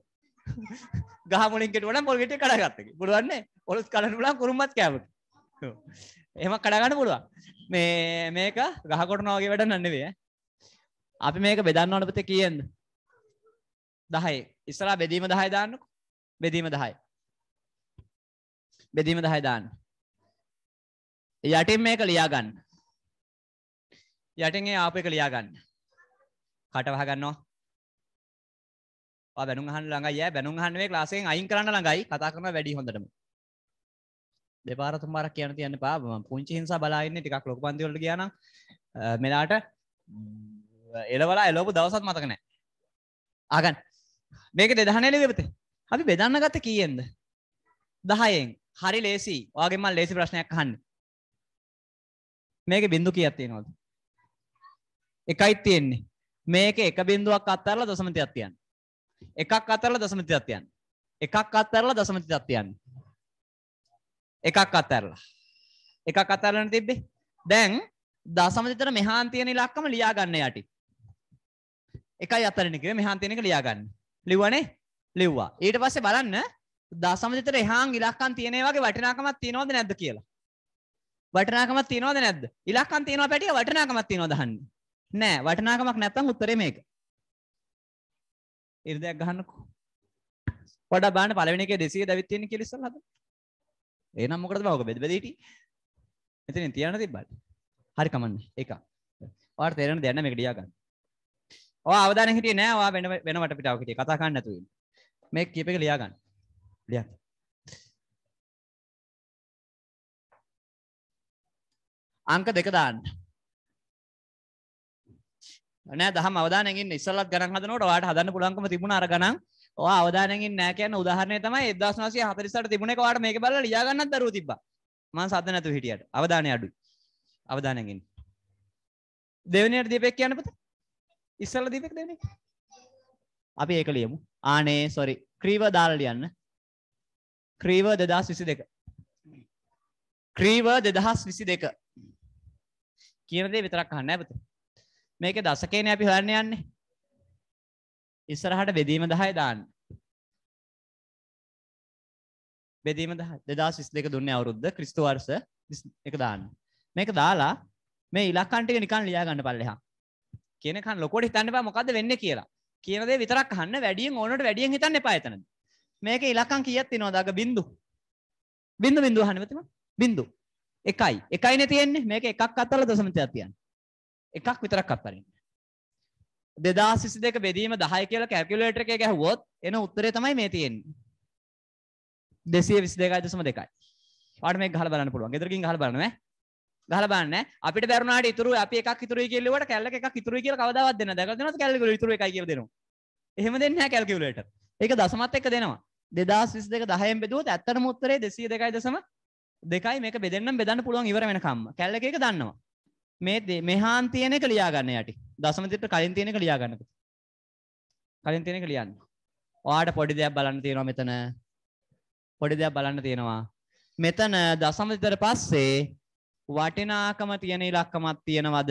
ගහ මුලින් කෙටුවා නම් පොල් ගෙඩිය කඩගත්තකි. පුළුවන් නේ? පොලොස් කඩන්න පුළුවන් කුරුම්මත් කෑමක. එහෙම කඩගන්න පුළුවන්. මේ මේක ගහ කොටනවා වගේ වැඩක් නෙවෙයි ඈ. අපි මේක බෙදන්න ඕන පුතේ කීයෙන්ද? 10. ඉස්සරහා බෙදීම 10 දාන්නකෝ. බෙදීම 10. බෙදීම 10 දාන්න. යටින් මේක ලියා ගන්න. යටින් ඒ ආපු එක ලියා ගන්න. කටවහ ගන්නවා ආ බැනුම් අහන්න ළඟයි ඈ බැනුම් අහන්න මේ ක්ලාස් එකෙන් අයින් කරන්න ළඟයි කතා කරන වැඩි හොඳටම දෙපාර තුන්පාරක් කියන්න තියන්න එපා මම පුංචි හිංසා බලා ඉන්නේ ටිකක් ලොකු පන්ති වලට ගියා නම් මෙලාට එලවලා එලවපු දවසත් මතක නැහැ ආගන්න මේක දෙදහනේ නේද පුතේ අපි බෙදන්න ගත්තේ කීයෙන්ද 10ෙන් හරි ලේසි ඔයාගෙන් මම ලේසි ප්‍රශ්නයක් අහන්න මේකේ බිඳු කීයක් තියෙනවද එකයි තියෙන්නේ මේක එක බින්දුවක් අත්තරලා දශමතියක් තියන්න. එකක් අත්තරලා දශමතියක් තියන්න. එකක් අත්තරලා දශමතියක් තියන්න. එකක් අත්තරලා. එකක් අත්තරලා තිබ්බේ. දැන් දශමතිතර මෙහාන් තියෙන ඉලක්කම ලියා ගන්න යටි. එකයි අතරින් කිව්වේ මෙහාන් තියෙන එක ලියා ගන්න. ලිව්වනේ? ලිව්වා. ඊට පස්සේ බලන්න දශමතිතර එහාන් ඉලක්කම් තියෙන වගේ වටිනාකමක් තියෙනවද නැද්ද කියලා. වටිනාකමක් තියෙනවද නැද්ද? ඉලක්කම් තියෙනවා පැටිය වටිනාකමක් තියෙනවද අහන්නේ. නෑ වටනාකමක් නැත්තම් උත්තරේ මේක. ඉර්ධයක් ගහන්නකෝ. වඩා බලන්න පළවෙනි එකේ 200 දැවිත් තියෙන කියලා ඉස්සල්ලා හදන්න. එහෙනම් මොකටද බා ඔක බෙද බෙද හිටි? එතනින් තියන්න තිබ්බට. හරි කමන්නේ. එකක්. ඔයාලට තේරෙන දෙයක් නෑ මේක ලියා ගන්න. ඔයා අවධානය හිටියේ නෑ ඔයා වෙන වෙන වටපිටාවක හිටියේ කතා කරන්න නැතුව ඉන්න. මේ කීප එක ලියා ගන්න. ලියා ගන්න. අංක දෙක දාන්න. නෑ දහම අවදානගින් ඉස්සලත් ගණන් හදනට වාට හදන්න පුලන්කම තිබුණ අර ගණන් ඔයා අවදානගින් නෑ කියන්න උදාහරණය තමයි 1940ට තිබුණේ වාට මේක බලලා ලියා ගන්නත් දරුවෝ තිබ්බා මං සද්ද නැතුව හිටියට අවදානය අඩුයි අවදානගින් දෙවෙනියට දීපෙක් කියන්න පුතා ඉස්සල දීපෙක් දෙවෙනි අපි ඒක ලියමු ආනේ සොරි ක්‍රීව දාලා ලියන්න ක්‍රීව 2022 ක්‍රීව 2022 කියන දේ විතරක් අහන්න නෑ පුතා මේක දසකේන අපි හොයන්න යන්නේ. ඉස්සරහට බෙදීම 10 දාන්න. බෙදීම 10 2022 දුන්නේ අවුරුද්ද ක්‍රිස්තු වර්ෂ 21 දාන්න. මේක දාලා මේ ඉලක්කම් ටික නිකන් ලියා ගන්න පල්ලෙහා. කියනකන් ලොකෝට හිතන්න එපා මොකද්ද වෙන්නේ කියලා. කියන දේ විතරක් අහන්න වැඩියෙන් ඕනට වැඩියෙන් හිතන්න එපා එතනදී. මේක ඉලක්කම් කීයක් තියෙනවද අග බින්දු? බින්දු බින්දු අහන්න මෙතන. බින්දු. එකයි එකයින තියෙන්නේ මේක එකක් අතල දශමිතයක් තියන්න එකක් විතරක් අත්තරින්. දෙදා සිසි දෙක බෙදීම දහය කියල කැපිලේට එක ගැහුවොත් එන උත්තරේ තමයි මේ තියෙන් දෙසේ විස් දෙකයි දෙසම දෙකයි පාට මේ ගහල බලන්න පුළුවන් ගෙදරකින් ගහල බලන්න ගහල බලන්න අපිට බැරුණාට ඉතුරු අපි එකක් ඉතුරුයි කියලවට කැල්ල එකක් ඉතුරුයි කියලා කවදාවත් දෙන්න දැකලා දෙනවා කැල්කුලේටර් ඉතුරු එකයි කියලා දෙනවා එහෙම දෙන්නේ නැහැ කැල්කියුලේටර් ඒක දශමත් එක්ක දෙනවා 2022 10ෙන් බෙදුවොත් ඇත්තටම උත්තරේ 202.2 මේක බෙදෙන්නම් බෙදන්න පුළුවන් ඉවර වෙනකම්ම කැල්ල එක එක දන්නවා මේ මෙහාන් තියෙන එක ලියාගන්න යටි. දශම දෙට කලින් තියෙන එක ලියාගන්නකෝ. කලින් තියෙන එක ලියන්න. ඔයාට පොඩි දෙයක් බලන්න තියෙනවා මෙතන. පොඩි දෙයක් බලන්න තියෙනවා. මෙතන දශම දෙතර පස්සේ වටිනාකම තියෙන ඉලක්කමක් තියෙනවද?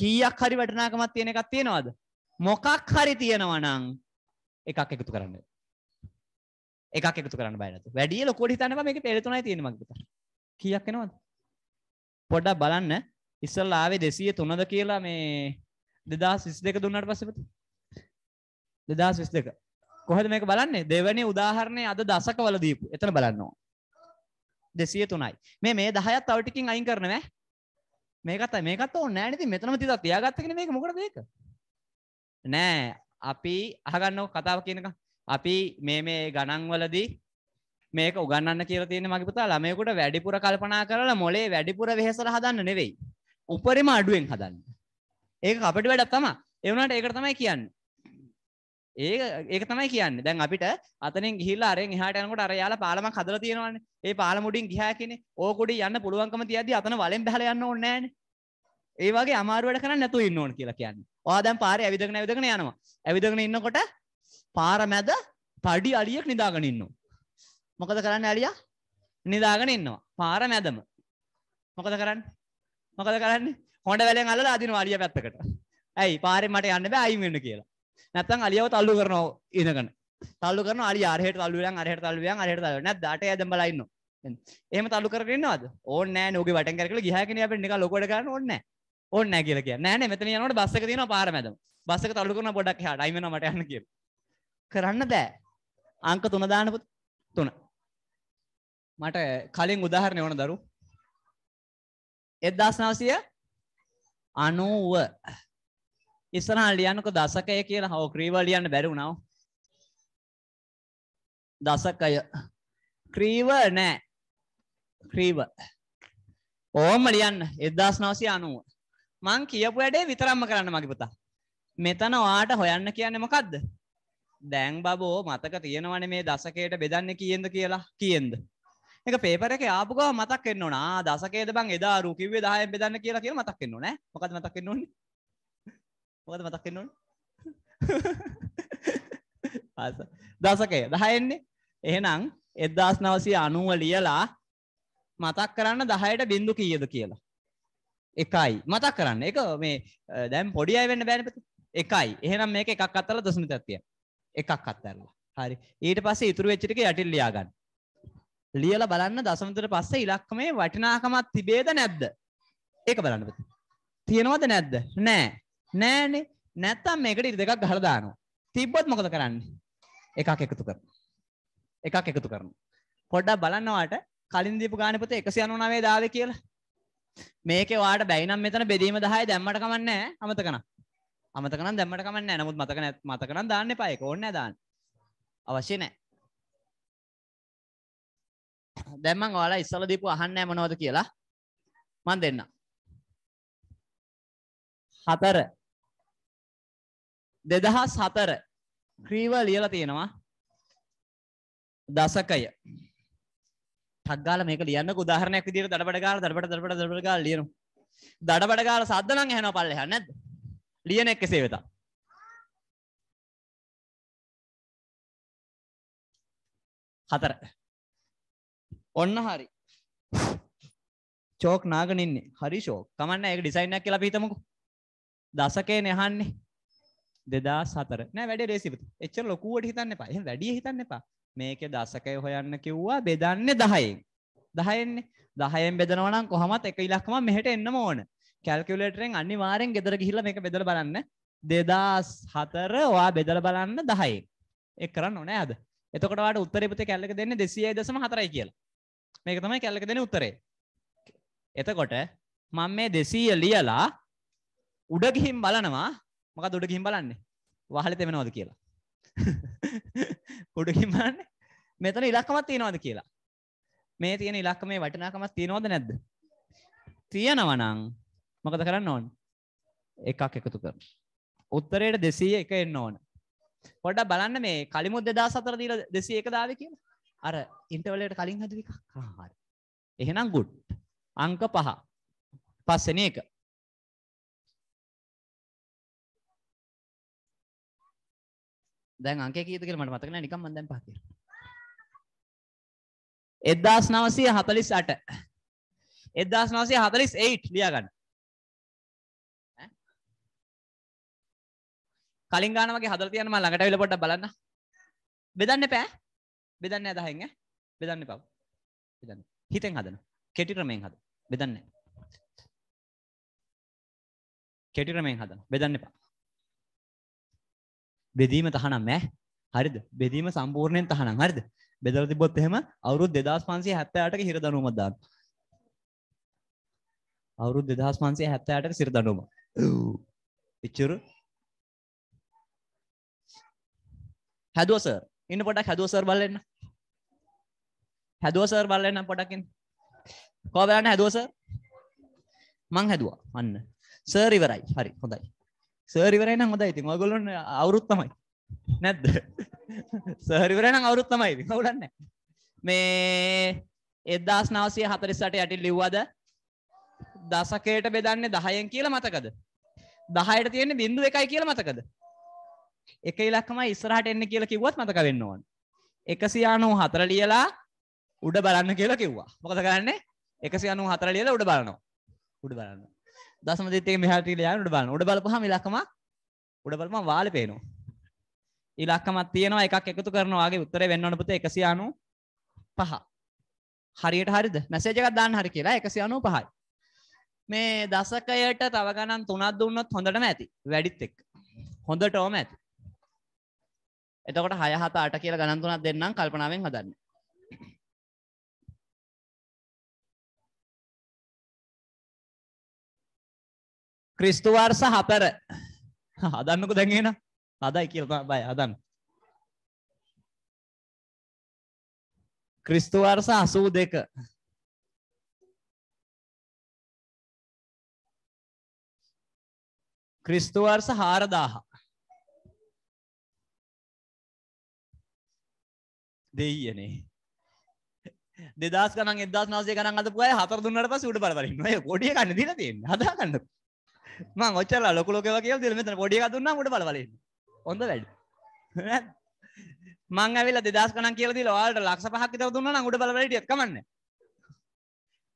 කීයක් හරි වටිනාකමක් තියෙන එකක් තියෙනවද? මොකක් හරි තියෙනවා නම් එකක් එකතු කරන්න. එකක් එකතු කරන්න බෑ නේද? වැඩි ලොකුවට හිතන්න බෑ මේකේ පෙර තුනයි තියෙන්නේ මගේ පුතා. කීයක් එනවද? පොඩ්ඩක් බලන්න ඉස්සල්ලා ආවේ 203ද කියලා මේ 2022 දුන්නාට පස්සේ පුතේ 2022 කොහෙද මේක බලන්නේ දෙවැනි උදාහරණය අද දශකවල දීපු එතන බලන්න ඕන 203යි මේ මේ 10ත් තව ටිකකින් අයින් කරනවා ඈ මේකත් මේකත් ඕනේ නැහැ නේද මෙතනම තියලා තියාගත්තකනේ මේක මොකටද මේක නෑ අපි අහගන්නකො කතාව කියනකම් අපි මේ මේ ගණන් වලදී මේක උගන්න කියල තියෙන මගේ පුතා ළමයකුට වැඩිපුර කල්පනා කරලා මොලේ වැඩිපුර වෙහෙසර හදන්න නෙවෙයි උපරිම අඩුවෙන් හදන්න ඒක අපට වැඩක් තමා එවනට ඒකට තමයි කියන්න ඒ ඒක තමයි කියන්න දැන් අපිට අතනින් ගිහිල්ලා අරෙන් එහාට යනකොට අර යාලා පාලමක් හදලා තියෙනවානේ. ඒ පාලම උඩින් ගියා කියන්නේ ඕකොඩි යන්න පුළුවන්කම තියද්දි අතන වලෙන් බහලා යන්න ඕනේ නෑනේ. ඒ වගේ අමාරු වැඩ කරන්නේ නැතුව ඉන්න ඕන කියලා කියන්නේ. ඔයා දැන් පාරේ ඇවිදගෙන ඇවිදගෙන යනවා. ඇවිදගෙන ඉන්නකොට පාර මැද පඩි අලියෙක් නිදාගෙන ඉන්නවා. මොකද කරන්න ඇලියා නිදාගෙන ඉන්නවා පාර මැදම මොකද කරන්න මොකද කරන්න හොඩ වැලෙන් අල්ලලා අදිනවා අලියා පැත්තකට ඇයි පාරෙන් මට යන්න බෑ අයින් වෙන්න කියලා නැත්තම් අලියාව තල්ලු කරනවා ඉඳගෙන තල්ලු කරනවා අලියා අරහෙට තල්ලු වෙනවා අරහෙට තල්ලු වෙනවා අරහෙට තල්ලු නැත්නම් අටේ ඇදන් බලා ඉන්නවා එහෙම තල්ලු කරගෙන ඉන්නවද ඕන්නේ නැහැ නෝගේ වටෙන් කරකලා ගිහා කෙනියා අපෙන් නිකන් ලොකෝඩ ගන්න ඕන්නේ නැහැ ඕන්න නැ කියල කිය නෑන මෙතන යනට බස්සක තියෙන පාර මැදම බස්සක තල්ලු කරන පොඩක් හට අයිමනමට යන කිය කරන්න බෑ අංක තුනදානපුත් තුන මට කලින් උදාහරණය ඕන දරු එදදාස්නාවසිය අනුව ඉස්සනා ලියන්නක දසකය කියලා හෝ ක්‍රීව ලියන්න බැරිුණාව දසකය ක්‍රීව නෑ ක්‍රීව ඕම ලියන්න එදදාස්නාවසිය අනුව මං කියපු වැඩේ විතරම්ම කරන්න මගේ පුතා මෙතන වාට හොයන්න කියන්න මොකක්ද දැන් බබෝ මතක තියෙනවන මේ දසකයට බෙදන්න කියෙන්ද කියලා කියෙන්ද එක පේපරක ආපුග මතක් එන්න ඕනා දසකේද බං එදා රුකිව්වේ 10 බෙදන්න කියලා කියලා මතක් එන්න ඕනේ මොකද මතක් එන්න ඕනේ මොකද මතක් එන්න ඕනේ ආස දසකය 10 එන්නේ එහෙනම් 1990 ලියලා මතක් කරන්න 10ට බිංදු කීයද කියලා එකයි මතක් කරන්න ඒක මේ දැන් පොඩි අය වෙන්න බෑනේ එකයි එහෙනම් මේක එකක් අත්තරලා දශමිතයක් තියෙන එකක් අත්තරලා හරි ඊට පස්සේ ඉතුරු වෙච්ච ටික යටින් ලියා ගන්න ලියල බලන්න දසමතුර පස්සේ ඉලක්කමේ වටිනාකමත් තිබේද නැද්ද ඒක බලන්න තියෙනවද නැද්ද නෑ නෑනේ නැත්තම් මේකට ඉරි දෙකක් ගහලා දානවා තිබ්බොත් මොකද කරන්නේ එකක් එකතු කරනවා එකක් එකතු කරනවා පොඩ්ඩක් බලන්නවාට කලින් දීපු ගාන පොතේ 199 දාවේ කියලා මේකේ ඔයාලට බැයි නම් මෙතන බෙදීම 10 දැම්මට කමන්නේ නැහැ අමතක නම් අමතක නම් දැම්මට කමන්නේ නැහැ නමුත් මතක නැත් මතක නම් දාන්න එපා ඒක ඕනේ නැහැ දාන්න අවශ්‍ය නැහැ දැන් මම ඔයාලා ඉස්සලා දීපු අහන්නේ මොනවද කියලා මම දෙන්නම්. හතර 2004 ක්‍රීව ලියලා තියෙනවා දශකය. ටග්ගාල මේක ලියන්නක උදාහරණයක් විදිහට දඩබඩ ගාලා දඩබඩ දඩබඩ දඩබඩ ගාලා ලියනවා. දඩබඩ ගාලා සද්ද නම් ඇහෙනවා පල්ලෙහා නැද්ද? ලියන එක කෙසේ වෙතත්. හතර ඔන්න හරි චෝක් නාගනින්නේ හරි ශෝක් කමන්න ඒක ඩිසයින්නක් කියලා පීතමකු දසකේ නහන්නේ දෙදා සතර නෑ වැඩ රේසිපතු එච්චර ලොකුවට හිතන්න එපා එහෙම වැඩිය හිතන්න එපා මේක දසකය හොයන්න කිව්වා බෙදන්නේ දහයෙන් දහයෙන්නේ දහයෙන් බෙදනවා නම් කොහමත් එක ඉලක්කම මෙහෙට එන්නම ඕන කැල්කියුලේටරෙන් අනිවාර්යෙන් ගෙදර ගිහිල්ලා මේක බෙදලා බලන්න 2004 ඔයා බෙදලා බලන්න 10යි ඒක කරන්න ඕනේ අද එතකොට ඔයාලට උත්තර පොතේ කැල්ලක දෙන්නේ 206.4යි කියලා මේක තමයි කැල්ලක දෙන උත්තරේ. එතකොට මම මේ 200 ලියලා උඩ ගිහින් බලනවා මොකද උඩ ගිහින් බලන්නේ? වහලේ තෙමනවද කියලා. උඩ ගිහින් බලන්නේ මෙතන ඉලක්කමක් තියනවද කියලා. මේ තියෙන ඉලක්ක මේ වටිනාකමක් තියනවද නැද්ද? තියෙනවා නම් මොකද කරන්න ඕන? එකක් එකතු කරන්න. උත්තරයට 201 එන්න ඕන. පොඩ්ඩක් බලන්න මේ කලිමුත් 2004 දීලා 201 දාවේ කියලා. අර ඉන්ටවලට කලින් හදු එකක් හාර එහෙනම් ගුඩ් අංක පහ පස්සන එක දැන් අංක කීයද කියලා මට මතක නැහැ නිකන් මම දැන් පහ කියනවා 1948 1948 ලියා ගන්න කලින් ගාන වගේ හදලා තියන්න මම ළඟට අවිල පොඩ්ඩක් බලන්න බෙදන්න එපා බෙදන්න අදහෙන් බෙදන්න පව් බෙදන්න හිතෙන් හදන කෙටි ක්‍රමයෙන් හද බෙදන්න කෙටි ක්‍රමයෙන් හදන බෙදන්න එපා බෙදීම තහනම් ඈ හරිද බෙදීම සම්පූර්ණයෙන් තහනම් හරිද බෙදලා තිබ්බොත් එහෙම අවුරුදු 2578ක හිර දනුවමක් දාන්න අවුරුදු 2578ක සිර දනුවම ඉච්චුරු හැදුවා සර් ඉන්න පොඩක් හැදුව සර් බලන්න හැදුව සර් බලන්න පොඩකින් කෝ බලන්න හැදුව සර් මං හැදුවා අන්න සර් ඉවරයි හරි හොඳයි සර් ඉවරයි නම් හොඳයි ඉතින් ඔයගොල්ලෝ අවුරුත් තමයි නැද්ද සර් ඉවරයි නම් අවුරුත් තමයි ඉතින් කවුලක් නැහැ මේ 1948 යටින් ලිව්වද දශකයට බෙදන්නේ 10න් කියලා මතකද 10ට තියෙන්නේ බිංදුව එකයි කියලා මතකද එක ඉලක්කමයි ඉස්සරහට එන්න කියලා කිව්වත් මතක වෙන්න ඕන. 194 ලියලා උඩ බලන්න කියලා කිව්වා. මොකද කරන්නේ? 194 ලියලා උඩ බලනවා. උඩ බලනවා. දශම දෙත් එක මෙහාට ගිහලා යන්න උඩ බලනවා. උඩ බලපුවාම ඉලක්කමක් උඩ බලපුවාම වාලේ පේනවා. ඉලක්කමක් තියෙනවා එකක් එකතු කරනවා වගේ උත්තරේ වෙන්න ඕන පුතේ 195. හරියට හරිද? මැසේජ් එකක් දාන්න හරි කියලා 195යි. මේ දශකයට තව ගණන් තුනක් දුන්නොත් හොඳටම ඇති. වැඩිත් එක්ක. හොඳටම ඇති. එතකොට 6 7 8 කියලා ගණන් තුනක් දෙන්නම් කල්පනාවෙන් හදන්න. ක්‍රිස්තු වර්ෂ 4 හදන්නකෝ දැන් එහෙනම්. හදයි කියලා බය හදන්න. ක්‍රිස්තු වර්ෂ 82 ක්‍රිස්තු වර්ෂ 4000 දෙයියනේ දෙදස් ගන එදස් නසේ ගන අතපුය හතර දුන්නට පස උඩ බලන්න පොඩිය ගන්න දින තියෙන් හදාගන්න මං ඔච්චල ලොකලොක කිය දෙල මෙතන පොඩිය දුන්න උඩ බලන්න ඔොඳ වැඩ මං ඇවිල දෙදස් කන කියල ලවාට ලක්ෂ පහක්කිත දුන්න උඩ බලට එක්කමන්න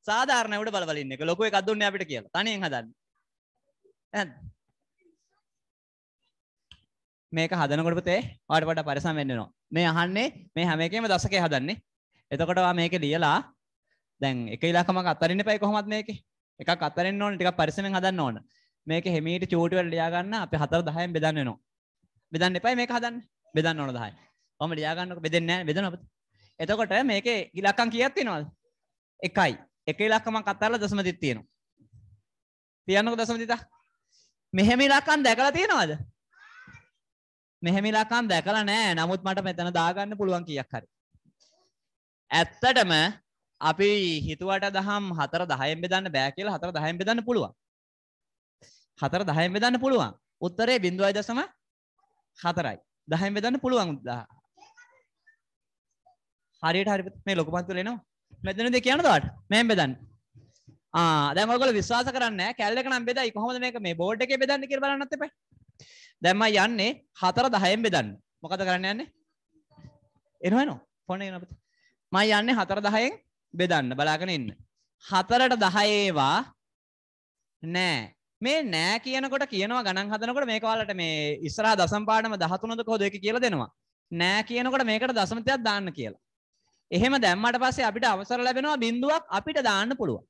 සාධාරන උඩ බලන්න එක ලොකුව එකක් දුන්න අපිට කියලා තනයෙන් හදන්න මේක හදනකොට පුතේ ඔයාලට වඩා පරිස්සම් වෙන්න වෙනවා. මේ අහන්නේ මේ හැම එකෙම දශකයේ හදන්නේ. එතකොට ඔයා මේක ලියලා දැන් එක ඉලක්කමක් අත්හරින්න එපයි කොහොමත් මේකේ. එකක් අත්හරින්න ඕන ටිකක් පරිස්සමෙන් හදන්න ඕන. මේක හෙමීට චූටි වල ලියා ගන්න අපි 4 10න් බෙදන්න වෙනවා. බෙදන්න එපයි මේක හදන්න. බෙදන්න ඕන 10යි. ඔහම ලියා ගන්නකො බෙදෙන්නේ නැහැ බෙදනවා පුතේ. එතකොට මේකේ ඉලක්කම් කීයක් තියෙනවද? එකයි. එක ඉලක්කමක් අත්හරලා දශම දෙක තියෙනවා. තියන්නකො දශම දෙක. මෙහෙම ඉලක්කම් දැකලා තියෙනවද? මෙහෙම ඉලක්කම් දැකලා නැහැ. නමුත් මට මෙතන දාගන්න පුළුවන් කීයක් හරි. ඇත්තටම අපි හිතුවට දහම් 4 10න් බෙදන්න බෑ කියලා 4 10න් බෙදන්න පුළුවන්. 4 10න් බෙදන්න පුළුවන්. උත්තරේ 0.4යි. 10න් බෙදන්න පුළුවන්. හරියට හරි මේ ලොකු පන්තිවල එනවා. මෙතනදී කියන්න දාට. මෙහෙම බෙදන්න. ආ දැන් ඔයගොල්ලෝ විශ්වාස කරන්නේ නැහැ. කැල් එක නම් බෙදයි. කොහොමද මේක මේ බෝඩ් එකේ බෙදන්නේ කියලා බලන්නත් එපා. දැම්ම යන්නේ හතර දහයෙන් බෙදන්න මොකද කරන්න යන්නේ එනවන පොන එනපත මයි යන්නේ හතර දහයෙන් බෙදන්න බලාගෙන ඉන්න හතරට දහයේවා නෑ මේ නෑ කියනකොට කියනවා ගණන් හදනකොට මේක ඔයාලට මේ ඉස්සරහා දසම පාඩම 13ද කොහොද ඒක කියලා දෙනවා නෑ කියනකොට මේකට දශමතයක් දාන්න කියලා එහෙම දැම්මට පස්සේ අපිට අවසර ලැබෙනවා බිඳුවක් අපිට දාන්න පුළුවන්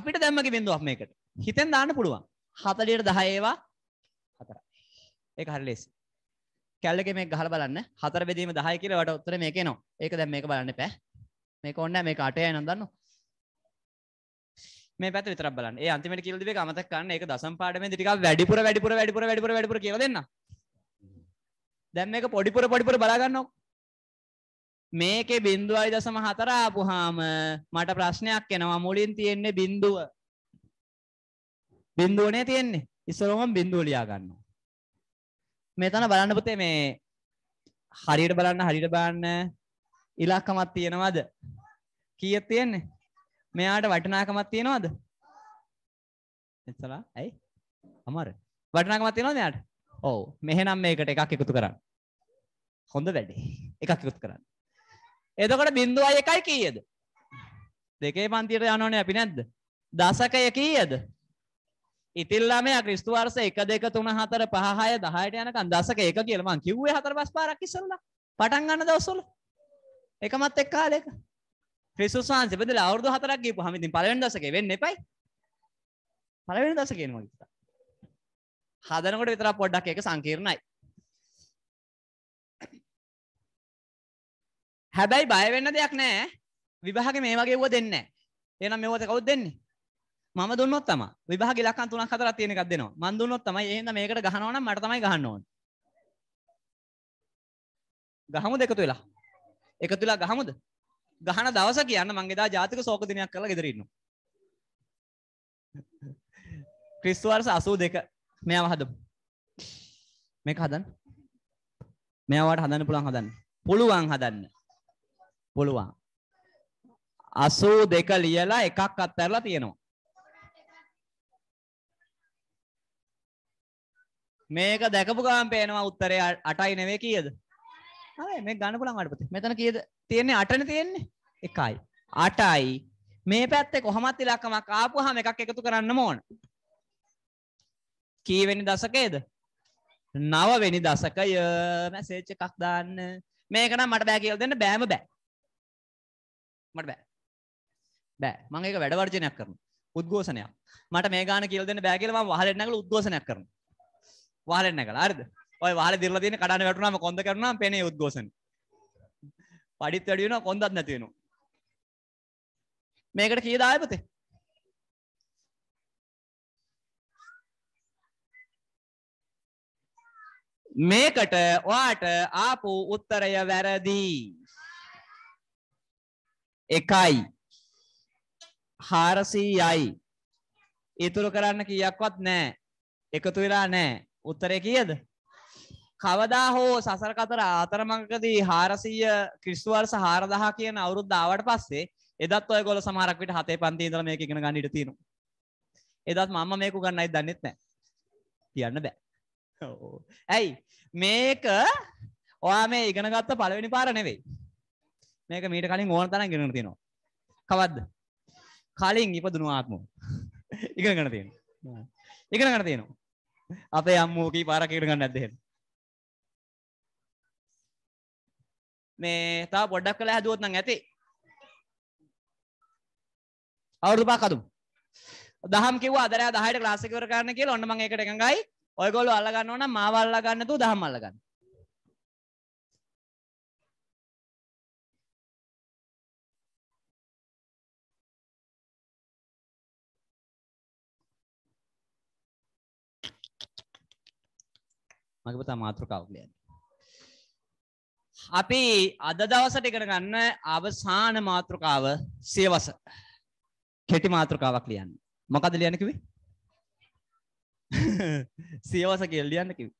අපිට දැම්මගේ බිඳුවක් මේකට හිතෙන් දාන්න පුළුවන් හතලියට දහයේවා හතර ඒ හරි ලෙස් කැල්ලක මේ ගහල බලන්න හතර බෙදීම දහය කියලවට උත්තර මේක නවා ඒක දැම් මේක බලන්න පැ මේක ඔන්න මේ අටය නදන්න මේ පැත් විතර බලන්න ඒ අන්තිමට කිල්දිේ අමතක් කන්න එක දසම් පාඩම දිටික වැඩිපුර වැඩිපුර වැඩිපුර වැඩිපුර වැඩිපුර කියව දෙන්න දැම් මේක පොඩිපුර පොඩිපුර බලාගන්නවා මේකේ බින්දුව අයි දසම හතර ආපුහාම මට ප්‍රශ්නයක් එනවා මුලින් තියෙන්නේ බින්දුව බින්දුවනේ තියෙන්නේ ඉස්සරෝම බිඳුව ලියා ගන්නවා. මෙතන බලන්න පුතේ මේ හරියට බලන්න හරියට බලන්න ඉලක්කමක් තියෙනවද? කීයක් තියෙන්නේ? මෙයාට වටිනාකමක් තියෙනවද? එතලා ඇයි? අමාරු. වටිනාකමක් තියෙනවද මෙයාට? ඔව්. මෙහෙනම් මේකට එකක් එකතු කරන්න. හොඳ වැඩේ. එකක් එකතු කරන්න. එතකොට 0.1යි කීයද? දෙකේ පන්තියට යනෝනේ අපි නැද්ද? දශකය කීයද? ඉතිල්ලාමයා ක්‍රිස්තුවර්ස එක දෙක තුන හතර පහය දහයට යන කන්දසක එක කියලමං කිව්වේ හතර පස් පාරක් ඉස්සල්ලා පටන් ගන්න දවසොල එකමත් එක් කාලෙක ක්‍රිස්තුස් වහන්සේ බෙදල අවුරුදු හතරක් ගිහපු හැම ඉතින් පළවෙනි දවසකේ වෙන්න එපයි පළවෙනි දවසේ කියනවා ඉතින් හදනකොට විතරක් පොඩ්ඩක් ඒක සංකීර්ණයි හැබැයි බය වෙන්න දෙයක් නැහැ විභාගේ මේ වගේ වුව දෙන්නේ නැහැ එහෙනම් මෙවත කවුද දෙන්නේ මම දුන්නොත් තමයි විභාග ඉලක්කම් තුනක් හතරක් තියෙන එකක් දෙනවා මම දුන්නොත් තමයි එහෙනම් මේකට ගහනවා නම් මට තමයි ගහන්න ඕන ගහමුද එකතු වෙලා එකතු වෙලා ගහමුද ගහන දවස කියන්න මං එදා ජාතික ශෝක දිනයක් කරලා ගෙදර ඉන්නවා ක්‍රිස්තු වර්ෂ 82 මෙයාව හදමු මේක හදන්න මෙයාවට හදන්න පුළුවන් හදන්න පුළුවන් හදන්න පුළුවන් අසූ දෙක ලියලා එකක් අත්තරලා තියෙනවා මේක දැකපු ගාම් පේනවා උත්තරය අටයි නෙවේ කියද හරි මේ ගන්න පුළුවන් අඩපති මෙතන කියද තියෙන්නේ අටනේ තියෙන්නේ එකයි අටයි මේ පැත්තේ කොහොමත් ඉලක්කමක් ආපුවාම එකක් එකතු කරන්න ඕන කීවෙනි දශකයේද නවවෙනි දසකය මැසේජ් එකක් දාන්න මේක නම් මට බෑ කියලා දෙන්න බෑම බෑ මට බෑ බෑ මම ඒක වැඩ වර්ජනයක් කරනවා උද්ඝෝෂණයක් මට මේ ගාන කියලා දෙන්න බෑ කියලා මම වහලෙන් නැගලා උද්ඝෝෂණයක් කරනවා වාලෙන්න කලා අරද ඔය වාල දිරල තියෙන කඩන්න වැටුනම කොන්ද කරනවා පෙනේ උද්ඝෝෂණ පඩිත් වැඩි වෙනවා කොන්දත් නැති වෙනවා මේකට කීයද ආයපතේ මේකට ඔයාට ආපු උත්තරය වැරදි එකයි හාරසීයයි ඉතුරු කරන්න කියක්වත් නෑ එකතු වෙලා නෑ උත්තරය කියද කවදා හෝ සසර කතර ආතරමංකදී හාරසීය කිස්වර් සහාරදහ කියන අවුරුද් දාවට පස්සේ එදත් ඔය ගොල සමහරක්විට හතේ පන්තිීදර මේ එකෙන ගණඩිට තියෙන එදත් මම මේකු ගන්නයි දන්නෙත් නෑ කියන්න බෑ ඇයි මේක ඔයා මේ ඉගෙනගත්ත පලවෙනි පාර නෙවෙයි මේක මීට කලින් ඕන තන ගෙනන තියෙනවා කවද්ද කලින් ඉපදුනු ආත්ම ඉගෙනගෙන තියෙන ඉගෙනගෙන තියෙනවා අපේ අම්මෝකී පාරක් එකට ගන්න නැද්ද එහෙම මේ තා පොඩ්ඩක් කළා හැදුවොත් නම් ඇති අවුරුදු පහක් අදුම් දහම් කිව්වා අදරෑ 10ට ක්ලාස් එක ඉවර කරන්න කියලා ඔන්න මම ඒකට එකඟයි ඔයගොල්ලෝ අල්ල ගන්න ඕන නම් මාව අල්ල ගන්න තු දහම් අල්ල ගන්න මගේ පුතා මාතෘකාව කියන්නේ. අපි අද දවසට ඉගෙන ගන්න අවසාන මාතෘකාව සියවස. කෙටි මාතෘකාවක් ලියන්න. මොකද ලියන්න කිව්වේ? සියවස කියලා ලියන්න කිව්වේ.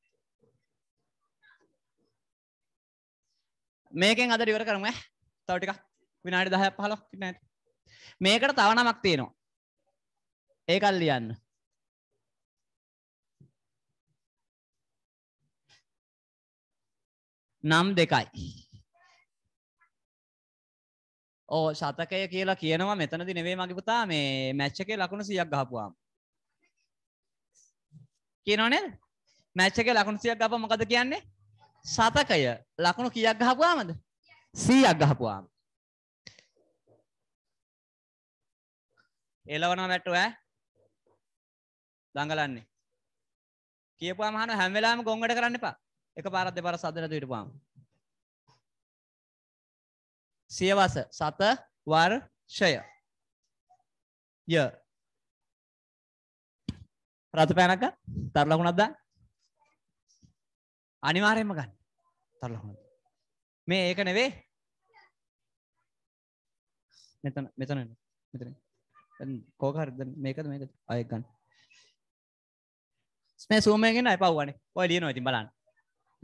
මේකෙන් අද ඉවර කරමු ඈ. තව ටිකක් විනාඩි 10ක් 15ක් ඉන්න ඇති. මේකට තව නමක් තියෙනවා. ඒකල් ලියන්න. නම් දෙකයි. ඕ ශතකය කියලා කියනවා මෙතනදි නෙවේ මගේ පුතා මේ මැච් එකේ ලකුණු 100ක් ගහපුවාම. කියනව නේද? මැච් එකේ ලකුණු 100ක් ගහපුවා මොකද කියන්නේ? ශතකය ලකුණු කීයක් ගහපුවාමද? 100ක් ගහපුවාම. එලවනවා මැට්ටෝ ඈ. දඟලන්නේ. කියපුවාම අහන හැම වෙලාවෙම ගොංගඩ කරන්න එපා. එක පාරත් දෙපාර සද්ද නැතුව හිටපුවාම සියවස සත වර්ෂය ය රතු පෑනක් ගන්න තර ලකුණක් දාන්න අනිවාර්යෙන්ම ගන්න තර ලකුණක් මේ ඒක නෙවේ මෙතන මෙතන මෙතන කෝක හරිද මේකද මේකද අයෙක් ගන්න මේ සූමයෙන් එන්න එපා වුණානේ ඔය ලියනවා ඉතින් බලන්න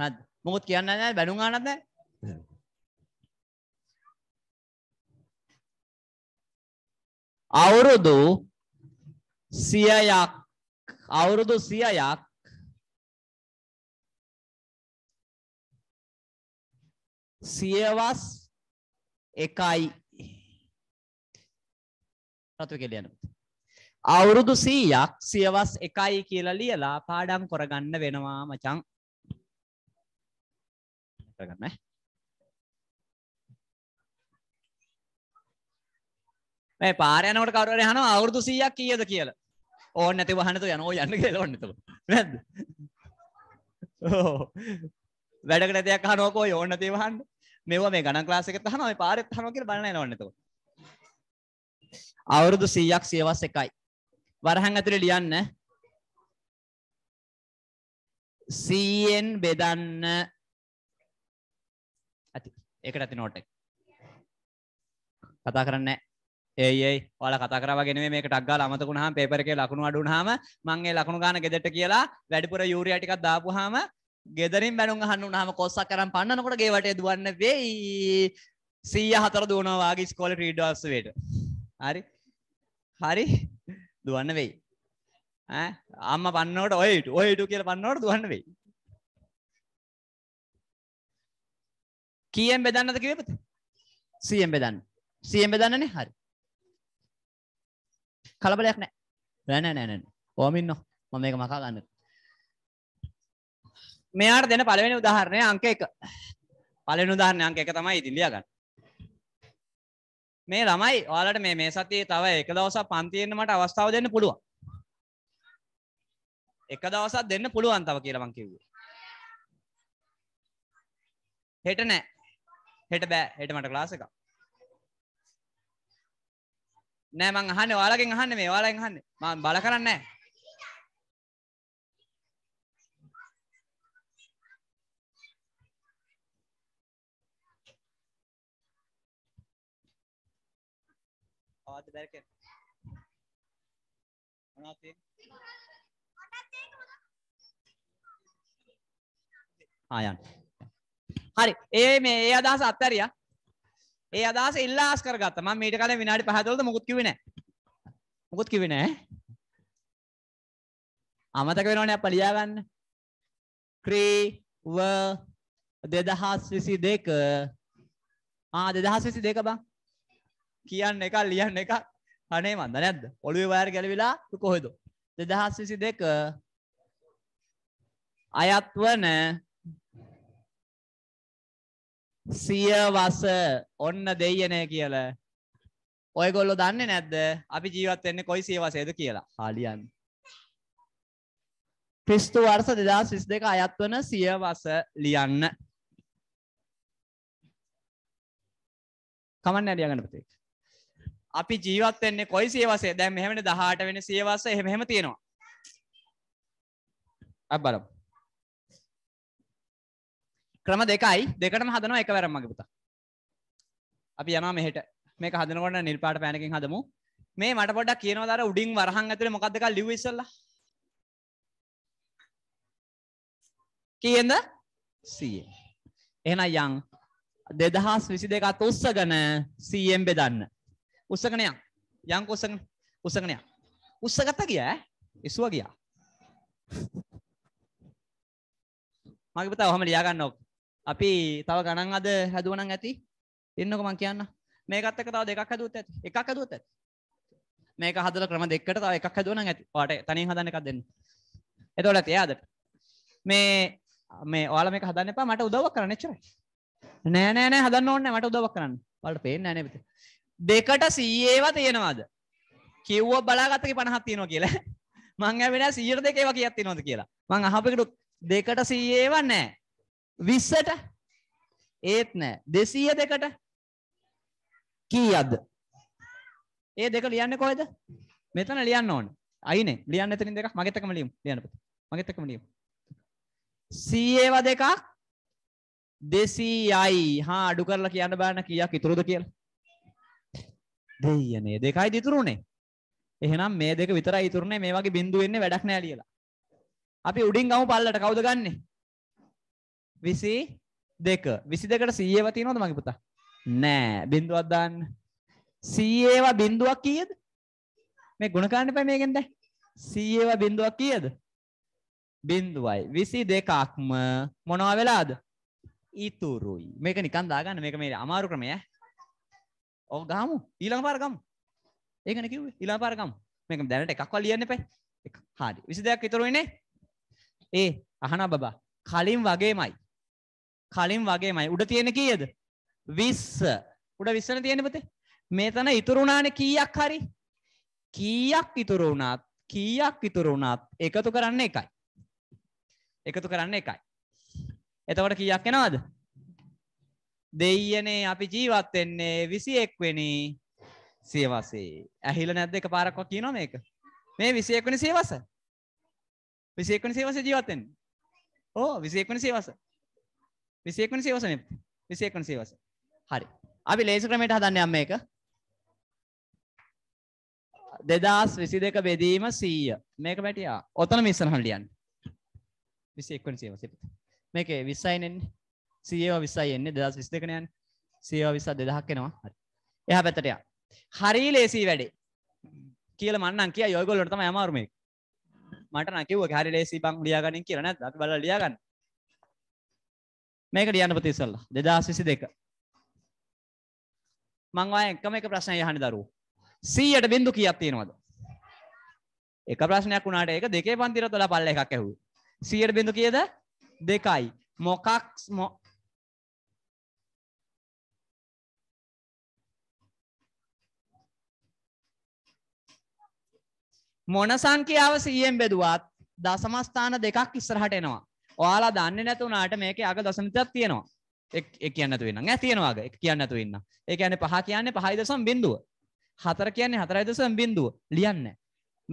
නේද? මොකොත් කියන්න නැහැ බැනුම් ආනත් නැහැ. අවුරුදු 100ක් අවුරුදු 100ක් සියවස් එකයි රතු කෙලියන අවුරුදු සීයක් සියවස් එකයි කියලා ලියලා පාඩම් කොරගන්න වෙනවා මචං කරගන්න මේ පාර යනකොට කවුරු හරි අහනවා අවුරුදු 100ක් කීයද කියලා ඕන් නැති වහනතු යනවා යන්න කියලා ඕන්න එතකොට නේද ඕ වැඩකට දෙයක් අහනකො ඕන් නැති වහන්න මේවා මේ ගණන් ක්ලාස් එකත් අහනවා මේ පාරෙත් අහනවා කියලා බලන්න යනවා එතකොට අවුරුදු 100ක් සියවස් එකයි වරහන් ඇතුලේ ලියන්න 100ෙන් බෙදන්න ඒකට ඇති නෝට් එක. කතා කරන්නේ ඒයි ඒයි ඔයාලා කතා කරා වගේ නෙමෙයි මේක ටක් ගාලා අමතකුණාම පේපර් එකේ ලකුණු අඩු වුණාම මම ඒ ලකුණු ගන්න ගෙදරට කියලා වැඩිපුර යූරියා ටිකක් දාපුවාම ගෙදරින් බැනුම් අහන්න වුණාම කොස්සක් කරන් පන්නනකොට ගේ වටේ දුවන්න වෙයි 104 දුවනවා වාගේ ඉස්කෝලේ ට්‍රීඩ් වාස්සුවේට. හරි. හරි දුවන්න වෙයි. ඈ අම්මා පන්නනකොට ඔය හිටු ඔය හිටු කියලා පන්නනකොට දුවන්න වෙයි. කියෙන් බෙදන්නද කිවපත සියෙන් බෙදන්න සියෙන් බෙදන්නනේ හරි කලබලයක් නෑ රැන නෑන ඕමින්න මම එක මකා ගන්න මෙයාට දෙන පලවෙනි උදාහරණය අංක එක පලෙන උදාහරණය අංක එක තමයි ඉතින් ලියගන්න මේ ළමයි ඔයාලට මේ මේ සතියේ තව එක දවසක් පන්තියෙන් මට අවස්ථාව දෙන්න පුළුවන් එක දවසක් දෙන්න පුළුවන් තව කියලා මං කිව්වේ හෙට නෑ හෙට බෑ හෙට මට ක්ලාස් එකක් නෑ මං අහන්නේ ඔයාලගෙන් අහන්නේ මේ ඔයාලගෙන් අහන්නේ මම බල කරන්නේ නෑ ආද බැරකේ මොනවද තියෙන්නේ ආ යන්න හරි ඒ මේ ඒ අදහස අත්තරිය ඒ අදහස ඉල්ලාස් කරගත්ත මම මීට කලින් විනාඩි 5 12ද මොකුත් කිව්වේ නැහැ මොකුත් කිව්වේ නැහැ අමතක වෙනවනේ අප්පා ලියා ගන්න ක්‍රී ව 2022 ආ 2022 බං කියන්න එකක් ලියන්න එකක් අනේ මන්ද නැද්ද ඔළුවේ වයර් ගැලවිලා කොහෙද 2022 අයත් වන සියවස ඔන්න දෙයනේ කියලා. ඔයගොල්ලෝ දන්නේ නැද්ද අපි ජීවත් වෙන්නේ කොයි සියවසේද කියලා? හාලියන්. ක්‍රිස්තු වර්ෂ 2022 අයත් වන සියවස ලියන්න. කමන්න ඇරියා ගන්න පුතේ. අපි ජීවත් වෙන්නේ කොයි සියවසේ? දැන් මෙහෙමනේ 18 වෙනි සියවස එහෙම එහෙම තියෙනවා. අපි බලමු. ක්‍රම දෙකයි දෙකටම හදනවා එකවරම මගේ පුතා. අපි යනවා මෙහෙට. මේක හදනකොට නිල් පාට පෑනකින් හදමු. මේ මට පොඩ්ඩක් කියනවාද අර උඩින් වරහන් ඇතුලේ මොකක්ද කියලා ලිව්ව ඉස්සෙල්ලා? කීයෙන්ද? 100. එහෙනම් යන් 2022ත් උස්සගෙන 100ෙන් බෙදන්න. උස්සගෙන යන්. යන් කොස්සගෙන උස්සගෙන යන්. උස්සගත්ත ගියා ඈ. ඉසුවා ගියා. මගේ පුතා ඔහම ලියා ගන්න ඕක. අපි තව ගණන් අද හැදුවනම් ඇති එන්නක මං කියන්න මේකත් එක තව දෙකක් හැදුවත් ඇති එකක් හැදුවත් ඇති මේක හදල ක්‍රම දෙකට තව එකක් හැදුවනම් ඇති වාට තනින් හදන්න එකක් දෙන්න එතකොට ඇති යාද මේ මේ ඔයාලා මේක හදන්න එපා මට උදව්වක් කරන්න එච්චරයි නෑ නෑ නෑ හදන්න ඕනේ මට උදව්වක් කරන්න ඔයාලට පේන්නේ නෑ නේද දෙකට 100 ඒවා තියෙනවාද කිව්ව බලාගත්තක 50ක් තියෙනවා කියලා මං ඇවිල්ලා 100ට දෙක ඒවා කීයක් තියෙනවද කියලා මං අහපෙකට දෙකට 100 ඒවා නෑ විස්සට ඒත් නෑ දෙසීය දෙකට කීයද ඒ දෙක ලියන්න කොහෙද මෙතන ලියන්න ඕන අයිනේ ලියන්න එතනින් දෙකක් මගෙත් එකම ලියමු ලියන්න පුතේ මගෙත් එකම ලියමු 100 ඒවා දෙකක් 200යි හා අඩු කරලා කියන්න බලන්න කීයක් ඉතුරුද කියලා දෙයියනේ දෙකයි දිතුරුනේ එහෙනම් මේ දෙක විතරයි ඉතුරුනේ මේ වගේ බින්දු වෙන්නේ වැඩක් නෑ ලියලා අපි උඩින් ගමු පල්ලට කවුද ගන්නේ විසි දෙක විසි දෙකට සීයව තියෙනවද මගේ පුතා නෑ බින්දුවක් දාන්න සීඒවා බින්දුවක් කියද මේ ගුණකාන්න පැ මේකෙන්ද සීඒවා බින්දුවක් කියද බින්දුවයි විසි දෙකක්ම මොනවා වෙලාද ඉතුරුයි මේක නිකන් දාගන්න මේක මේ අමාරු ක්‍රමය ඕ ගාමු ඊළඟ පාරගම් ඒකන කිව් ඉලා පාරගම් මේක දැනට එකක්වල් ලියන්න පැ හරි විසි දෙයක් ඉතුරුයිනේ ඒ අහන බබා කලින් වගේමයි කලින් වගේමයි උඩ තියෙන කීයද විස්ස උඩ විස්සන තියෙන පතේ මෙතන ඉතුරුණාන කීයක් හරි කීයක් ඉතුරු වුණත් කීයක් ඉතුරු වුණත් එකතු කරන්න එකයි එකතු කරන්න එකයි එතවට කීයක් එනවද දෙයනේ අපි ජීවත් වෙන්නේ විසි එක්වෙනි සියවසේ ඇහිල නැද්ද එක පාරක්ව කියනවා මේක මේ විසි එක්වනි සියවස විසි එක්වනි සියවස ජීවත්තෙන් ඕ විසි එක්වනි සියවස විසේකන සේවසන විසේකන සේවස හරි අපි ලේස ක්‍රමයට හදන්න යම් එක දෙදස් විසි දෙක බෙදීම සීය මේක පැටියා ඔතන මිස්සනහන් ලියන් විසි එක්වන සේවසපත මේක විස්සයිනෙන් සියෝ විස්සයි එන්නේ දෙදස් විස් දෙකනයන් සියෝ විසා දෙදහක් එෙනවා හරි එහ පැත්තටයා හරි ලේසී වැඩේ කියල මන්න කිය යොගොල්ලොටම අමාරුමෙක් මට නකිව හරි ලේසි බං ලියගනින් කියරන බල ලියගන්න මේකට යන්න පුතේ ඉස්සල්ලා 2022 මං ඔය එකම එක ප්‍රශ්නය අහන්නේ දරුවෝ 100ට බින්දු කීයක් තියෙනවද එක ප්‍රශ්නයක් වුණාට ඒක දෙකේ පන්තිරත් වඩා පල්ල එකක් ඇහුවේ 100ට බින්දු කීයද දෙකයි මොකක් මොන සංඛ්‍යාව 100ෙන් බෙදුවත් දශම ස්ථාන දෙකක් ඉස්සරහට එනවා ඔයාලා දන්නේ නැතුනාට මේකේ අග දශමිතයක් තියෙනවා. ඒ කියන්න නැතු වෙන්න. ඈ තියෙනවාග. ඒක කියන්න නැතු වෙන්න. ඒ කියන්නේ පහ කියන්නේ 5.0. හතර කියන්නේ 4.0. ලියන්න.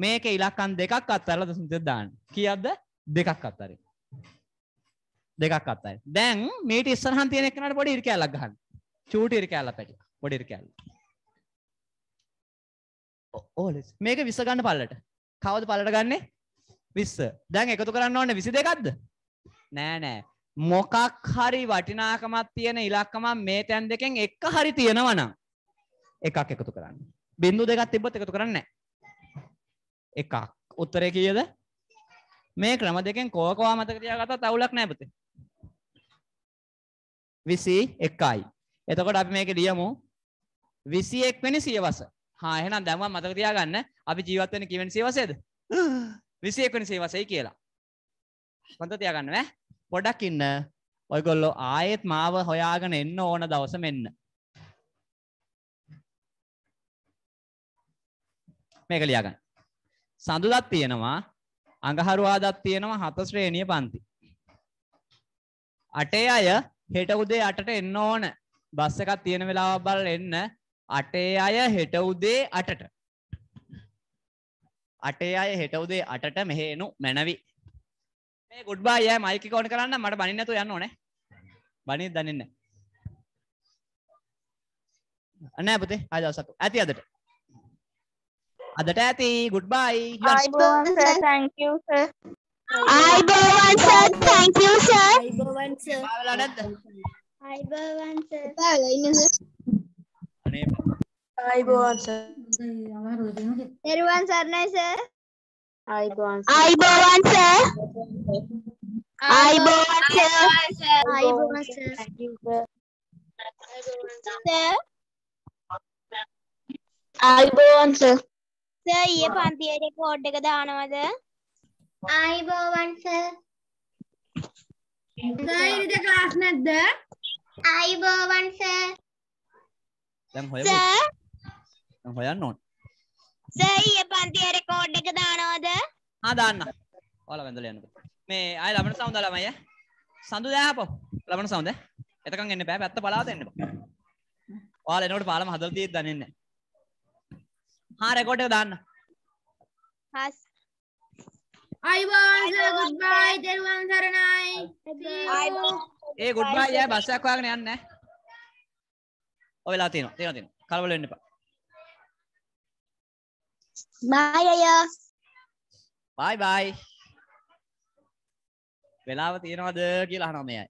මේකේ ඉලක්කම් දෙකක් අත්හැරලා දශමිතයක් දාන්න. කීයක්ද? දෙකක් අත්හැරින්. දෙකක් අත්හැරින්. දැන් මේට ඉස්සරහන් තියෙන එකනට පොඩි ඉරිකැලක් ගහන්න. චූටි ඉරිකැලක් පැටි. පොඩි ඉරිකැලක්. ඕලෙස් මේක විස ගන්න පල්ලට කවද පලට ගන්නේ විස්ස දැන් එකතු කරන්න ඕන්න විසි දෙකක්ද නෑ නෑ. මොකක් හරි වටිනාකමක් තියෙන ඉලක්කමක් මේ තැන් දෙකෙන් එක හරි තියෙනවා නම් එකක් එකතු කරන්න. බිඳු දෙකක් තිබ්බොත් එකතු කරන්නේ නැහැ. එකක්. උත්තරේ කීයද? මේ ක්‍රම දෙකෙන් කෝකවා මතක තියාගත්තත් අවුලක් නැහැ පුතේ. 21යි. එතකොට අපි මේක ලියමු 21 වෙනි සියවස. හා එහෙනම් දැන්වත් මතක තියාගන්න අපි ජීවත් වෙන්නේ කිවෙන සියවසේද? 21 වෙනි සියවසයි කියලා. මත තියාගන්න ඈ. පොඩක් ඉන්න. ඔයගොල්ලෝ ආයෙත් මාව හොයාගෙන එන්න ඕන දවස මෙන්න. මේක ලියාගන්න. සඳුදත් තියෙනවා, අඟහරුවාදත් තියෙනවා හත ශ්‍රේණිය පන්ති. අටේ අය හෙට උදේ අටට එන්න ඕන. බස් එකක් තියෙන වෙලාවක් බලලා එන්න. අටේ අය හෙට උදේ අටට. අටේ අය හෙට උදේ අටට මෙහෙ එනු මැනවි මේ ගුඩ් බයි යා මයික් එක ඕන කරන්න මට බනින්න නැතුව යන්න ඕනේ. බනින්න දන්නේ නැහැ. නැහැ පුතේ. ආය දවසක්. ඇති අදට. අදට ඇති. Good bye. ආයිබෝවන් සර් thank you sir. ආයිබෝවන් සර් thank you sir. ආයිබෝවන් සර්. පාවලා නැද්ද? ආයිබෝවන් සර්. පාවලා ඉන්නේ සර්. අනේ ආයිබෝවන් සර්. දරුවන් සර් නයි සර්. අයිබෝන් අයිබෝන් සර් අයිබෝන් සර් අයිබෝන් සර් අයිබෝන් සර් සර් ඊයේ පන්තියේ රෙකෝඩ් එක දානවද අයිබෝන් සර් සර් ඉද ක්ලාස් නැද්ද අයිබෝන් සර් දැන් හොයන්න ඕන සෑ පන්තිය රෙකෝඩ් එක දානවද ආ දාන්න ඔයාලා වැඳලා යන්නකෝ මේ ආය ලබන සවුන්ද ළමයි සඳු දෑපෝ ලබන සවුන්ද එතකන් එන්න බෑ පැත්ත බලාද එන්න බෑ ඔයාලා එනකොට පාලම හදලා තියෙද්දි දන්නේ නැහැ හා රෙකෝඩ් එක දාන්න හස් I want a goodbye දරුවන් සරණයි ඒ goodbye යා බස් එකක් හොයාගෙන යන්න ඔය වෙලා තියෙනවා තියෙනවා තියෙනවා කලබල වෙන්න එපා බයි අයියා. බයි බයි. වෙලාව තියෙනවද කියලා අහනවා මේ අය.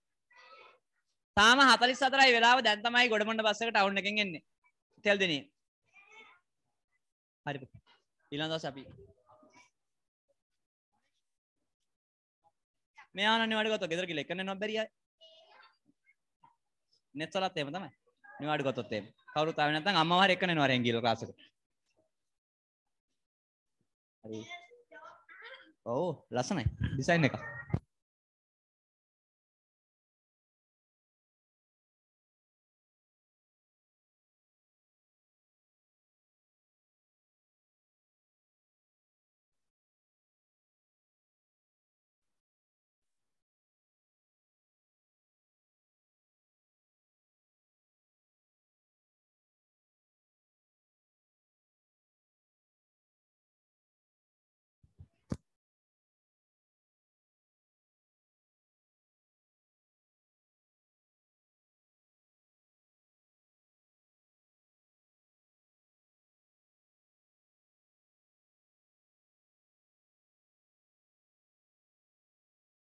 තාම 44යි වෙලාව දැන් තමයි ගොඩමොන්න බස් එක ටවුන් එකෙන් එන්නේ. තෙල් දෙනේ. හරි. ඊළඟ දවස් අපි මෙයා අනිවාර්ය ගත්තොත් ගෙදර ගිහලා එකන්න එනවා බැරි අය. net වලත් එහෙම තමයි. අනිවාර්ය ගත්තොත් එහෙම. කවුරුත් ආවේ නැත්නම් අම්මව හරි එකන්න එනවා රෙන් ගිහලා ක්ලාස් එකට. හරි ඔව් ලස්සනයි ඩිසයින් එක